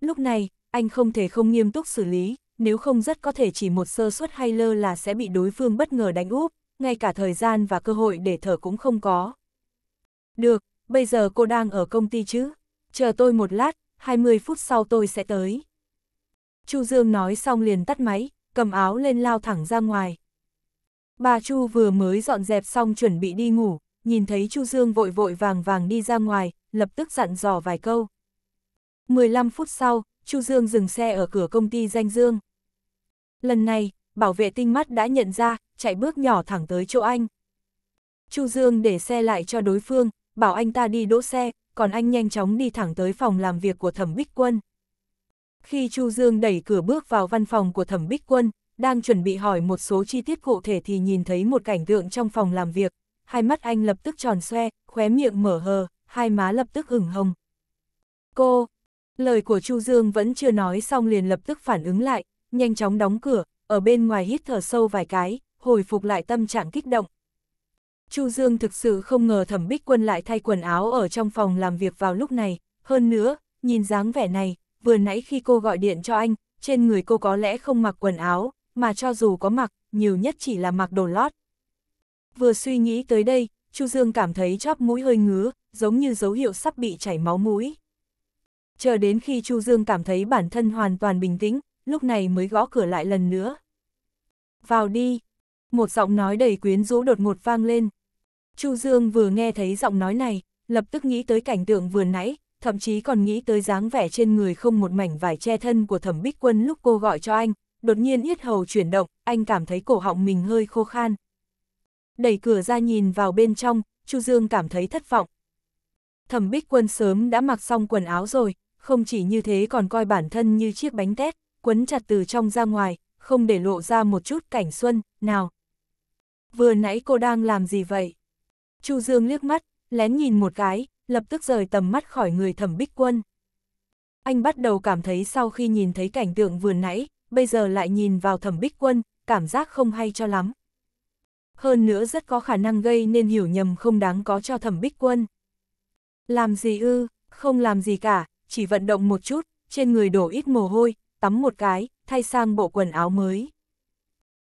Lúc này, anh không thể không nghiêm túc xử lý, nếu không rất có thể chỉ một sơ suất hay lơ là sẽ bị đối phương bất ngờ đánh úp, ngay cả thời gian và cơ hội để thở cũng không có. Được, bây giờ cô đang ở công ty chứ? chờ tôi một lát, 20 phút sau tôi sẽ tới. Chu Dương nói xong liền tắt máy, cầm áo lên lao thẳng ra ngoài. Bà Chu vừa mới dọn dẹp xong chuẩn bị đi ngủ, nhìn thấy Chu Dương vội vội vàng vàng đi ra ngoài, lập tức dặn dò vài câu. 15 phút sau, Chu Dương dừng xe ở cửa công ty danh Dương. Lần này, bảo vệ tinh mắt đã nhận ra, chạy bước nhỏ thẳng tới chỗ anh. Chu Dương để xe lại cho đối phương, bảo anh ta đi đỗ xe, còn anh nhanh chóng đi thẳng tới phòng làm việc của Thẩm Bích Quân. Khi Chu Dương đẩy cửa bước vào văn phòng của Thẩm Bích Quân, đang chuẩn bị hỏi một số chi tiết cụ thể thì nhìn thấy một cảnh tượng trong phòng làm việc, hai mắt anh lập tức tròn xoe, khóe miệng mở hờ, hai má lập tức ửng hồng. Cô, lời của Chu Dương vẫn chưa nói xong liền lập tức phản ứng lại, nhanh chóng đóng cửa, ở bên ngoài hít thở sâu vài cái, hồi phục lại tâm trạng kích động. Chu Dương thực sự không ngờ thẩm bích quân lại thay quần áo ở trong phòng làm việc vào lúc này, hơn nữa, nhìn dáng vẻ này, vừa nãy khi cô gọi điện cho anh, trên người cô có lẽ không mặc quần áo, mà cho dù có mặc, nhiều nhất chỉ là mặc đồ lót. Vừa suy nghĩ tới đây, Chu Dương cảm thấy chóp mũi hơi ngứa, giống như dấu hiệu sắp bị chảy máu mũi. Chờ đến khi Chu Dương cảm thấy bản thân hoàn toàn bình tĩnh, lúc này mới gõ cửa lại lần nữa. Vào đi! Một giọng nói đầy quyến rũ đột ngột vang lên, Chu Dương vừa nghe thấy giọng nói này, lập tức nghĩ tới cảnh tượng vừa nãy, thậm chí còn nghĩ tới dáng vẻ trên người không một mảnh vải che thân của thẩm bích quân lúc cô gọi cho anh, đột nhiên yết hầu chuyển động, anh cảm thấy cổ họng mình hơi khô khan. Đẩy cửa ra nhìn vào bên trong, Chu Dương cảm thấy thất vọng. Thẩm bích quân sớm đã mặc xong quần áo rồi, không chỉ như thế còn coi bản thân như chiếc bánh tét, quấn chặt từ trong ra ngoài, không để lộ ra một chút cảnh xuân, nào. Vừa nãy cô đang làm gì vậy? Chu Dương liếc mắt, lén nhìn một cái, lập tức rời tầm mắt khỏi người thẩm bích quân. Anh bắt đầu cảm thấy sau khi nhìn thấy cảnh tượng vừa nãy, bây giờ lại nhìn vào thẩm bích quân, cảm giác không hay cho lắm. Hơn nữa rất có khả năng gây nên hiểu nhầm không đáng có cho thẩm bích quân. Làm gì ư, không làm gì cả, chỉ vận động một chút, trên người đổ ít mồ hôi, tắm một cái, thay sang bộ quần áo mới.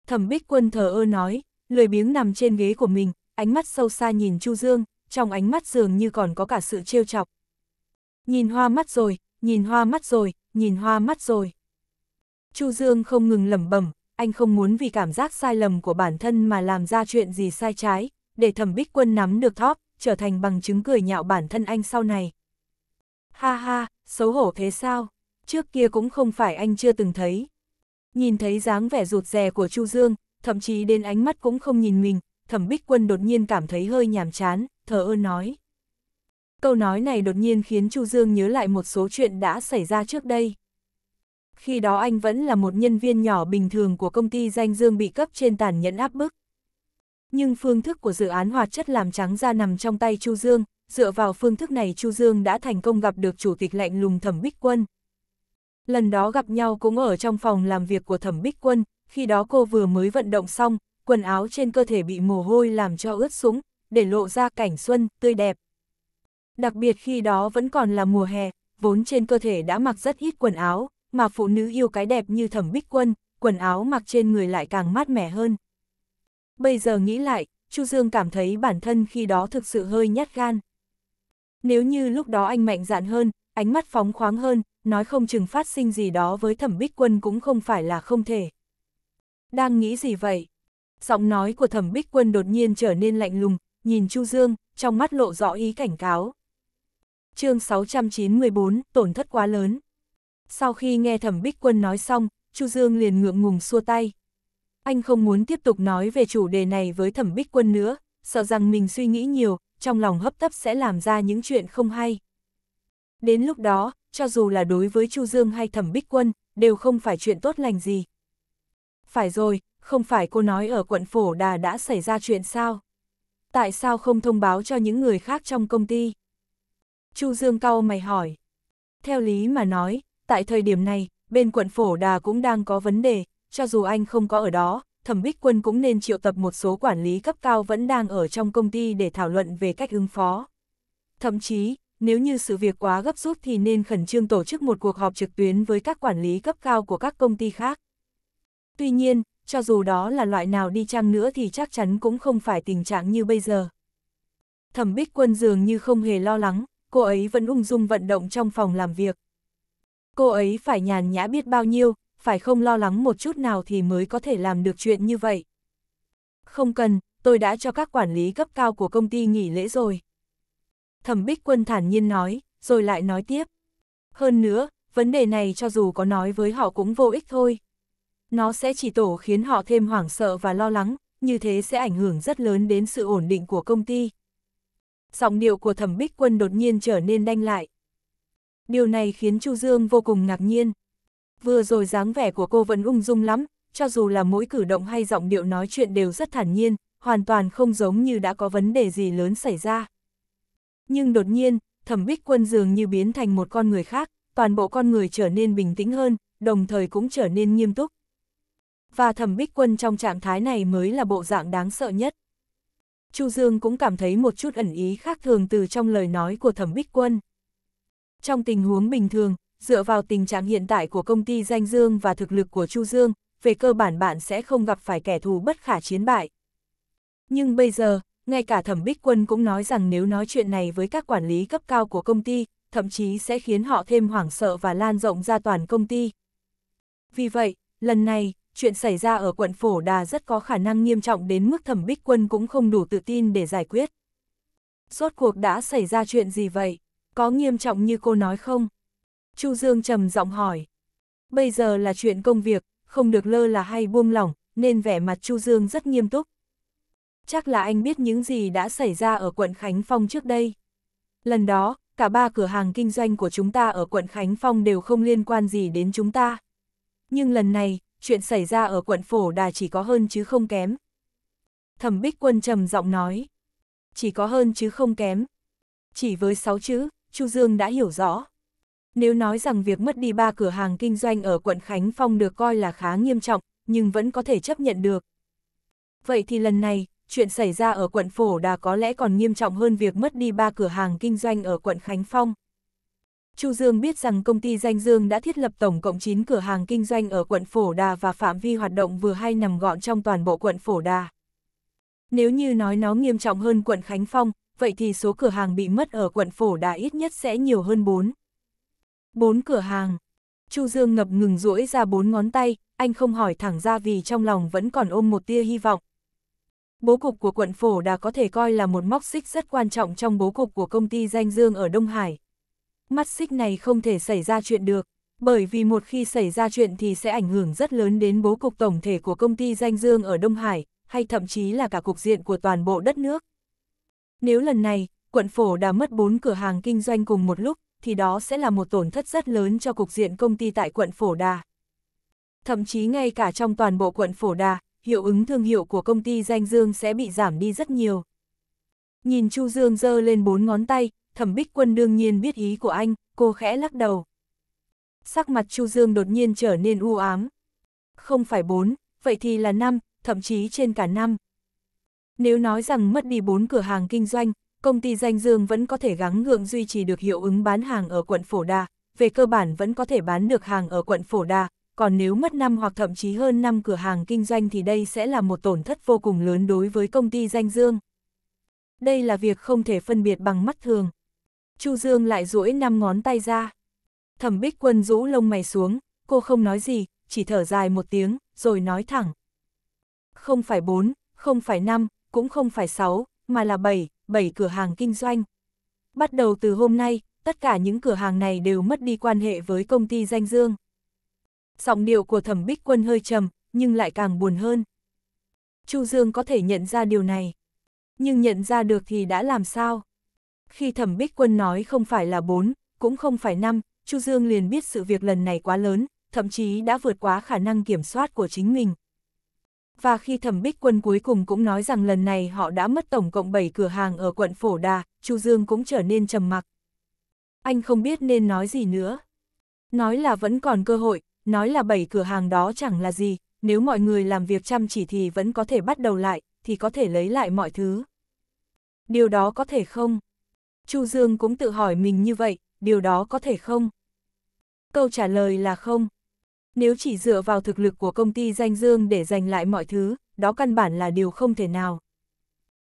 Thẩm bích quân thờ ơ nói, lười biếng nằm trên ghế của mình, ánh mắt sâu xa nhìn Chu Dương, trong ánh mắt dường như còn có cả sự trêu chọc. Nhìn hoa mắt rồi, nhìn hoa mắt rồi, nhìn hoa mắt rồi. Chu Dương không ngừng lẩm bẩm, anh không muốn vì cảm giác sai lầm của bản thân mà làm ra chuyện gì sai trái, để thẩm bích quân nắm được thóp, trở thành bằng chứng cười nhạo bản thân anh sau này. Ha ha, xấu hổ thế sao? Trước kia cũng không phải anh chưa từng thấy. Nhìn thấy dáng vẻ rụt rè của Chu Dương, thậm chí đến ánh mắt cũng không nhìn mình, thẩm bích quân đột nhiên cảm thấy hơi nhàm chán, thờ ơ nói. Câu nói này đột nhiên khiến Chu Dương nhớ lại một số chuyện đã xảy ra trước đây. Khi đó anh vẫn là một nhân viên nhỏ bình thường của công ty danh dương bị cấp trên tàn nhẫn áp bức. Nhưng phương thức của dự án hoạt chất làm trắng da nằm trong tay Chu Dương, dựa vào phương thức này Chu Dương đã thành công gặp được chủ tịch lạnh lùng Thẩm Bích Quân. Lần đó gặp nhau cũng ở trong phòng làm việc của Thẩm Bích Quân, khi đó cô vừa mới vận động xong, quần áo trên cơ thể bị mồ hôi làm cho ướt sũng, để lộ ra cảnh xuân, tươi đẹp. Đặc biệt khi đó vẫn còn là mùa hè, vốn trên cơ thể đã mặc rất ít quần áo, mà phụ nữ yêu cái đẹp như thẩm bích quân, quần áo mặc trên người lại càng mát mẻ hơn. Bây giờ nghĩ lại, Chu Dương cảm thấy bản thân khi đó thực sự hơi nhát gan. Nếu như lúc đó anh mạnh dạn hơn, ánh mắt phóng khoáng hơn, nói không chừng phát sinh gì đó với thẩm bích quân cũng không phải là không thể. Đang nghĩ gì vậy? giọng nói của thẩm bích quân đột nhiên trở nên lạnh lùng, nhìn Chu Dương, trong mắt lộ rõ ý cảnh cáo. chương 694, tổn thất quá lớn. Sau khi nghe thẩm bích quân nói xong, Chu Dương liền ngượng ngùng xua tay. Anh không muốn tiếp tục nói về chủ đề này với thẩm bích quân nữa, sợ rằng mình suy nghĩ nhiều, trong lòng hấp tấp sẽ làm ra những chuyện không hay. Đến lúc đó, cho dù là đối với Chu Dương hay thẩm bích quân, đều không phải chuyện tốt lành gì. Phải rồi, không phải cô nói ở quận Phổ Đà đã xảy ra chuyện sao? Tại sao không thông báo cho những người khác trong công ty? Chu Dương cau mày hỏi. Theo lý mà nói, tại thời điểm này, bên quận Phổ Đà cũng đang có vấn đề, cho dù anh không có ở đó, thẩm bích quân cũng nên triệu tập một số quản lý cấp cao vẫn đang ở trong công ty để thảo luận về cách ứng phó. Thậm chí, nếu như sự việc quá gấp rút thì nên khẩn trương tổ chức một cuộc họp trực tuyến với các quản lý cấp cao của các công ty khác. Tuy nhiên, cho dù đó là loại nào đi chăng nữa thì chắc chắn cũng không phải tình trạng như bây giờ. Thẩm Bích Quân dường như không hề lo lắng, cô ấy vẫn ung dung vận động trong phòng làm việc. Cô ấy phải nhàn nhã biết bao nhiêu, phải không lo lắng một chút nào thì mới có thể làm được chuyện như vậy. Không cần, tôi đã cho các quản lý cấp cao của công ty nghỉ lễ rồi. Thẩm Bích Quân thản nhiên nói, rồi lại nói tiếp. Hơn nữa, vấn đề này cho dù có nói với họ cũng vô ích thôi nó sẽ chỉ tổ khiến họ thêm hoảng sợ và lo lắng, như thế sẽ ảnh hưởng rất lớn đến sự ổn định của công ty. Giọng điệu của thẩm bích quân đột nhiên trở nên đanh lại. Điều này khiến Chu Dương vô cùng ngạc nhiên. Vừa rồi dáng vẻ của cô vẫn ung dung lắm, cho dù là mỗi cử động hay giọng điệu nói chuyện đều rất thản nhiên, hoàn toàn không giống như đã có vấn đề gì lớn xảy ra. Nhưng đột nhiên, thẩm bích quân dường như biến thành một con người khác, toàn bộ con người trở nên bình tĩnh hơn, đồng thời cũng trở nên nghiêm túc và thẩm bích quân trong trạng thái này mới là bộ dạng đáng sợ nhất. Chu Dương cũng cảm thấy một chút ẩn ý khác thường từ trong lời nói của thẩm bích quân. Trong tình huống bình thường, dựa vào tình trạng hiện tại của công ty danh Dương và thực lực của Chu Dương, về cơ bản bạn sẽ không gặp phải kẻ thù bất khả chiến bại. Nhưng bây giờ, ngay cả thẩm bích quân cũng nói rằng nếu nói chuyện này với các quản lý cấp cao của công ty, thậm chí sẽ khiến họ thêm hoảng sợ và lan rộng ra toàn công ty. Vì vậy, lần này, chuyện xảy ra ở quận Phổ Đà rất có khả năng nghiêm trọng đến mức thẩm bích quân cũng không đủ tự tin để giải quyết. Rốt cuộc đã xảy ra chuyện gì vậy? Có nghiêm trọng như cô nói không? Chu Dương trầm giọng hỏi. Bây giờ là chuyện công việc, không được lơ là hay buông lỏng, nên vẻ mặt Chu Dương rất nghiêm túc. Chắc là anh biết những gì đã xảy ra ở quận Khánh Phong trước đây. Lần đó, cả ba cửa hàng kinh doanh của chúng ta ở quận Khánh Phong đều không liên quan gì đến chúng ta. Nhưng lần này, chuyện xảy ra ở quận Phổ Đà chỉ có hơn chứ không kém. Thẩm Bích Quân trầm giọng nói, chỉ có hơn chứ không kém. Chỉ với sáu chữ, Chu Dương đã hiểu rõ. Nếu nói rằng việc mất đi ba cửa hàng kinh doanh ở quận Khánh Phong được coi là khá nghiêm trọng, nhưng vẫn có thể chấp nhận được. Vậy thì lần này, chuyện xảy ra ở quận Phổ Đà có lẽ còn nghiêm trọng hơn việc mất đi ba cửa hàng kinh doanh ở quận Khánh Phong. Chu Dương biết rằng công ty Danh Dương đã thiết lập tổng cộng 9 cửa hàng kinh doanh ở quận Phổ Đà và phạm vi hoạt động vừa hay nằm gọn trong toàn bộ quận Phổ Đà. Nếu như nói nó nghiêm trọng hơn quận Khánh Phong, vậy thì số cửa hàng bị mất ở quận Phổ Đà ít nhất sẽ nhiều hơn 4. 4 cửa hàng. Chu Dương ngập ngừng duỗi ra bốn ngón tay, anh không hỏi thẳng ra vì trong lòng vẫn còn ôm một tia hy vọng. Bố cục của quận Phổ Đà có thể coi là một móc xích rất quan trọng trong bố cục của công ty Danh Dương ở Đông Hải mắt xích này không thể xảy ra chuyện được, bởi vì một khi xảy ra chuyện thì sẽ ảnh hưởng rất lớn đến bố cục tổng thể của công ty danh dương ở Đông Hải, hay thậm chí là cả cục diện của toàn bộ đất nước. Nếu lần này, quận phổ đã mất 4 cửa hàng kinh doanh cùng một lúc, thì đó sẽ là một tổn thất rất lớn cho cục diện công ty tại quận Phổ Đà. Thậm chí ngay cả trong toàn bộ quận Phổ Đà, hiệu ứng thương hiệu của công ty danh dương sẽ bị giảm đi rất nhiều. Nhìn Chu Dương giơ lên bốn ngón tay, thẩm bích quân đương nhiên biết ý của anh, cô khẽ lắc đầu. Sắc mặt Chu Dương đột nhiên trở nên u ám. Không phải bốn, vậy thì là năm, thậm chí trên cả năm. Nếu nói rằng mất đi bốn cửa hàng kinh doanh, công ty danh dương vẫn có thể gắng gượng duy trì được hiệu ứng bán hàng ở quận Phổ Đà, về cơ bản vẫn có thể bán được hàng ở quận Phổ Đà, còn nếu mất năm hoặc thậm chí hơn năm cửa hàng kinh doanh thì đây sẽ là một tổn thất vô cùng lớn đối với công ty danh dương. Đây là việc không thể phân biệt bằng mắt thường. Chu Dương lại duỗi năm ngón tay ra. Thẩm Bích Quân rũ lông mày xuống, cô không nói gì, chỉ thở dài một tiếng, rồi nói thẳng. Không phải bốn, không phải năm, cũng không phải sáu, mà là bảy, bảy cửa hàng kinh doanh. Bắt đầu từ hôm nay, tất cả những cửa hàng này đều mất đi quan hệ với công ty danh dương. Giọng điệu của thẩm bích quân hơi trầm, nhưng lại càng buồn hơn. Chu Dương có thể nhận ra điều này. Nhưng nhận ra được thì đã làm sao? Khi thẩm bích quân nói không phải là 4, cũng không phải 5, Chu Dương liền biết sự việc lần này quá lớn, thậm chí đã vượt quá khả năng kiểm soát của chính mình. Và khi thẩm bích quân cuối cùng cũng nói rằng lần này họ đã mất tổng cộng 7 cửa hàng ở quận Phổ Đà, Chu Dương cũng trở nên trầm mặc. Anh không biết nên nói gì nữa. Nói là vẫn còn cơ hội, nói là 7 cửa hàng đó chẳng là gì, nếu mọi người làm việc chăm chỉ thì vẫn có thể bắt đầu lại, thì có thể lấy lại mọi thứ. Điều đó có thể không? Chu Dương cũng tự hỏi mình như vậy, điều đó có thể không? Câu trả lời là không. Nếu chỉ dựa vào thực lực của công ty danh Dương để giành lại mọi thứ, đó căn bản là điều không thể nào.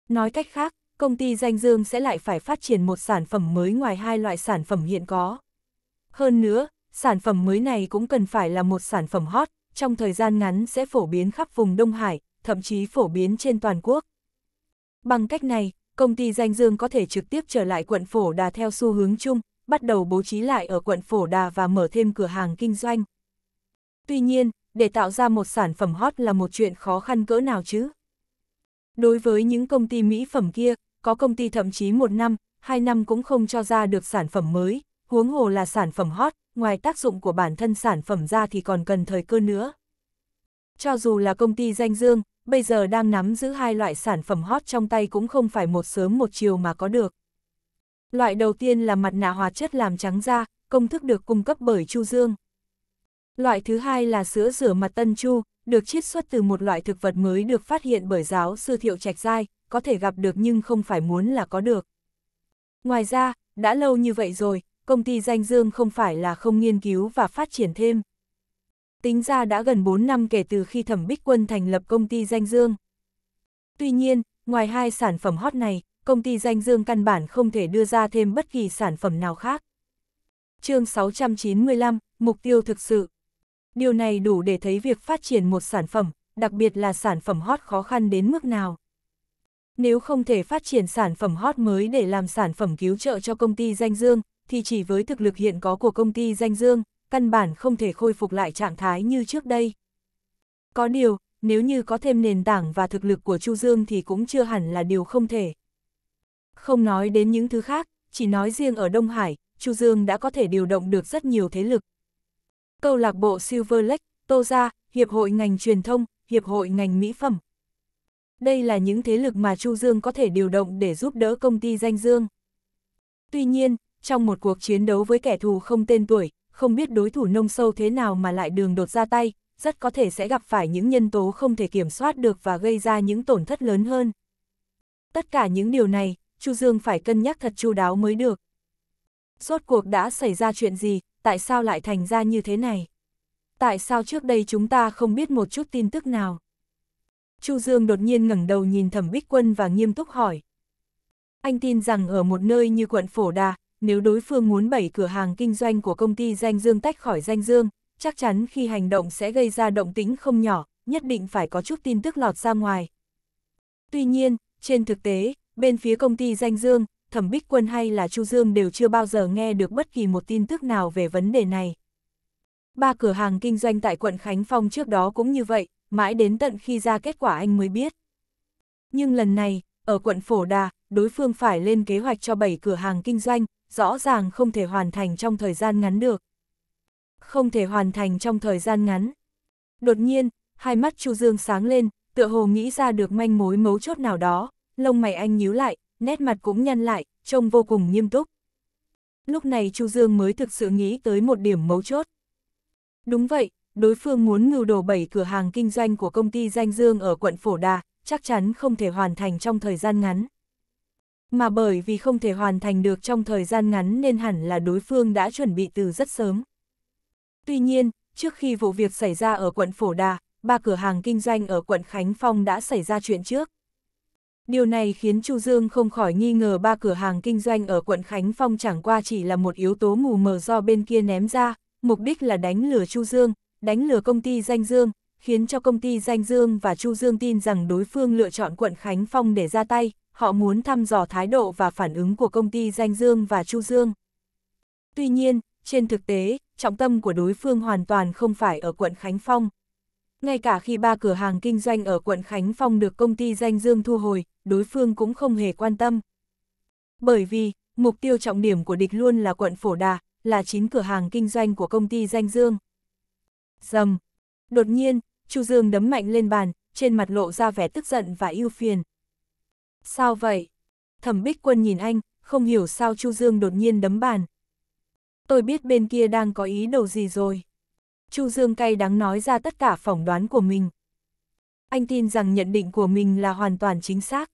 Nói cách khác, công ty danh Dương sẽ lại phải phát triển một sản phẩm mới ngoài hai loại sản phẩm hiện có. Hơn nữa, sản phẩm mới này cũng cần phải là một sản phẩm hot, trong thời gian ngắn sẽ phổ biến khắp vùng Đông Hải, thậm chí phổ biến trên toàn quốc. Bằng cách này, công ty danh dương có thể trực tiếp trở lại quận Phổ Đà theo xu hướng chung, bắt đầu bố trí lại ở quận Phổ Đà và mở thêm cửa hàng kinh doanh. Tuy nhiên, để tạo ra một sản phẩm hot là một chuyện khó khăn cỡ nào chứ? Đối với những công ty mỹ phẩm kia, có công ty thậm chí một năm, hai năm cũng không cho ra được sản phẩm mới, huống hồ là sản phẩm hot, ngoài tác dụng của bản thân sản phẩm ra thì còn cần thời cơ nữa. Cho dù là công ty danh dương, bây giờ đang nắm giữ hai loại sản phẩm hot trong tay cũng không phải một sớm một chiều mà có được. Loại đầu tiên là mặt nạ hóa chất làm trắng da, công thức được cung cấp bởi Chu Dương. Loại thứ hai là sữa rửa mặt Tân Chu, được chiết xuất từ một loại thực vật mới được phát hiện bởi giáo sư Thiệu Trạch Giai, có thể gặp được nhưng không phải muốn là có được. Ngoài ra, đã lâu như vậy rồi, công ty Danh Dương không phải là không nghiên cứu và phát triển thêm tính ra đã gần 4 năm kể từ khi Thẩm Bích Quân thành lập công ty Danh Dương. Tuy nhiên, ngoài hai sản phẩm hot này, công ty Danh Dương căn bản không thể đưa ra thêm bất kỳ sản phẩm nào khác. Chương 695, Mục tiêu thực sự Điều này đủ để thấy việc phát triển một sản phẩm, đặc biệt là sản phẩm hot khó khăn đến mức nào. Nếu không thể phát triển sản phẩm hot mới để làm sản phẩm cứu trợ cho công ty Danh Dương, thì chỉ với thực lực hiện có của công ty Danh Dương, căn bản không thể khôi phục lại trạng thái như trước đây. Có điều, nếu như có thêm nền tảng và thực lực của Chu Dương thì cũng chưa hẳn là điều không thể. Không nói đến những thứ khác, chỉ nói riêng ở Đông Hải, Chu Dương đã có thể điều động được rất nhiều thế lực. Câu lạc bộ Silver Lake, Tô Gia, Hiệp hội ngành truyền thông, Hiệp hội ngành mỹ phẩm. Đây là những thế lực mà Chu Dương có thể điều động để giúp đỡ công ty danh Dương. Tuy nhiên, trong một cuộc chiến đấu với kẻ thù không tên tuổi, không biết đối thủ nông sâu thế nào mà lại đường đột ra tay, rất có thể sẽ gặp phải những nhân tố không thể kiểm soát được và gây ra những tổn thất lớn hơn. Tất cả những điều này, Chu Dương phải cân nhắc thật chu đáo mới được. Rốt cuộc đã xảy ra chuyện gì, tại sao lại thành ra như thế này? Tại sao trước đây chúng ta không biết một chút tin tức nào? Chu Dương đột nhiên ngẩng đầu nhìn Thẩm Bích Quân và nghiêm túc hỏi. Anh tin rằng ở một nơi như quận Phổ Đà, nếu đối phương muốn bảy cửa hàng kinh doanh của công ty danh dương tách khỏi danh dương, chắc chắn khi hành động sẽ gây ra động tĩnh không nhỏ, nhất định phải có chút tin tức lọt ra ngoài. Tuy nhiên, trên thực tế, bên phía công ty danh dương, Thẩm Bích Quân hay là Chu Dương đều chưa bao giờ nghe được bất kỳ một tin tức nào về vấn đề này. Ba cửa hàng kinh doanh tại quận Khánh Phong trước đó cũng như vậy, mãi đến tận khi ra kết quả anh mới biết. Nhưng lần này, ở quận Phổ Đà, đối phương phải lên kế hoạch cho 7 cửa hàng kinh doanh, rõ ràng không thể hoàn thành trong thời gian ngắn được. Không thể hoàn thành trong thời gian ngắn. Đột nhiên, hai mắt Chu Dương sáng lên, tựa hồ nghĩ ra được manh mối mấu chốt nào đó, lông mày anh nhíu lại, nét mặt cũng nhăn lại, trông vô cùng nghiêm túc. Lúc này Chu Dương mới thực sự nghĩ tới một điểm mấu chốt. Đúng vậy, đối phương muốn ngưu đồ bảy cửa hàng kinh doanh của công ty danh Dương ở quận Phổ Đà, chắc chắn không thể hoàn thành trong thời gian ngắn mà bởi vì không thể hoàn thành được trong thời gian ngắn nên hẳn là đối phương đã chuẩn bị từ rất sớm. Tuy nhiên, trước khi vụ việc xảy ra ở quận Phổ Đà, ba cửa hàng kinh doanh ở quận Khánh Phong đã xảy ra chuyện trước. Điều này khiến Chu Dương không khỏi nghi ngờ ba cửa hàng kinh doanh ở quận Khánh Phong chẳng qua chỉ là một yếu tố mù mờ do bên kia ném ra, mục đích là đánh lừa Chu Dương, đánh lừa công ty Danh Dương, khiến cho công ty Danh Dương và Chu Dương tin rằng đối phương lựa chọn quận Khánh Phong để ra tay, họ muốn thăm dò thái độ và phản ứng của công ty Danh Dương và Chu Dương. Tuy nhiên, trên thực tế, trọng tâm của đối phương hoàn toàn không phải ở quận Khánh Phong. Ngay cả khi ba cửa hàng kinh doanh ở quận Khánh Phong được công ty Danh Dương thu hồi, đối phương cũng không hề quan tâm. Bởi vì, mục tiêu trọng điểm của địch luôn là quận Phổ Đà, là chín cửa hàng kinh doanh của công ty Danh Dương. Dầm! Đột nhiên, Chu Dương đấm mạnh lên bàn, trên mặt lộ ra vẻ tức giận và ưu phiền. Sao vậy? Thẩm Bích Quân nhìn anh, không hiểu sao Chu Dương đột nhiên đấm bàn. Tôi biết bên kia đang có ý đồ gì rồi. Chu Dương cay đắng nói ra tất cả phỏng đoán của mình. Anh tin rằng nhận định của mình là hoàn toàn chính xác.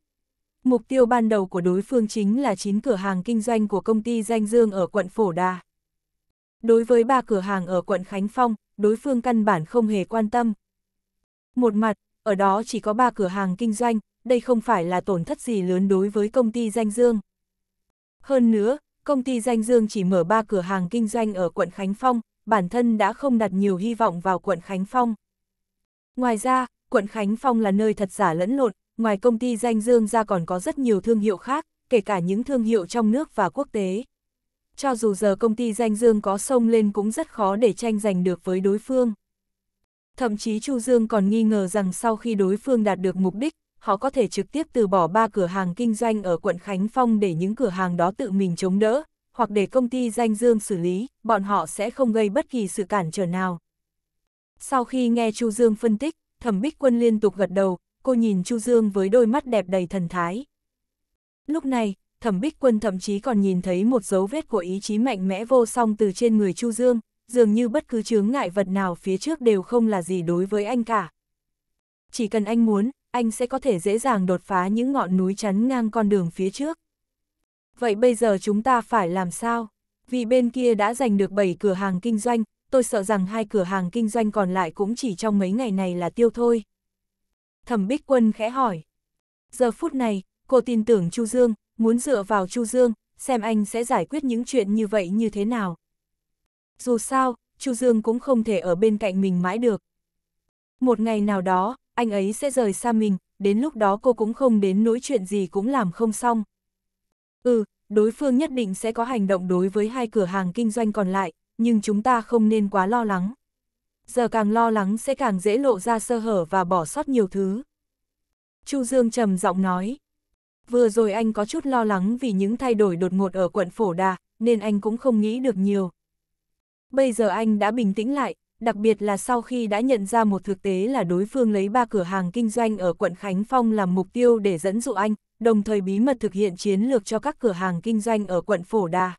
Mục tiêu ban đầu của đối phương chính là 9 cửa hàng kinh doanh của công ty Danh Dương ở quận Phổ Đà. Đối với ba cửa hàng ở quận Khánh Phong, đối phương căn bản không hề quan tâm. Một mặt, ở đó chỉ có ba cửa hàng kinh doanh, đây không phải là tổn thất gì lớn đối với công ty Danh Dương. Hơn nữa, công ty Danh Dương chỉ mở 3 cửa hàng kinh doanh ở quận Khánh Phong, bản thân đã không đặt nhiều hy vọng vào quận Khánh Phong. Ngoài ra, quận Khánh Phong là nơi thật giả lẫn lộn, ngoài công ty Danh Dương ra còn có rất nhiều thương hiệu khác, kể cả những thương hiệu trong nước và quốc tế. Cho dù giờ công ty Danh Dương có sông lên cũng rất khó để tranh giành được với đối phương. Thậm chí Chu Dương còn nghi ngờ rằng sau khi đối phương đạt được mục đích, họ có thể trực tiếp từ bỏ ba cửa hàng kinh doanh ở quận Khánh Phong để những cửa hàng đó tự mình chống đỡ, hoặc để công ty danh dương xử lý, bọn họ sẽ không gây bất kỳ sự cản trở nào. Sau khi nghe Chu Dương phân tích, Thẩm Bích Quân liên tục gật đầu, cô nhìn Chu Dương với đôi mắt đẹp đầy thần thái. Lúc này, Thẩm Bích Quân thậm chí còn nhìn thấy một dấu vết của ý chí mạnh mẽ vô song từ trên người Chu Dương, dường như bất cứ chướng ngại vật nào phía trước đều không là gì đối với anh cả. Chỉ cần anh muốn, anh sẽ có thể dễ dàng đột phá những ngọn núi chắn ngang con đường phía trước. Vậy bây giờ chúng ta phải làm sao? Vì bên kia đã giành được 7 cửa hàng kinh doanh, tôi sợ rằng hai cửa hàng kinh doanh còn lại cũng chỉ trong mấy ngày này là tiêu thôi. Thẩm Bích Quân khẽ hỏi. Giờ phút này, cô tin tưởng Chu Dương, muốn dựa vào Chu Dương, xem anh sẽ giải quyết những chuyện như vậy như thế nào. Dù sao, Chu Dương cũng không thể ở bên cạnh mình mãi được. Một ngày nào đó, anh ấy sẽ rời xa mình, đến lúc đó cô cũng không đến nỗi chuyện gì cũng làm không xong. Ừ, đối phương nhất định sẽ có hành động đối với hai cửa hàng kinh doanh còn lại, nhưng chúng ta không nên quá lo lắng. Giờ càng lo lắng sẽ càng dễ lộ ra sơ hở và bỏ sót nhiều thứ. Chu Dương trầm giọng nói. Vừa rồi anh có chút lo lắng vì những thay đổi đột ngột ở quận Phổ Đà, nên anh cũng không nghĩ được nhiều. Bây giờ anh đã bình tĩnh lại, đặc biệt là sau khi đã nhận ra một thực tế là đối phương lấy ba cửa hàng kinh doanh ở quận Khánh Phong làm mục tiêu để dẫn dụ anh, đồng thời bí mật thực hiện chiến lược cho các cửa hàng kinh doanh ở quận Phổ Đà.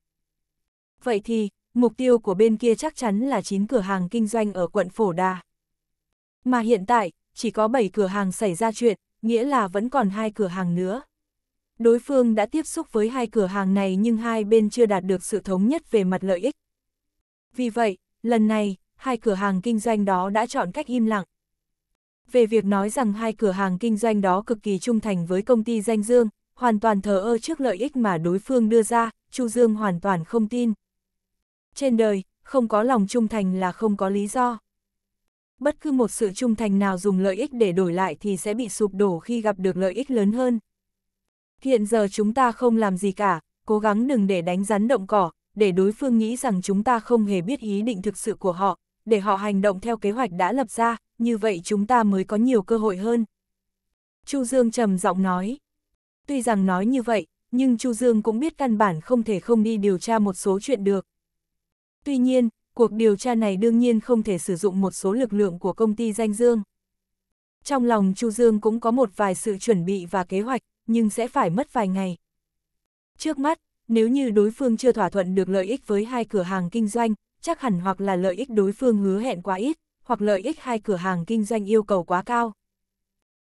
Vậy thì, mục tiêu của bên kia chắc chắn là 9 cửa hàng kinh doanh ở quận Phổ Đà. Mà hiện tại, chỉ có 7 cửa hàng xảy ra chuyện, nghĩa là vẫn còn hai cửa hàng nữa. Đối phương đã tiếp xúc với hai cửa hàng này nhưng hai bên chưa đạt được sự thống nhất về mặt lợi ích. Vì vậy, lần này, hai cửa hàng kinh doanh đó đã chọn cách im lặng. Về việc nói rằng hai cửa hàng kinh doanh đó cực kỳ trung thành với công ty danh dương, hoàn toàn thờ ơ trước lợi ích mà đối phương đưa ra, Chu Dương hoàn toàn không tin. Trên đời, không có lòng trung thành là không có lý do. Bất cứ một sự trung thành nào dùng lợi ích để đổi lại thì sẽ bị sụp đổ khi gặp được lợi ích lớn hơn. Hiện giờ chúng ta không làm gì cả, cố gắng đừng để đánh rắn động cỏ, để đối phương nghĩ rằng chúng ta không hề biết ý định thực sự của họ, để họ hành động theo kế hoạch đã lập ra, như vậy chúng ta mới có nhiều cơ hội hơn. Chu Dương trầm giọng nói. Tuy rằng nói như vậy, nhưng Chu Dương cũng biết căn bản không thể không đi điều tra một số chuyện được. Tuy nhiên, cuộc điều tra này đương nhiên không thể sử dụng một số lực lượng của công ty danh Dương. Trong lòng Chu Dương cũng có một vài sự chuẩn bị và kế hoạch, nhưng sẽ phải mất vài ngày. Trước mắt, nếu như đối phương chưa thỏa thuận được lợi ích với hai cửa hàng kinh doanh, chắc hẳn hoặc là lợi ích đối phương hứa hẹn quá ít, hoặc lợi ích hai cửa hàng kinh doanh yêu cầu quá cao.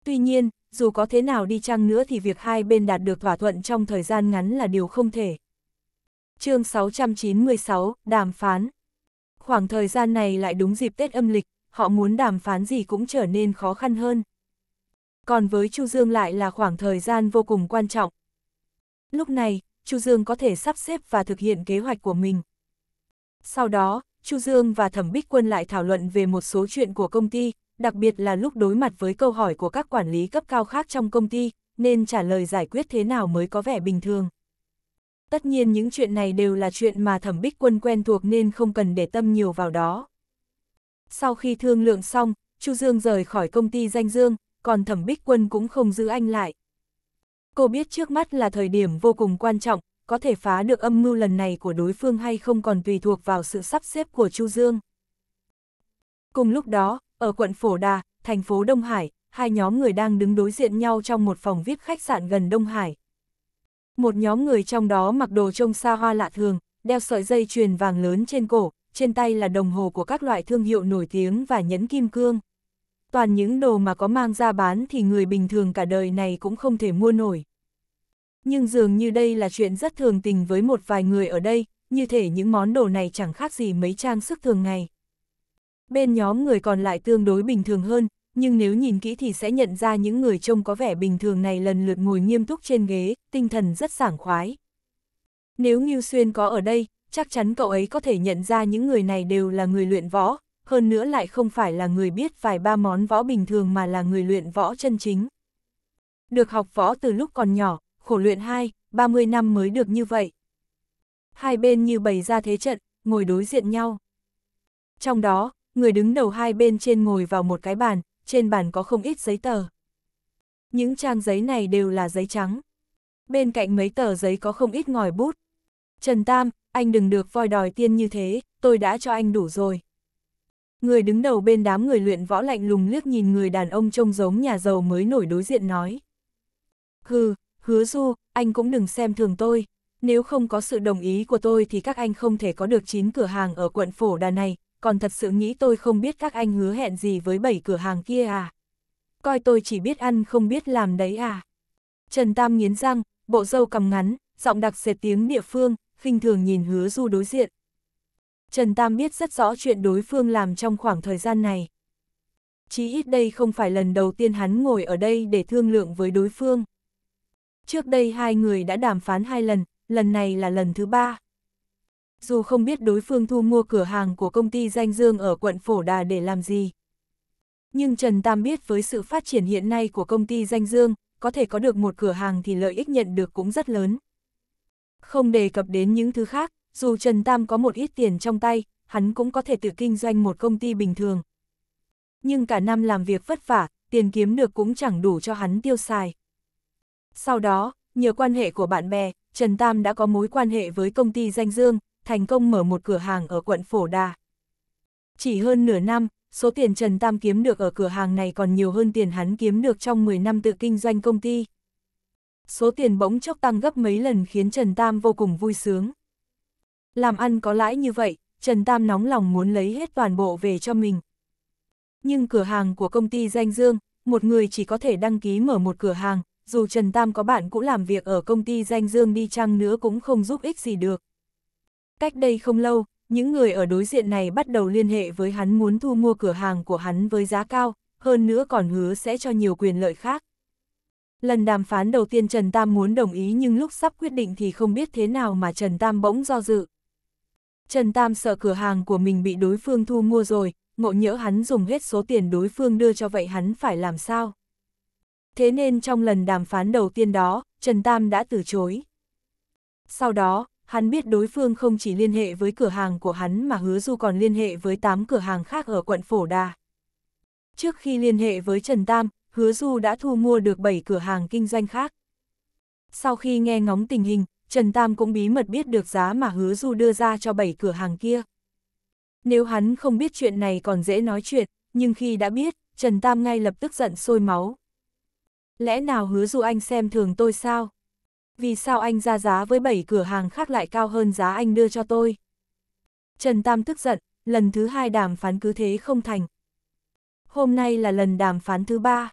Tuy nhiên, dù có thế nào đi chăng nữa thì việc hai bên đạt được thỏa thuận trong thời gian ngắn là điều không thể. chương 696, Đàm phán Khoảng thời gian này lại đúng dịp Tết âm lịch, họ muốn đàm phán gì cũng trở nên khó khăn hơn. Còn với Chu Dương lại là khoảng thời gian vô cùng quan trọng. Lúc này, Chu Dương có thể sắp xếp và thực hiện kế hoạch của mình. Sau đó, Chu Dương và Thẩm Bích Quân lại thảo luận về một số chuyện của công ty, đặc biệt là lúc đối mặt với câu hỏi của các quản lý cấp cao khác trong công ty, nên trả lời giải quyết thế nào mới có vẻ bình thường. Tất nhiên những chuyện này đều là chuyện mà Thẩm Bích Quân quen thuộc nên không cần để tâm nhiều vào đó. Sau khi thương lượng xong, Chu Dương rời khỏi công ty danh dương, còn Thẩm Bích Quân cũng không giữ anh lại. Cô biết trước mắt là thời điểm vô cùng quan trọng, có thể phá được âm mưu lần này của đối phương hay không còn tùy thuộc vào sự sắp xếp của Chu Dương. Cùng lúc đó, ở quận Phổ Đà, thành phố Đông Hải, hai nhóm người đang đứng đối diện nhau trong một phòng VIP khách sạn gần Đông Hải. Một nhóm người trong đó mặc đồ trông xa hoa lạ thường, đeo sợi dây chuyền vàng lớn trên cổ, trên tay là đồng hồ của các loại thương hiệu nổi tiếng và nhẫn kim cương. Toàn những đồ mà có mang ra bán thì người bình thường cả đời này cũng không thể mua nổi. Nhưng dường như đây là chuyện rất thường tình với một vài người ở đây, như thể những món đồ này chẳng khác gì mấy trang sức thường ngày. Bên nhóm người còn lại tương đối bình thường hơn, nhưng nếu nhìn kỹ thì sẽ nhận ra những người trông có vẻ bình thường này lần lượt ngồi nghiêm túc trên ghế, tinh thần rất sảng khoái. Nếu Ngưu Xuyên có ở đây, chắc chắn cậu ấy có thể nhận ra những người này đều là người luyện võ, hơn nữa lại không phải là người biết vài ba món võ bình thường mà là người luyện võ chân chính. Được học võ từ lúc còn nhỏ, khổ luyện hai ba mươi năm mới được như vậy. Hai bên như bày ra thế trận, ngồi đối diện nhau. Trong đó, người đứng đầu hai bên trên ngồi vào một cái bàn, trên bàn có không ít giấy tờ. Những trang giấy này đều là giấy trắng. Bên cạnh mấy tờ giấy có không ít ngòi bút. Trần Tam, anh đừng được voi đòi tiên như thế, tôi đã cho anh đủ rồi. Người đứng đầu bên đám người luyện võ lạnh lùng liếc nhìn người đàn ông trông giống nhà giàu mới nổi đối diện nói. Hừ, Hứa Du, anh cũng đừng xem thường tôi. Nếu không có sự đồng ý của tôi thì các anh không thể có được 9 cửa hàng ở quận Phổ Đà này, còn thật sự nghĩ tôi không biết các anh hứa hẹn gì với 7 cửa hàng kia à. Coi tôi chỉ biết ăn không biết làm đấy à. Trần Tam nghiến răng, bộ dâu cầm ngắn, giọng đặc sệt tiếng địa phương, khinh thường nhìn hứa Du đối diện. Trần Tam biết rất rõ chuyện đối phương làm trong khoảng thời gian này. Chí ít đây không phải lần đầu tiên hắn ngồi ở đây để thương lượng với đối phương. Trước đây hai người đã đàm phán hai lần, lần này là lần thứ ba. Dù không biết đối phương thu mua cửa hàng của công ty danh dương ở quận Phổ Đà để làm gì. Nhưng Trần Tam biết với sự phát triển hiện nay của công ty danh dương, có thể có được một cửa hàng thì lợi ích nhận được cũng rất lớn. Không đề cập đến những thứ khác, dù Trần Tam có một ít tiền trong tay, hắn cũng có thể tự kinh doanh một công ty bình thường. Nhưng cả năm làm việc vất vả, tiền kiếm được cũng chẳng đủ cho hắn tiêu xài. Sau đó, nhờ quan hệ của bạn bè, Trần Tam đã có mối quan hệ với công ty danh dương, thành công mở một cửa hàng ở quận Phổ Đà. Chỉ hơn nửa năm, số tiền Trần Tam kiếm được ở cửa hàng này còn nhiều hơn tiền hắn kiếm được trong 10 năm tự kinh doanh công ty. Số tiền bỗng chốc tăng gấp mấy lần khiến Trần Tam vô cùng vui sướng. Làm ăn có lãi như vậy, Trần Tam nóng lòng muốn lấy hết toàn bộ về cho mình. Nhưng cửa hàng của công ty danh dương, một người chỉ có thể đăng ký mở một cửa hàng, dù Trần Tam có bạn cũng làm việc ở công ty danh dương đi chăng nữa cũng không giúp ích gì được. Cách đây không lâu, những người ở đối diện này bắt đầu liên hệ với hắn muốn thu mua cửa hàng của hắn với giá cao, hơn nữa còn hứa sẽ cho nhiều quyền lợi khác. Lần đàm phán đầu tiên Trần Tam muốn đồng ý nhưng lúc sắp quyết định thì không biết thế nào mà Trần Tam bỗng do dự. Trần Tam sợ cửa hàng của mình bị đối phương thu mua rồi, ngộ nhỡ hắn dùng hết số tiền đối phương đưa cho vậy hắn phải làm sao? thế nên trong lần đàm phán đầu tiên đó, Trần Tam đã từ chối. Sau đó, hắn biết đối phương không chỉ liên hệ với cửa hàng của hắn mà hứa du còn liên hệ với 8 cửa hàng khác ở quận Phổ Đà. Trước khi liên hệ với Trần Tam, hứa du đã thu mua được 7 cửa hàng kinh doanh khác. Sau khi nghe ngóng tình hình, Trần Tam cũng bí mật biết được giá mà hứa du đưa ra cho 7 cửa hàng kia. Nếu hắn không biết chuyện này còn dễ nói chuyện, nhưng khi đã biết, Trần Tam ngay lập tức giận sôi máu, lẽ nào hứa dụ anh xem thường tôi sao? Vì sao anh ra giá với 7 cửa hàng khác lại cao hơn giá anh đưa cho tôi? Trần Tam tức giận, lần thứ hai đàm phán cứ thế không thành. Hôm nay là lần đàm phán thứ ba.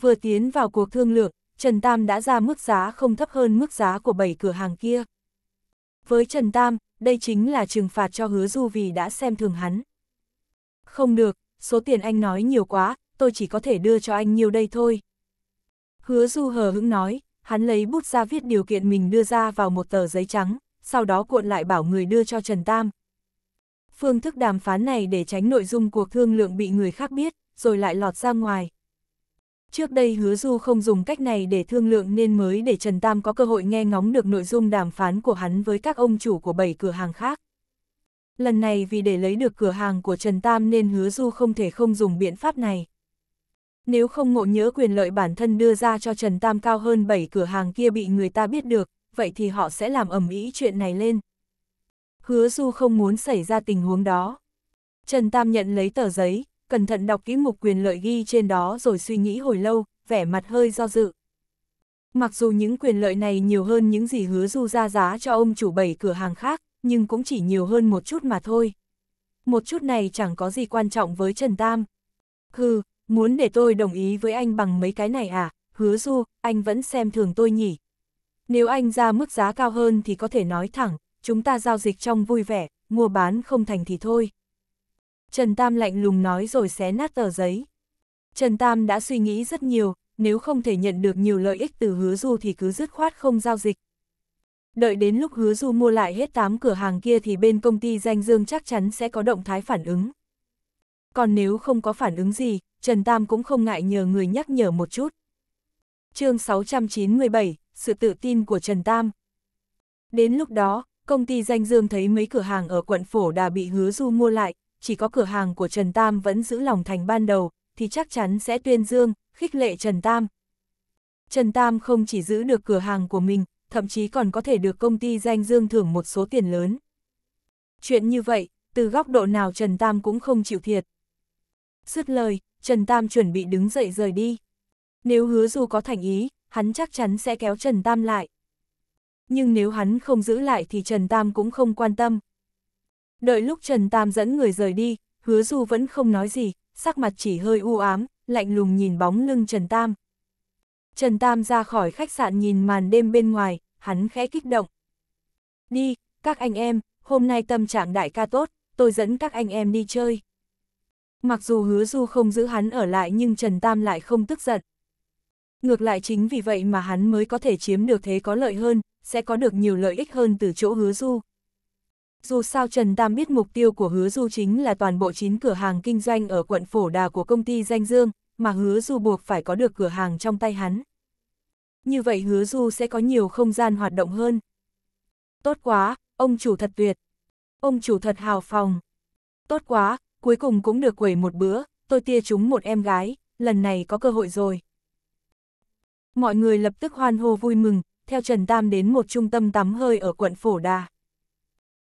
Vừa tiến vào cuộc thương lượng, Trần Tam đã ra mức giá không thấp hơn mức giá của 7 cửa hàng kia. Với Trần Tam, đây chính là trừng phạt cho hứa du vì đã xem thường hắn. Không được, số tiền anh nói nhiều quá, tôi chỉ có thể đưa cho anh nhiều đây thôi. Hứa Du hờ hững nói, hắn lấy bút ra viết điều kiện mình đưa ra vào một tờ giấy trắng, sau đó cuộn lại bảo người đưa cho Trần Tam. Phương thức đàm phán này để tránh nội dung cuộc thương lượng bị người khác biết, rồi lại lọt ra ngoài. Trước đây hứa Du không dùng cách này để thương lượng nên mới để Trần Tam có cơ hội nghe ngóng được nội dung đàm phán của hắn với các ông chủ của bảy cửa hàng khác. Lần này vì để lấy được cửa hàng của Trần Tam nên hứa Du không thể không dùng biện pháp này. Nếu không ngộ nhớ quyền lợi bản thân đưa ra cho Trần Tam cao hơn 7 cửa hàng kia bị người ta biết được, vậy thì họ sẽ làm ẩm ý chuyện này lên. Hứa Du không muốn xảy ra tình huống đó. Trần Tam nhận lấy tờ giấy, cẩn thận đọc kỹ mục quyền lợi ghi trên đó rồi suy nghĩ hồi lâu, vẻ mặt hơi do dự. Mặc dù những quyền lợi này nhiều hơn những gì hứa Du ra giá cho ông chủ bảy cửa hàng khác, nhưng cũng chỉ nhiều hơn một chút mà thôi. Một chút này chẳng có gì quan trọng với Trần Tam. Hừ, Muốn để tôi đồng ý với anh bằng mấy cái này à, hứa du, anh vẫn xem thường tôi nhỉ. Nếu anh ra mức giá cao hơn thì có thể nói thẳng, chúng ta giao dịch trong vui vẻ, mua bán không thành thì thôi. Trần Tam lạnh lùng nói rồi xé nát tờ giấy. Trần Tam đã suy nghĩ rất nhiều, nếu không thể nhận được nhiều lợi ích từ hứa du thì cứ dứt khoát không giao dịch. Đợi đến lúc hứa du mua lại hết 8 cửa hàng kia thì bên công ty danh dương chắc chắn sẽ có động thái phản ứng. Còn nếu không có phản ứng gì, Trần Tam cũng không ngại nhờ người nhắc nhở một chút. chương 697, sự tự tin của Trần Tam. Đến lúc đó, công ty danh dương thấy mấy cửa hàng ở quận Phổ Đà bị hứa du mua lại, chỉ có cửa hàng của Trần Tam vẫn giữ lòng thành ban đầu, thì chắc chắn sẽ tuyên dương, khích lệ Trần Tam. Trần Tam không chỉ giữ được cửa hàng của mình, thậm chí còn có thể được công ty danh dương thưởng một số tiền lớn. Chuyện như vậy, từ góc độ nào Trần Tam cũng không chịu thiệt. Sứt lời, Trần Tam chuẩn bị đứng dậy rời đi. Nếu hứa du có thành ý, hắn chắc chắn sẽ kéo Trần Tam lại. Nhưng nếu hắn không giữ lại thì Trần Tam cũng không quan tâm. Đợi lúc Trần Tam dẫn người rời đi, hứa du vẫn không nói gì, sắc mặt chỉ hơi u ám, lạnh lùng nhìn bóng lưng Trần Tam. Trần Tam ra khỏi khách sạn nhìn màn đêm bên ngoài, hắn khẽ kích động. Đi, các anh em, hôm nay tâm trạng đại ca tốt, tôi dẫn các anh em đi chơi. Mặc dù hứa du không giữ hắn ở lại nhưng Trần Tam lại không tức giận. Ngược lại chính vì vậy mà hắn mới có thể chiếm được thế có lợi hơn, sẽ có được nhiều lợi ích hơn từ chỗ hứa du. Dù sao Trần Tam biết mục tiêu của hứa du chính là toàn bộ 9 cửa hàng kinh doanh ở quận Phổ Đà của công ty Danh Dương, mà hứa du buộc phải có được cửa hàng trong tay hắn. Như vậy hứa du sẽ có nhiều không gian hoạt động hơn. Tốt quá, ông chủ thật tuyệt. Ông chủ thật hào phòng. Tốt quá, cuối cùng cũng được quẩy một bữa, tôi tia chúng một em gái, lần này có cơ hội rồi. Mọi người lập tức hoan hô vui mừng, theo Trần Tam đến một trung tâm tắm hơi ở quận Phổ Đà.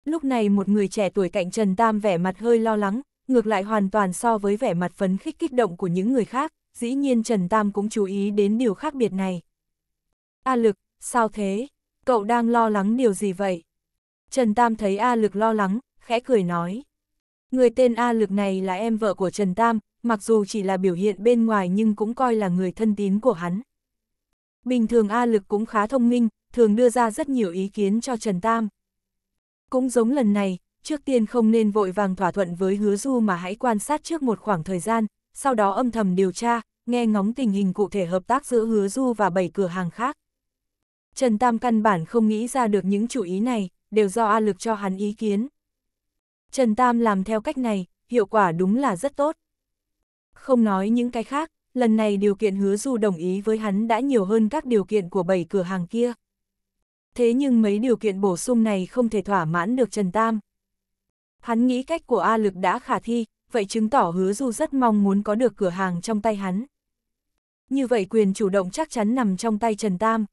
Lúc này một người trẻ tuổi cạnh Trần Tam vẻ mặt hơi lo lắng, ngược lại hoàn toàn so với vẻ mặt phấn khích kích động của những người khác, dĩ nhiên Trần Tam cũng chú ý đến điều khác biệt này. A Lực, sao thế? Cậu đang lo lắng điều gì vậy? Trần Tam thấy A Lực lo lắng, khẽ cười nói. Người tên A Lực này là em vợ của Trần Tam, mặc dù chỉ là biểu hiện bên ngoài nhưng cũng coi là người thân tín của hắn. Bình thường A Lực cũng khá thông minh, thường đưa ra rất nhiều ý kiến cho Trần Tam. Cũng giống lần này, trước tiên không nên vội vàng thỏa thuận với hứa du mà hãy quan sát trước một khoảng thời gian, sau đó âm thầm điều tra, nghe ngóng tình hình cụ thể hợp tác giữa hứa du và bảy cửa hàng khác. Trần Tam căn bản không nghĩ ra được những chủ ý này, đều do A Lực cho hắn ý kiến. Trần Tam làm theo cách này, hiệu quả đúng là rất tốt. Không nói những cái khác, lần này điều kiện hứa du đồng ý với hắn đã nhiều hơn các điều kiện của bảy cửa hàng kia. Thế nhưng mấy điều kiện bổ sung này không thể thỏa mãn được Trần Tam. Hắn nghĩ cách của A Lực đã khả thi, vậy chứng tỏ hứa du rất mong muốn có được cửa hàng trong tay hắn. Như vậy quyền chủ động chắc chắn nằm trong tay Trần Tam.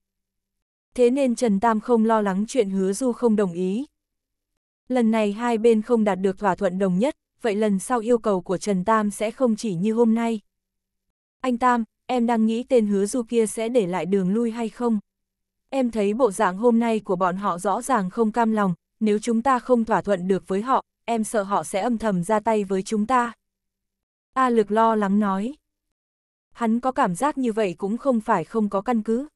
Thế nên Trần Tam không lo lắng chuyện hứa du không đồng ý, Lần này hai bên không đạt được thỏa thuận đồng nhất, vậy lần sau yêu cầu của Trần Tam sẽ không chỉ như hôm nay. Anh Tam, em đang nghĩ tên hứa du kia sẽ để lại đường lui hay không? Em thấy bộ dạng hôm nay của bọn họ rõ ràng không cam lòng, nếu chúng ta không thỏa thuận được với họ, em sợ họ sẽ âm thầm ra tay với chúng ta. A lực lo lắng nói. Hắn có cảm giác như vậy cũng không phải không có căn cứ.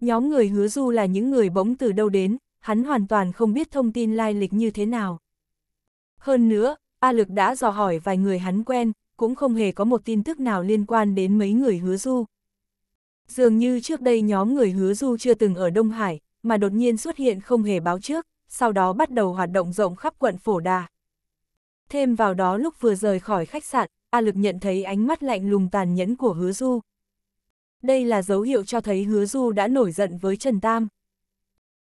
Nhóm người hứa du là những người bỗng từ đâu đến, hắn hoàn toàn không biết thông tin lai lịch như thế nào. Hơn nữa, A Lực đã dò hỏi vài người hắn quen, cũng không hề có một tin tức nào liên quan đến mấy người hứa du. Dường như trước đây nhóm người hứa du chưa từng ở Đông Hải, mà đột nhiên xuất hiện không hề báo trước, sau đó bắt đầu hoạt động rộng khắp quận Phổ Đà. Thêm vào đó lúc vừa rời khỏi khách sạn, A Lực nhận thấy ánh mắt lạnh lùng tàn nhẫn của hứa du. Đây là dấu hiệu cho thấy hứa du đã nổi giận với Trần Tam.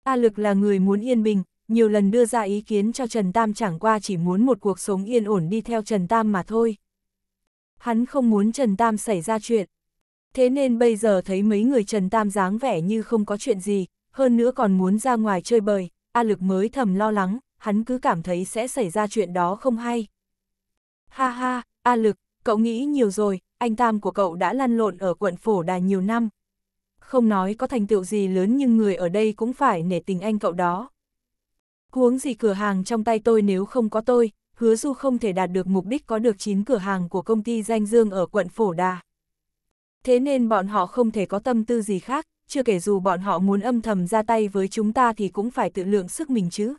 A Lực là người muốn yên bình, nhiều lần đưa ra ý kiến cho Trần Tam chẳng qua chỉ muốn một cuộc sống yên ổn đi theo Trần Tam mà thôi. Hắn không muốn Trần Tam xảy ra chuyện. Thế nên bây giờ thấy mấy người Trần Tam dáng vẻ như không có chuyện gì, hơn nữa còn muốn ra ngoài chơi bời, A Lực mới thầm lo lắng, hắn cứ cảm thấy sẽ xảy ra chuyện đó không hay. Ha ha, A Lực, cậu nghĩ nhiều rồi, anh Tam của cậu đã lăn lộn ở quận Phổ Đà nhiều năm, không nói có thành tựu gì lớn nhưng người ở đây cũng phải nể tình anh cậu đó. Huống gì cửa hàng trong tay tôi nếu không có tôi, hứa du không thể đạt được mục đích có được 9 cửa hàng của công ty danh dương ở quận Phổ Đà. Thế nên bọn họ không thể có tâm tư gì khác, chưa kể dù bọn họ muốn âm thầm ra tay với chúng ta thì cũng phải tự lượng sức mình chứ.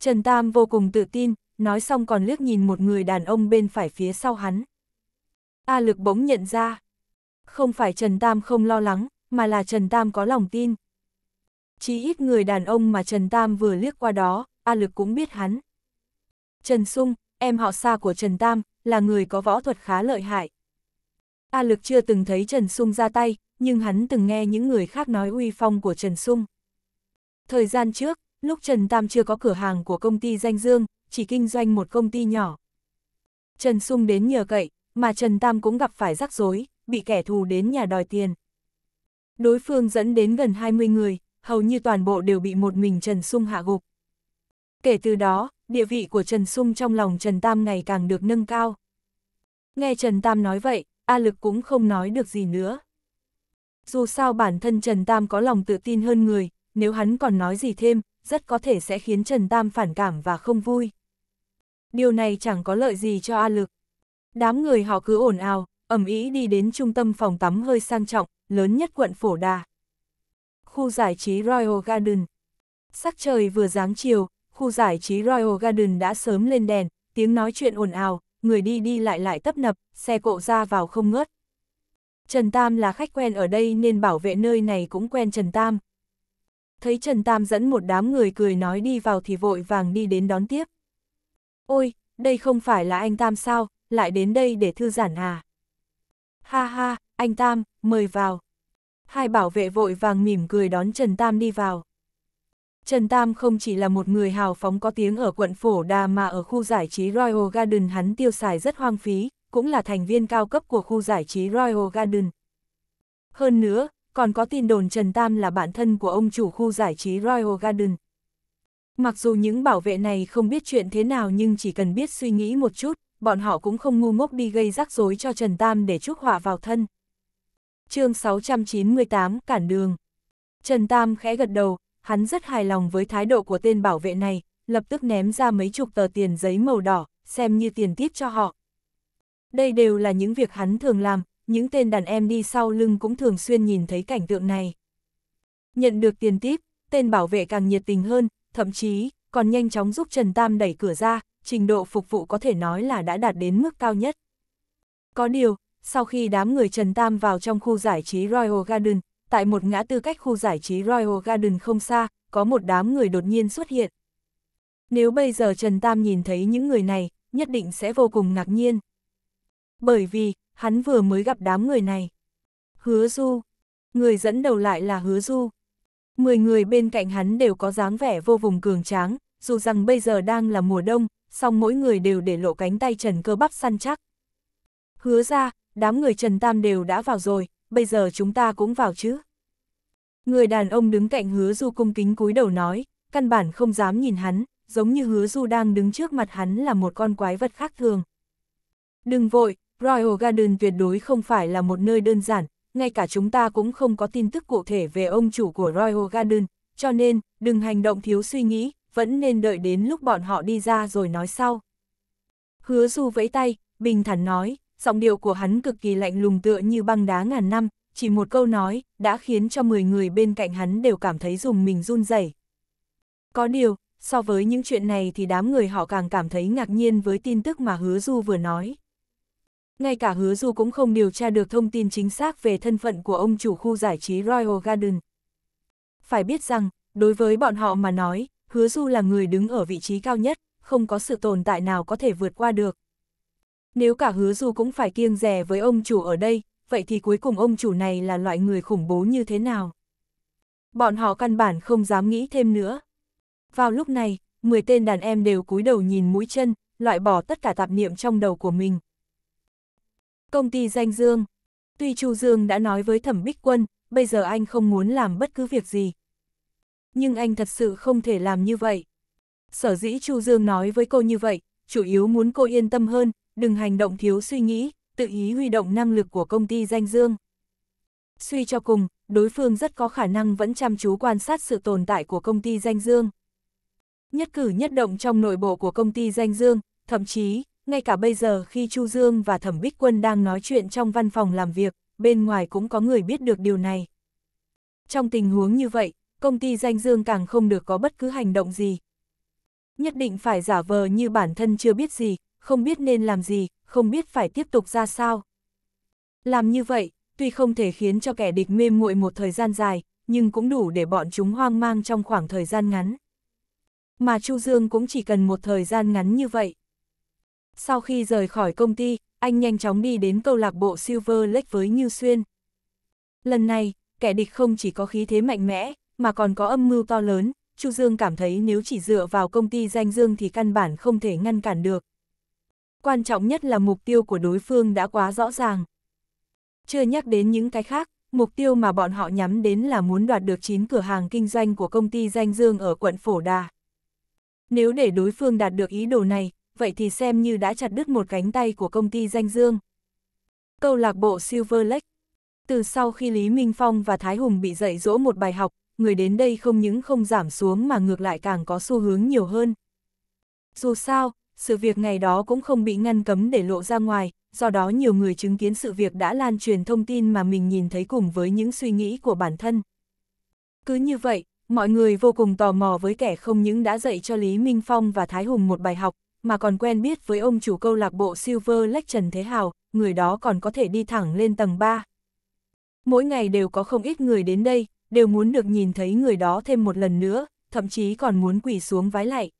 Trần Tam vô cùng tự tin, nói xong còn liếc nhìn một người đàn ông bên phải phía sau hắn. A lực bỗng nhận ra. Không phải Trần Tam không lo lắng, mà là Trần Tam có lòng tin. Chỉ ít người đàn ông mà Trần Tam vừa liếc qua đó, A Lực cũng biết hắn. Trần Sung, em họ xa của Trần Tam, là người có võ thuật khá lợi hại. A Lực chưa từng thấy Trần Sung ra tay, nhưng hắn từng nghe những người khác nói uy phong của Trần Sung. Thời gian trước, lúc Trần Tam chưa có cửa hàng của công ty danh dương, chỉ kinh doanh một công ty nhỏ. Trần Sung đến nhờ cậy, mà Trần Tam cũng gặp phải rắc rối, bị kẻ thù đến nhà đòi tiền. Đối phương dẫn đến gần 20 người, hầu như toàn bộ đều bị một mình Trần Sung hạ gục. Kể từ đó, địa vị của Trần Sung trong lòng Trần Tam ngày càng được nâng cao. Nghe Trần Tam nói vậy, A Lực cũng không nói được gì nữa. Dù sao bản thân Trần Tam có lòng tự tin hơn người, nếu hắn còn nói gì thêm, rất có thể sẽ khiến Trần Tam phản cảm và không vui. Điều này chẳng có lợi gì cho A Lực. Đám người họ cứ ồn ào, ẩm ý đi đến trung tâm phòng tắm hơi sang trọng, lớn nhất quận Phổ Đà. Khu giải trí Royal Garden Sắc trời vừa giáng chiều, khu giải trí Royal Garden đã sớm lên đèn, tiếng nói chuyện ồn ào, người đi đi lại lại tấp nập, xe cộ ra vào không ngớt. Trần Tam là khách quen ở đây nên bảo vệ nơi này cũng quen Trần Tam. Thấy Trần Tam dẫn một đám người cười nói đi vào thì vội vàng đi đến đón tiếp. Ôi, đây không phải là anh Tam sao, lại đến đây để thư giản à? Ha ha, anh Tam, mời vào. Hai bảo vệ vội vàng mỉm cười đón Trần Tam đi vào. Trần Tam không chỉ là một người hào phóng có tiếng ở quận Phổ Đà mà ở khu giải trí Royal Garden hắn tiêu xài rất hoang phí, cũng là thành viên cao cấp của khu giải trí Royal Garden. Hơn nữa, còn có tin đồn Trần Tam là bạn thân của ông chủ khu giải trí Royal Garden. Mặc dù những bảo vệ này không biết chuyện thế nào nhưng chỉ cần biết suy nghĩ một chút, bọn họ cũng không ngu ngốc đi gây rắc rối cho Trần Tam để chúc họa vào thân chương 698 cản đường. Trần Tam khẽ gật đầu, hắn rất hài lòng với thái độ của tên bảo vệ này, lập tức ném ra mấy chục tờ tiền giấy màu đỏ, xem như tiền tiếp cho họ. Đây đều là những việc hắn thường làm, những tên đàn em đi sau lưng cũng thường xuyên nhìn thấy cảnh tượng này. Nhận được tiền tiếp, tên bảo vệ càng nhiệt tình hơn, thậm chí còn nhanh chóng giúp Trần Tam đẩy cửa ra, trình độ phục vụ có thể nói là đã đạt đến mức cao nhất. Có điều, sau khi đám người Trần Tam vào trong khu giải trí Royal Garden, tại một ngã tư cách khu giải trí Royal Garden không xa, có một đám người đột nhiên xuất hiện. Nếu bây giờ Trần Tam nhìn thấy những người này, nhất định sẽ vô cùng ngạc nhiên. Bởi vì, hắn vừa mới gặp đám người này. Hứa Du. Người dẫn đầu lại là Hứa Du. Mười người bên cạnh hắn đều có dáng vẻ vô cùng cường tráng, dù rằng bây giờ đang là mùa đông, song mỗi người đều để lộ cánh tay trần cơ bắp săn chắc. Hứa ra, đám người Trần Tam đều đã vào rồi, bây giờ chúng ta cũng vào chứ. Người đàn ông đứng cạnh hứa du cung kính cúi đầu nói, căn bản không dám nhìn hắn, giống như hứa du đang đứng trước mặt hắn là một con quái vật khác thường. Đừng vội, Royal Garden tuyệt đối không phải là một nơi đơn giản, ngay cả chúng ta cũng không có tin tức cụ thể về ông chủ của Royal Garden, cho nên, đừng hành động thiếu suy nghĩ, vẫn nên đợi đến lúc bọn họ đi ra rồi nói sau. Hứa du vẫy tay, bình thản nói, giọng điệu của hắn cực kỳ lạnh lùng tựa như băng đá ngàn năm, chỉ một câu nói, đã khiến cho 10 người bên cạnh hắn đều cảm thấy dùng mình run rẩy. Có điều, so với những chuyện này thì đám người họ càng cảm thấy ngạc nhiên với tin tức mà Hứa Du vừa nói. Ngay cả Hứa Du cũng không điều tra được thông tin chính xác về thân phận của ông chủ khu giải trí Royal Garden. Phải biết rằng, đối với bọn họ mà nói, Hứa Du là người đứng ở vị trí cao nhất, không có sự tồn tại nào có thể vượt qua được. Nếu cả hứa du cũng phải kiêng rè với ông chủ ở đây, vậy thì cuối cùng ông chủ này là loại người khủng bố như thế nào? Bọn họ căn bản không dám nghĩ thêm nữa. Vào lúc này, 10 tên đàn em đều cúi đầu nhìn mũi chân, loại bỏ tất cả tạp niệm trong đầu của mình. Công ty danh Dương Tuy Chu Dương đã nói với Thẩm Bích Quân, bây giờ anh không muốn làm bất cứ việc gì. Nhưng anh thật sự không thể làm như vậy. Sở dĩ Chu Dương nói với cô như vậy, chủ yếu muốn cô yên tâm hơn, đừng hành động thiếu suy nghĩ, tự ý huy động năng lực của công ty danh dương. Suy cho cùng, đối phương rất có khả năng vẫn chăm chú quan sát sự tồn tại của công ty danh dương. Nhất cử nhất động trong nội bộ của công ty danh dương, thậm chí, ngay cả bây giờ khi Chu Dương và Thẩm Bích Quân đang nói chuyện trong văn phòng làm việc, bên ngoài cũng có người biết được điều này. Trong tình huống như vậy, công ty danh dương càng không được có bất cứ hành động gì. Nhất định phải giả vờ như bản thân chưa biết gì, không biết nên làm gì, không biết phải tiếp tục ra sao. Làm như vậy, tuy không thể khiến cho kẻ địch mê muội một thời gian dài, nhưng cũng đủ để bọn chúng hoang mang trong khoảng thời gian ngắn. Mà Chu Dương cũng chỉ cần một thời gian ngắn như vậy. Sau khi rời khỏi công ty, anh nhanh chóng đi đến câu lạc bộ Silver Lake với Như Xuyên. Lần này, kẻ địch không chỉ có khí thế mạnh mẽ, mà còn có âm mưu to lớn, Chu Dương cảm thấy nếu chỉ dựa vào công ty danh Dương thì căn bản không thể ngăn cản được quan trọng nhất là mục tiêu của đối phương đã quá rõ ràng. Chưa nhắc đến những cái khác, mục tiêu mà bọn họ nhắm đến là muốn đoạt được 9 cửa hàng kinh doanh của công ty danh dương ở quận Phổ Đà. Nếu để đối phương đạt được ý đồ này, vậy thì xem như đã chặt đứt một cánh tay của công ty danh dương. Câu lạc bộ Silver Lake Từ sau khi Lý Minh Phong và Thái Hùng bị dạy dỗ một bài học, người đến đây không những không giảm xuống mà ngược lại càng có xu hướng nhiều hơn. Dù sao, sự việc ngày đó cũng không bị ngăn cấm để lộ ra ngoài, do đó nhiều người chứng kiến sự việc đã lan truyền thông tin mà mình nhìn thấy cùng với những suy nghĩ của bản thân. Cứ như vậy, mọi người vô cùng tò mò với kẻ không những đã dạy cho Lý Minh Phong và Thái Hùng một bài học, mà còn quen biết với ông chủ câu lạc bộ Silver Lake Trần Thế Hào, người đó còn có thể đi thẳng lên tầng 3. Mỗi ngày đều có không ít người đến đây, đều muốn được nhìn thấy người đó thêm một lần nữa, thậm chí còn muốn quỳ xuống vái lạy.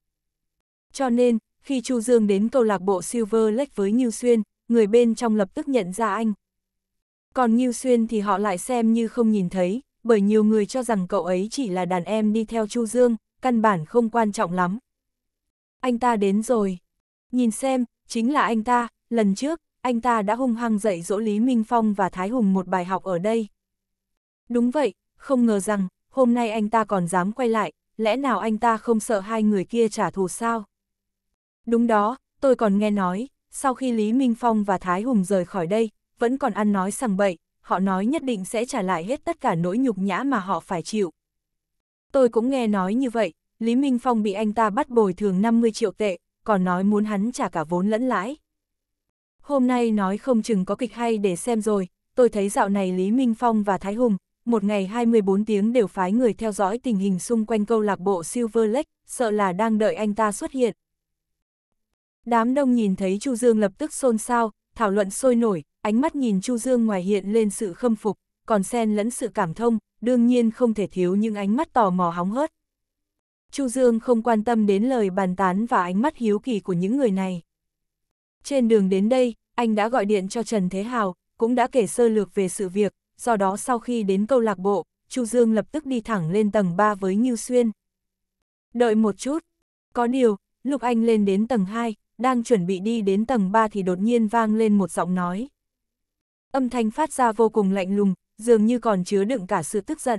Cho nên, khi Chu Dương đến câu lạc bộ Silver Lake với Như Xuyên, người bên trong lập tức nhận ra anh. Còn Như Xuyên thì họ lại xem như không nhìn thấy, bởi nhiều người cho rằng cậu ấy chỉ là đàn em đi theo Chu Dương, căn bản không quan trọng lắm. Anh ta đến rồi. Nhìn xem, chính là anh ta, lần trước, anh ta đã hung hăng dạy dỗ Lý Minh Phong và Thái Hùng một bài học ở đây. Đúng vậy, không ngờ rằng, hôm nay anh ta còn dám quay lại, lẽ nào anh ta không sợ hai người kia trả thù sao? Đúng đó, tôi còn nghe nói, sau khi Lý Minh Phong và Thái Hùng rời khỏi đây, vẫn còn ăn nói sằng bậy, họ nói nhất định sẽ trả lại hết tất cả nỗi nhục nhã mà họ phải chịu. Tôi cũng nghe nói như vậy, Lý Minh Phong bị anh ta bắt bồi thường 50 triệu tệ, còn nói muốn hắn trả cả vốn lẫn lãi. Hôm nay nói không chừng có kịch hay để xem rồi, tôi thấy dạo này Lý Minh Phong và Thái Hùng, một ngày 24 tiếng đều phái người theo dõi tình hình xung quanh câu lạc bộ Silver Lake, sợ là đang đợi anh ta xuất hiện. Đám đông nhìn thấy Chu Dương lập tức xôn xao, thảo luận sôi nổi, ánh mắt nhìn Chu Dương ngoài hiện lên sự khâm phục, còn xen lẫn sự cảm thông, đương nhiên không thể thiếu những ánh mắt tò mò hóng hớt. Chu Dương không quan tâm đến lời bàn tán và ánh mắt hiếu kỳ của những người này. Trên đường đến đây, anh đã gọi điện cho Trần Thế Hào, cũng đã kể sơ lược về sự việc, do đó sau khi đến câu lạc bộ, Chu Dương lập tức đi thẳng lên tầng 3 với như Xuyên. Đợi một chút, có điều, lúc anh lên đến tầng 2, đang chuẩn bị đi đến tầng 3 thì đột nhiên vang lên một giọng nói. Âm thanh phát ra vô cùng lạnh lùng, dường như còn chứa đựng cả sự tức giận.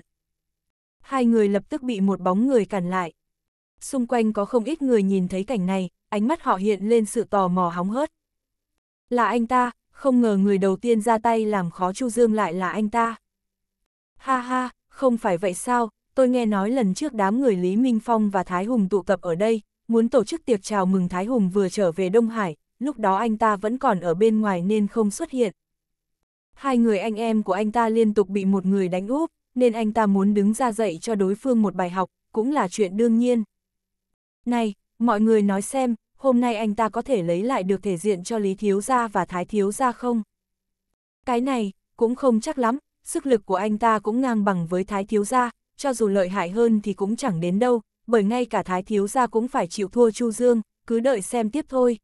Hai người lập tức bị một bóng người cản lại. Xung quanh có không ít người nhìn thấy cảnh này, ánh mắt họ hiện lên sự tò mò hóng hớt. Là anh ta, không ngờ người đầu tiên ra tay làm khó Chu Dương lại là anh ta. Ha ha, không phải vậy sao, tôi nghe nói lần trước đám người Lý Minh Phong và Thái Hùng tụ tập ở đây, muốn tổ chức tiệc chào mừng Thái Hùng vừa trở về Đông Hải, lúc đó anh ta vẫn còn ở bên ngoài nên không xuất hiện. Hai người anh em của anh ta liên tục bị một người đánh úp, nên anh ta muốn đứng ra dạy cho đối phương một bài học, cũng là chuyện đương nhiên. Này, mọi người nói xem, hôm nay anh ta có thể lấy lại được thể diện cho Lý Thiếu Gia và Thái Thiếu Gia không? Cái này, cũng không chắc lắm, sức lực của anh ta cũng ngang bằng với Thái Thiếu Gia, cho dù lợi hại hơn thì cũng chẳng đến đâu, bởi ngay cả thái thiếu gia cũng phải chịu thua Chu Dương, cứ đợi xem tiếp thôi.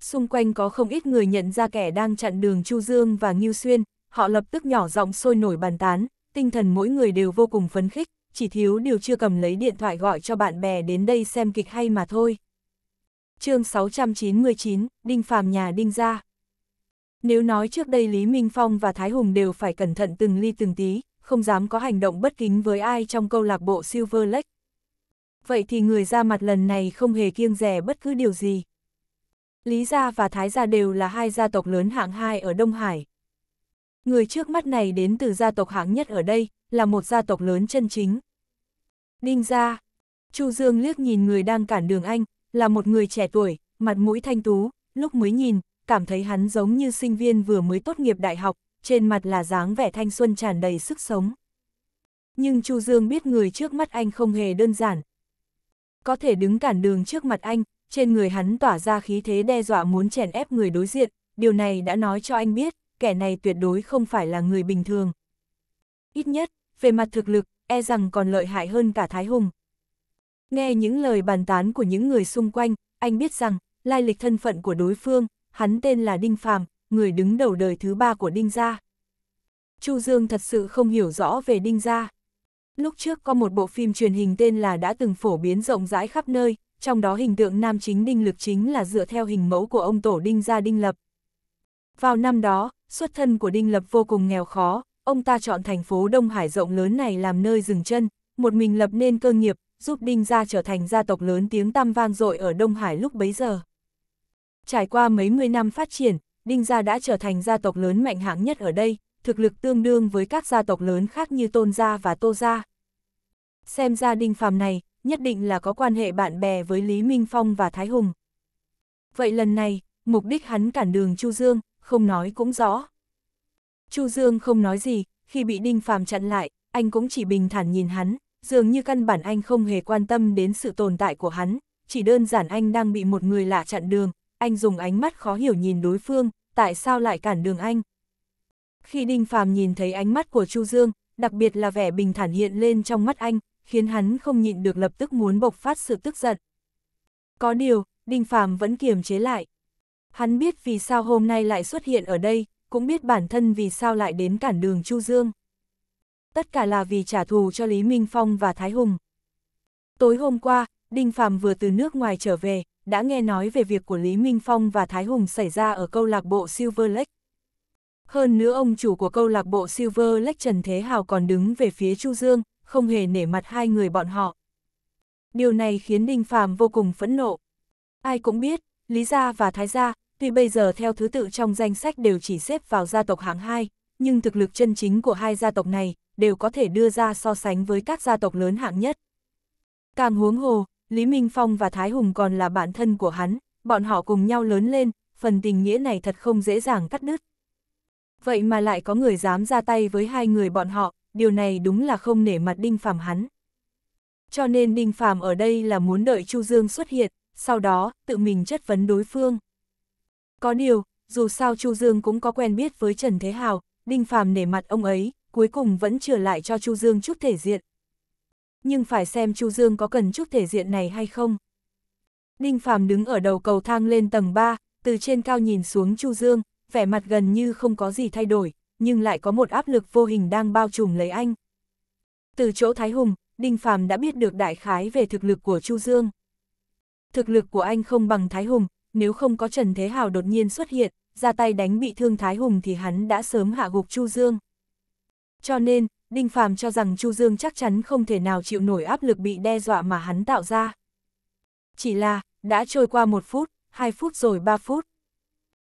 Xung quanh có không ít người nhận ra kẻ đang chặn đường Chu Dương và Ngưu Xuyên, họ lập tức nhỏ giọng sôi nổi bàn tán, tinh thần mỗi người đều vô cùng phấn khích, chỉ thiếu điều chưa cầm lấy điện thoại gọi cho bạn bè đến đây xem kịch hay mà thôi. chương 699, Đinh Phàm nhà Đinh gia Nếu nói trước đây Lý Minh Phong và Thái Hùng đều phải cẩn thận từng ly từng tí, không dám có hành động bất kính với ai trong câu lạc bộ Silver Lake. Vậy thì người ra mặt lần này không hề kiêng rẻ bất cứ điều gì. Lý gia và Thái gia đều là hai gia tộc lớn hạng hai ở Đông Hải. Người trước mắt này đến từ gia tộc hạng nhất ở đây, là một gia tộc lớn chân chính. Đinh gia, Chu Dương liếc nhìn người đang cản đường anh, là một người trẻ tuổi, mặt mũi thanh tú, lúc mới nhìn, cảm thấy hắn giống như sinh viên vừa mới tốt nghiệp đại học, trên mặt là dáng vẻ thanh xuân tràn đầy sức sống. Nhưng Chu Dương biết người trước mắt anh không hề đơn giản. Có thể đứng cản đường trước mặt anh, trên người hắn tỏa ra khí thế đe dọa muốn chèn ép người đối diện, điều này đã nói cho anh biết, kẻ này tuyệt đối không phải là người bình thường. Ít nhất, về mặt thực lực, e rằng còn lợi hại hơn cả Thái Hùng. Nghe những lời bàn tán của những người xung quanh, anh biết rằng, lai lịch thân phận của đối phương, hắn tên là Đinh Phàm, người đứng đầu đời thứ ba của Đinh Gia. Chu Dương thật sự không hiểu rõ về Đinh Gia. Lúc trước có một bộ phim truyền hình tên là đã từng phổ biến rộng rãi khắp nơi, trong đó hình tượng nam chính Đinh Lực chính là dựa theo hình mẫu của ông tổ Đinh Gia Đinh Lập. Vào năm đó, xuất thân của Đinh Lập vô cùng nghèo khó, ông ta chọn thành phố Đông Hải rộng lớn này làm nơi dừng chân, một mình lập nên cơ nghiệp, giúp Đinh Gia trở thành gia tộc lớn tiếng tăm vang dội ở Đông Hải lúc bấy giờ. Trải qua mấy mươi năm phát triển, Đinh gia đã trở thành gia tộc lớn mạnh hạng nhất ở đây, thực lực tương đương với các gia tộc lớn khác như Tôn gia và Tô gia. Xem ra Đinh Phàm này, nhất định là có quan hệ bạn bè với Lý Minh Phong và Thái Hùng. Vậy lần này, mục đích hắn cản đường Chu Dương, không nói cũng rõ. Chu Dương không nói gì, khi bị Đinh Phàm chặn lại, anh cũng chỉ bình thản nhìn hắn, dường như căn bản anh không hề quan tâm đến sự tồn tại của hắn, chỉ đơn giản anh đang bị một người lạ chặn đường, anh dùng ánh mắt khó hiểu nhìn đối phương, tại sao lại cản đường anh. Khi Đinh Phàm nhìn thấy ánh mắt của Chu Dương, đặc biệt là vẻ bình thản hiện lên trong mắt anh, khiến hắn không nhịn được lập tức muốn bộc phát sự tức giận. Có điều, Đinh Phàm vẫn kiềm chế lại. Hắn biết vì sao hôm nay lại xuất hiện ở đây, cũng biết bản thân vì sao lại đến cản đường Chu Dương. Tất cả là vì trả thù cho Lý Minh Phong và Thái Hùng. Tối hôm qua, Đinh Phàm vừa từ nước ngoài trở về, đã nghe nói về việc của Lý Minh Phong và Thái Hùng xảy ra ở câu lạc bộ Silver Lake. Hơn nữa ông chủ của câu lạc bộ Silver Lake Trần Thế Hào còn đứng về phía Chu Dương, không hề nể mặt hai người bọn họ. Điều này khiến Đinh Phàm vô cùng phẫn nộ. Ai cũng biết, Lý Gia và Thái Gia, tuy bây giờ theo thứ tự trong danh sách đều chỉ xếp vào gia tộc hạng 2, nhưng thực lực chân chính của hai gia tộc này đều có thể đưa ra so sánh với các gia tộc lớn hạng nhất. Càng huống hồ, Lý Minh Phong và Thái Hùng còn là bạn thân của hắn, bọn họ cùng nhau lớn lên, phần tình nghĩa này thật không dễ dàng cắt đứt. Vậy mà lại có người dám ra tay với hai người bọn họ, điều này đúng là không nể mặt Đinh Phàm hắn. Cho nên Đinh Phàm ở đây là muốn đợi Chu Dương xuất hiện, sau đó tự mình chất vấn đối phương. Có điều, dù sao Chu Dương cũng có quen biết với Trần Thế Hào, Đinh Phàm nể mặt ông ấy, cuối cùng vẫn trở lại cho Chu Dương chút thể diện, nhưng phải xem Chu Dương có cần chút thể diện này hay không. Ninh Phàm đứng ở đầu cầu thang lên tầng 3, từ trên cao nhìn xuống Chu Dương, vẻ mặt gần như không có gì thay đổi, nhưng lại có một áp lực vô hình đang bao trùm lấy anh. Từ chỗ Thái Hùng, Ninh Phàm đã biết được đại khái về thực lực của Chu Dương. Thực lực của anh không bằng Thái Hùng, nếu không có Trần Thế Hào đột nhiên xuất hiện, ra tay đánh bị thương Thái Hùng thì hắn đã sớm hạ gục Chu Dương. Cho nên, Đinh Phàm cho rằng Chu Dương chắc chắn không thể nào chịu nổi áp lực bị đe dọa mà hắn tạo ra. Chỉ là, đã trôi qua một phút, hai phút rồi ba phút.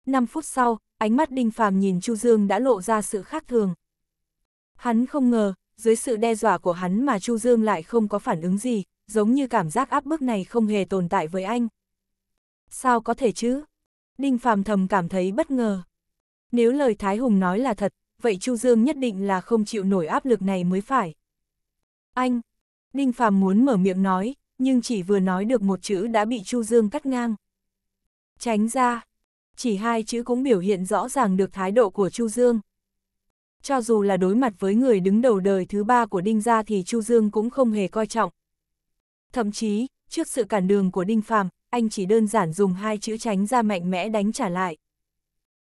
Năm phút sau, ánh mắt Đinh Phàm nhìn Chu Dương đã lộ ra sự khác thường. Hắn không ngờ, dưới sự đe dọa của hắn mà Chu Dương lại không có phản ứng gì, giống như cảm giác áp bức này không hề tồn tại với anh. Sao có thể chứ? Đinh Phàm thầm cảm thấy bất ngờ. Nếu lời Thái Hùng nói là thật, vậy Chu Dương nhất định là không chịu nổi áp lực này mới phải. Anh! đinh Phàm muốn mở miệng nói, nhưng chỉ vừa nói được một chữ đã bị Chu Dương cắt ngang. Tránh ra! Chỉ hai chữ cũng biểu hiện rõ ràng được thái độ của Chu Dương. Cho dù là đối mặt với người đứng đầu đời thứ ba của Đinh Gia thì Chu Dương cũng không hề coi trọng. Thậm chí, trước sự cản đường của Đinh Phàm, anh chỉ đơn giản dùng hai chữ tránh ra mạnh mẽ đánh trả lại.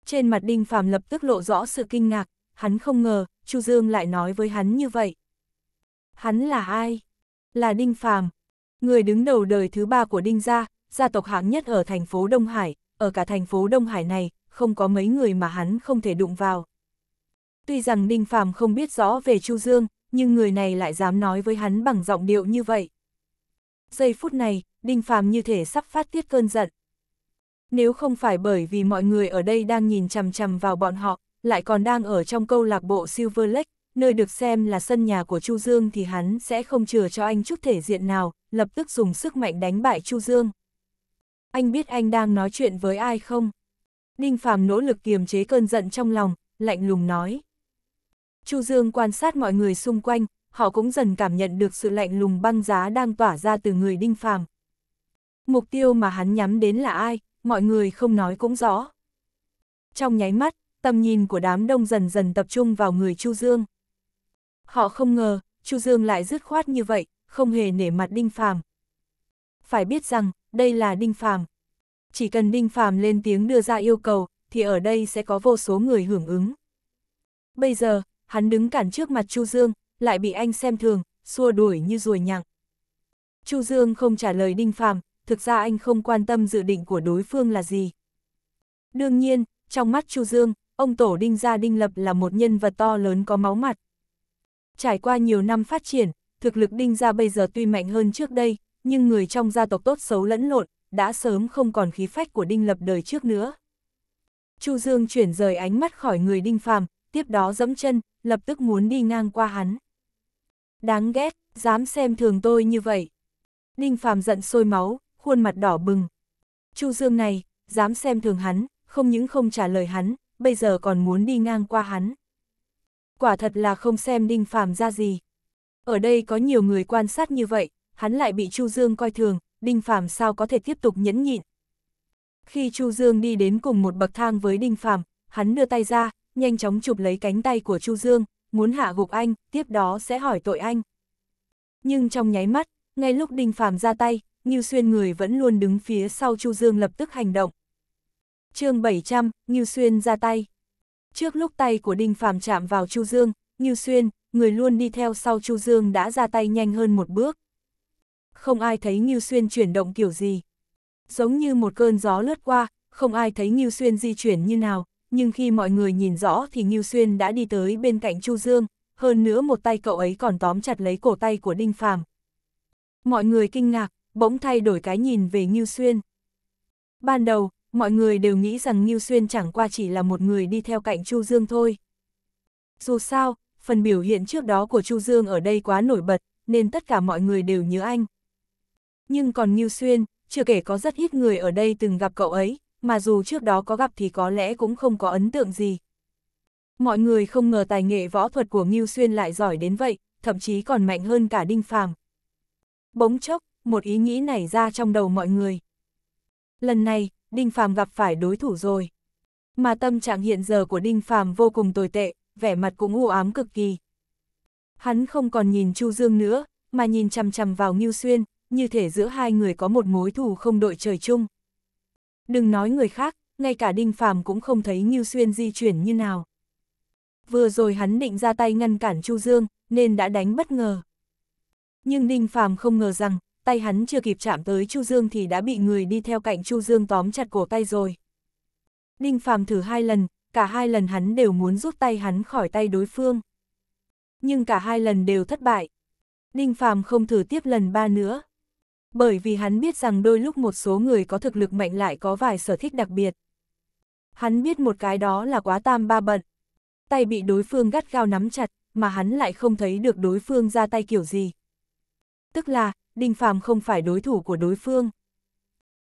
Trên mặt Đinh Phàm lập tức lộ rõ sự kinh ngạc, hắn không ngờ, Chu Dương lại nói với hắn như vậy. Hắn là ai? Là Đinh Phàm, người đứng đầu đời thứ ba của Đinh Gia, gia tộc hạng nhất ở thành phố Đông Hải, ở cả thành phố Đông Hải này, không có mấy người mà hắn không thể đụng vào. Tuy rằng Đinh Phàm không biết rõ về Chu Dương, nhưng người này lại dám nói với hắn bằng giọng điệu như vậy. Giây phút này, Đinh Phàm như thể sắp phát tiết cơn giận. Nếu không phải bởi vì mọi người ở đây đang nhìn chằm chằm vào bọn họ, lại còn đang ở trong câu lạc bộ Silver Lake, nơi được xem là sân nhà của Chu Dương thì hắn sẽ không chừa cho anh chút thể diện nào, lập tức dùng sức mạnh đánh bại Chu Dương. Anh biết anh đang nói chuyện với ai không? Ninh Phàm nỗ lực kiềm chế cơn giận trong lòng, lạnh lùng nói. Chu Dương quan sát mọi người xung quanh, họ cũng dần cảm nhận được sự lạnh lùng băng giá đang tỏa ra từ người Đinh Phàm. Mục tiêu mà hắn nhắm đến là ai, mọi người không nói cũng rõ. Trong nháy mắt, tầm nhìn của đám đông dần dần tập trung vào người Chu Dương. Họ không ngờ, Chu Dương lại dứt khoát như vậy, không hề nể mặt Đinh Phàm. Phải biết rằng, đây là Đinh Phàm. Chỉ cần Đinh Phàm lên tiếng đưa ra yêu cầu, thì ở đây sẽ có vô số người hưởng ứng. Bây giờ, hắn đứng cản trước mặt Chu Dương, lại bị anh xem thường, xua đuổi như ruồi nhặng. Chu Dương không trả lời Đinh Phàm, thực ra anh không quan tâm dự định của đối phương là gì. Đương nhiên, trong mắt Chu Dương, ông tổ Đinh Gia Đinh Lập là một nhân vật to lớn có máu mặt. Trải qua nhiều năm phát triển, thực lực Đinh Gia bây giờ tuy mạnh hơn trước đây, nhưng người trong gia tộc tốt xấu lẫn lộn, đã sớm không còn khí phách của Đinh Lập đời trước nữa. Chu Dương chuyển rời ánh mắt khỏi người Đinh Phàm, tiếp đó dẫm chân, lập tức muốn đi ngang qua hắn. Đáng ghét, dám xem thường tôi như vậy. Đinh Phàm giận sôi máu, khuôn mặt đỏ bừng. Chu Dương này, dám xem thường hắn, không những không trả lời hắn, bây giờ còn muốn đi ngang qua hắn. Quả thật là không xem Đinh Phàm ra gì. Ở đây có nhiều người quan sát như vậy, hắn lại bị Chu Dương coi thường, Đinh Phàm sao có thể tiếp tục nhẫn nhịn. Khi Chu Dương đi đến cùng một bậc thang với Đinh Phàm, hắn đưa tay ra, nhanh chóng chụp lấy cánh tay của Chu Dương, muốn hạ gục anh, tiếp đó sẽ hỏi tội anh. Nhưng trong nháy mắt, ngay lúc Đinh Phàm ra tay, Ngưu Xuyên người vẫn luôn đứng phía sau Chu Dương lập tức hành động chương 700, Ngưu Xuyên ra tay. Trước lúc tay của Đinh Phàm chạm vào Chu Dương, Ngưu Xuyên, người luôn đi theo sau Chu Dương đã ra tay nhanh hơn một bước. Không ai thấy Ngưu Xuyên chuyển động kiểu gì. Giống như một cơn gió lướt qua, không ai thấy Ngưu Xuyên di chuyển như nào, nhưng khi mọi người nhìn rõ thì Ngưu Xuyên đã đi tới bên cạnh Chu Dương, hơn nữa một tay cậu ấy còn tóm chặt lấy cổ tay của Đinh Phàm. Mọi người kinh ngạc, bỗng thay đổi cái nhìn về Ngưu Xuyên. Ban đầu, mọi người đều nghĩ rằng Ngưu Xuyên chẳng qua chỉ là một người đi theo cạnh Chu Dương thôi. Dù sao, phần biểu hiện trước đó của Chu Dương ở đây quá nổi bật, nên tất cả mọi người đều nhớ anh. Nhưng còn Ngưu Xuyên, chưa kể có rất ít người ở đây từng gặp cậu ấy, mà dù trước đó có gặp thì có lẽ cũng không có ấn tượng gì. Mọi người không ngờ tài nghệ võ thuật của Ngưu Xuyên lại giỏi đến vậy, thậm chí còn mạnh hơn cả Đinh Phàm. Bỗng chốc, một ý nghĩ nảy ra trong đầu mọi người. Lần này, Đinh Phàm gặp phải đối thủ rồi. Mà tâm trạng hiện giờ của Đinh Phàm vô cùng tồi tệ, vẻ mặt cũng u ám cực kỳ. Hắn không còn nhìn Chu Dương nữa, mà nhìn chằm chằm vào Ngưu Xuyên, như thể giữa hai người có một mối thù không đội trời chung. Đừng nói người khác, ngay cả Đinh Phàm cũng không thấy Ngưu Xuyên di chuyển như nào. Vừa rồi hắn định ra tay ngăn cản Chu Dương, nên đã đánh bất ngờ. Nhưng Đinh Phàm không ngờ rằng, tay hắn chưa kịp chạm tới Chu Dương thì đã bị người đi theo cạnh Chu Dương tóm chặt cổ tay rồi. Đinh Phàm thử hai lần, cả hai lần hắn đều muốn rút tay hắn khỏi tay đối phương. Nhưng cả hai lần đều thất bại. Đinh Phàm không thử tiếp lần ba nữa. Bởi vì hắn biết rằng đôi lúc một số người có thực lực mạnh lại có vài sở thích đặc biệt. Hắn biết một cái đó là quá tam ba bận. Tay bị đối phương gắt gao nắm chặt, mà hắn lại không thấy được đối phương ra tay kiểu gì, tức là, Đinh Phàm không phải đối thủ của đối phương.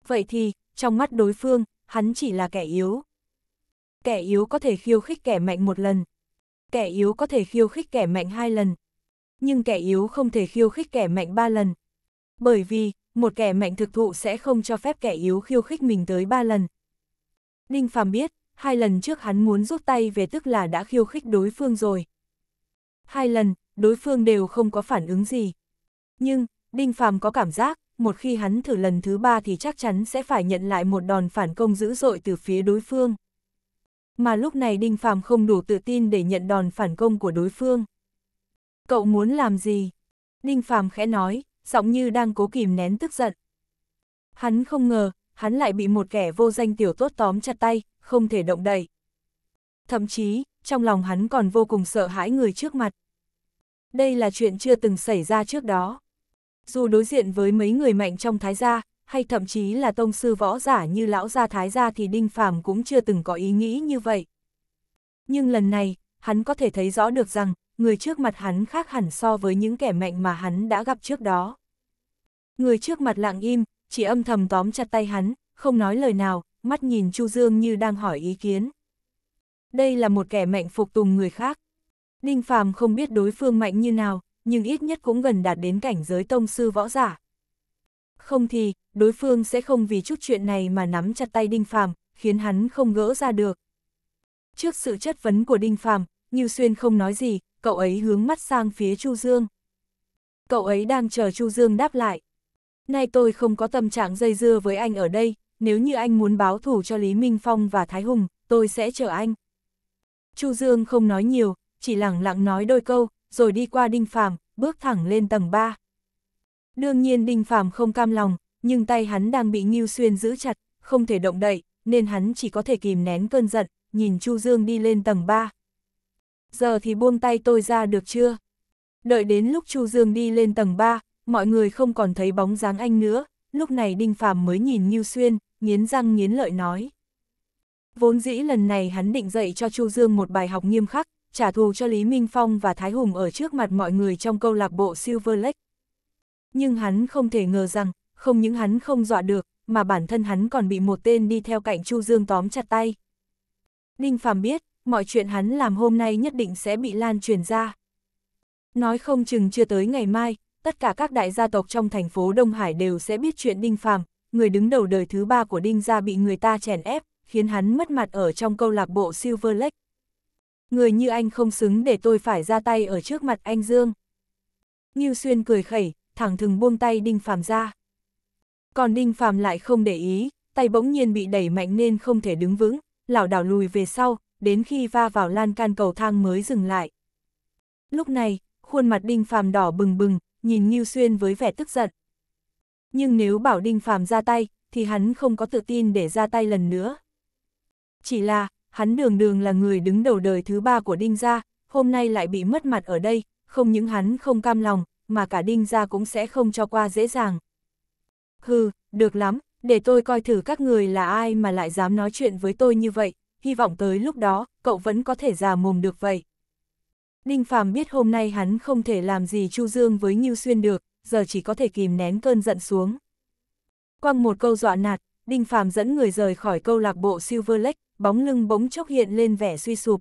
Vậy thì, trong mắt đối phương, hắn chỉ là kẻ yếu. Kẻ yếu có thể khiêu khích kẻ mạnh một lần. Kẻ yếu có thể khiêu khích kẻ mạnh hai lần. Nhưng kẻ yếu không thể khiêu khích kẻ mạnh ba lần. Bởi vì, một kẻ mạnh thực thụ sẽ không cho phép kẻ yếu khiêu khích mình tới ba lần. Đinh Phàm biết, hai lần trước hắn muốn rút tay về tức là đã khiêu khích đối phương rồi. Hai lần, đối phương đều không có phản ứng gì. Nhưng, Đinh Phàm có cảm giác, một khi hắn thử lần thứ ba thì chắc chắn sẽ phải nhận lại một đòn phản công dữ dội từ phía đối phương. Mà lúc này Đinh Phàm không đủ tự tin để nhận đòn phản công của đối phương. Cậu muốn làm gì? Đinh Phàm khẽ nói, giọng như đang cố kìm nén tức giận. Hắn không ngờ, hắn lại bị một kẻ vô danh tiểu tốt tóm chặt tay, không thể động đậy. Thậm chí, trong lòng hắn còn vô cùng sợ hãi người trước mặt. Đây là chuyện chưa từng xảy ra trước đó dù đối diện với mấy người mạnh trong thái gia, hay thậm chí là tông sư võ giả như lão gia thái gia thì Đinh Phàm cũng chưa từng có ý nghĩ như vậy. Nhưng lần này, hắn có thể thấy rõ được rằng, người trước mặt hắn khác hẳn so với những kẻ mạnh mà hắn đã gặp trước đó. Người trước mặt lặng im, chỉ âm thầm tóm chặt tay hắn, không nói lời nào, mắt nhìn Chu Dương như đang hỏi ý kiến. Đây là một kẻ mạnh phục tùng người khác. Đinh Phàm không biết đối phương mạnh như nào, nhưng ít nhất cũng gần đạt đến cảnh giới tông sư võ giả. Không thì, đối phương sẽ không vì chút chuyện này mà nắm chặt tay Đinh Phàm, khiến hắn không gỡ ra được. Trước sự chất vấn của Đinh Phàm, Như Xuyên không nói gì, cậu ấy hướng mắt sang phía Chu Dương. Cậu ấy đang chờ Chu Dương đáp lại. Nay tôi không có tâm trạng dây dưa với anh ở đây, nếu như anh muốn báo thủ cho Lý Minh Phong và Thái Hùng, tôi sẽ chờ anh. Chu Dương không nói nhiều, chỉ lặng lặng nói đôi câu, rồi đi qua Đinh Phàm, bước thẳng lên tầng 3. Đương nhiên Đinh Phàm không cam lòng, nhưng tay hắn đang bị Ngưu Xuyên giữ chặt, không thể động đậy, nên hắn chỉ có thể kìm nén cơn giận, nhìn Chu Dương đi lên tầng 3. Giờ thì buông tay tôi ra được chưa? Đợi đến lúc Chu Dương đi lên tầng 3, mọi người không còn thấy bóng dáng anh nữa, lúc này Đinh Phàm mới nhìn Ngưu Xuyên, nghiến răng nghiến lợi nói. Vốn dĩ lần này hắn định dạy cho Chu Dương một bài học nghiêm khắc, trả thù cho Lý Minh Phong và Thái Hùng ở trước mặt mọi người trong câu lạc bộ Silver Lake. Nhưng hắn không thể ngờ rằng, không những hắn không dọa được, mà bản thân hắn còn bị một tên đi theo cạnh Chu Dương tóm chặt tay. Ninh Phạm biết, mọi chuyện hắn làm hôm nay nhất định sẽ bị lan truyền ra. Nói không chừng chưa tới ngày mai, tất cả các đại gia tộc trong thành phố Đông Hải đều sẽ biết chuyện Đinh Phạm người đứng đầu đời thứ ba của Đinh gia bị người ta chèn ép, khiến hắn mất mặt ở trong câu lạc bộ Silver Lake. Người như anh không xứng để tôi phải ra tay ở trước mặt anh Dương. Ngưu Xuyên cười khẩy, thẳng thừng buông tay Đinh Phàm ra. Còn Đinh Phàm lại không để ý, tay bỗng nhiên bị đẩy mạnh nên không thể đứng vững, lảo đảo lùi về sau, đến khi va vào lan can cầu thang mới dừng lại. Lúc này, khuôn mặt Đinh Phàm đỏ bừng bừng, nhìn Ngưu Xuyên với vẻ tức giận. Nhưng nếu bảo Đinh Phàm ra tay, thì hắn không có tự tin để ra tay lần nữa. Chỉ là, hắn đường đường là người đứng đầu đời thứ ba của Đinh Gia, hôm nay lại bị mất mặt ở đây, không những hắn không cam lòng, mà cả Đinh Gia cũng sẽ không cho qua dễ dàng. Hừ, được lắm, để tôi coi thử các người là ai mà lại dám nói chuyện với tôi như vậy, hy vọng tới lúc đó, cậu vẫn có thể già mồm được vậy. Đinh Phàm biết hôm nay hắn không thể làm gì Chu Dương với Ngưu Xuyên được, giờ chỉ có thể kìm nén cơn giận xuống. Quăng một câu dọa nạt, Đinh Phàm dẫn người rời khỏi câu lạc bộ Silver Lake, bóng lưng bỗng chốc hiện lên vẻ suy sụp.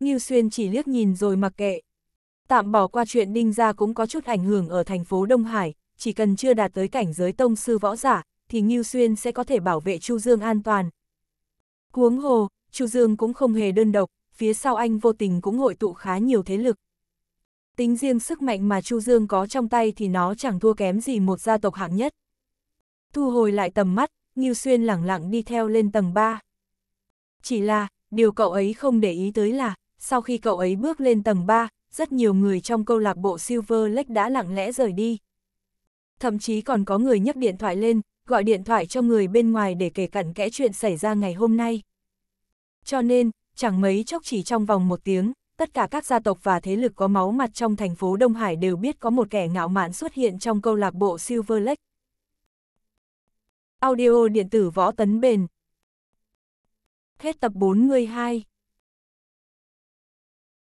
Ngưu Xuyên chỉ liếc nhìn rồi mặc kệ. Tạm bỏ qua chuyện đinh Gia cũng có chút ảnh hưởng ở thành phố Đông Hải, chỉ cần chưa đạt tới cảnh giới tông sư võ giả, thì Ngưu Xuyên sẽ có thể bảo vệ Chu Dương an toàn. Cuống hồ, Chu Dương cũng không hề đơn độc, phía sau anh vô tình cũng hội tụ khá nhiều thế lực. Tính riêng sức mạnh mà Chu Dương có trong tay thì nó chẳng thua kém gì một gia tộc hạng nhất. Thu hồi lại tầm mắt, Ngưu Xuyên lẳng lặng đi theo lên tầng 3. Chỉ là, điều cậu ấy không để ý tới là, sau khi cậu ấy bước lên tầng 3, rất nhiều người trong câu lạc bộ Silver Lake đã lặng lẽ rời đi. Thậm chí còn có người nhấc điện thoại lên, gọi điện thoại cho người bên ngoài để kể cặn kẽ chuyện xảy ra ngày hôm nay. Cho nên, chẳng mấy chốc chỉ trong vòng một tiếng, tất cả các gia tộc và thế lực có máu mặt trong thành phố Đông Hải đều biết có một kẻ ngạo mạn xuất hiện trong câu lạc bộ Silver Lake. Audio điện tử võ tấn bền Hết tập 4 người 2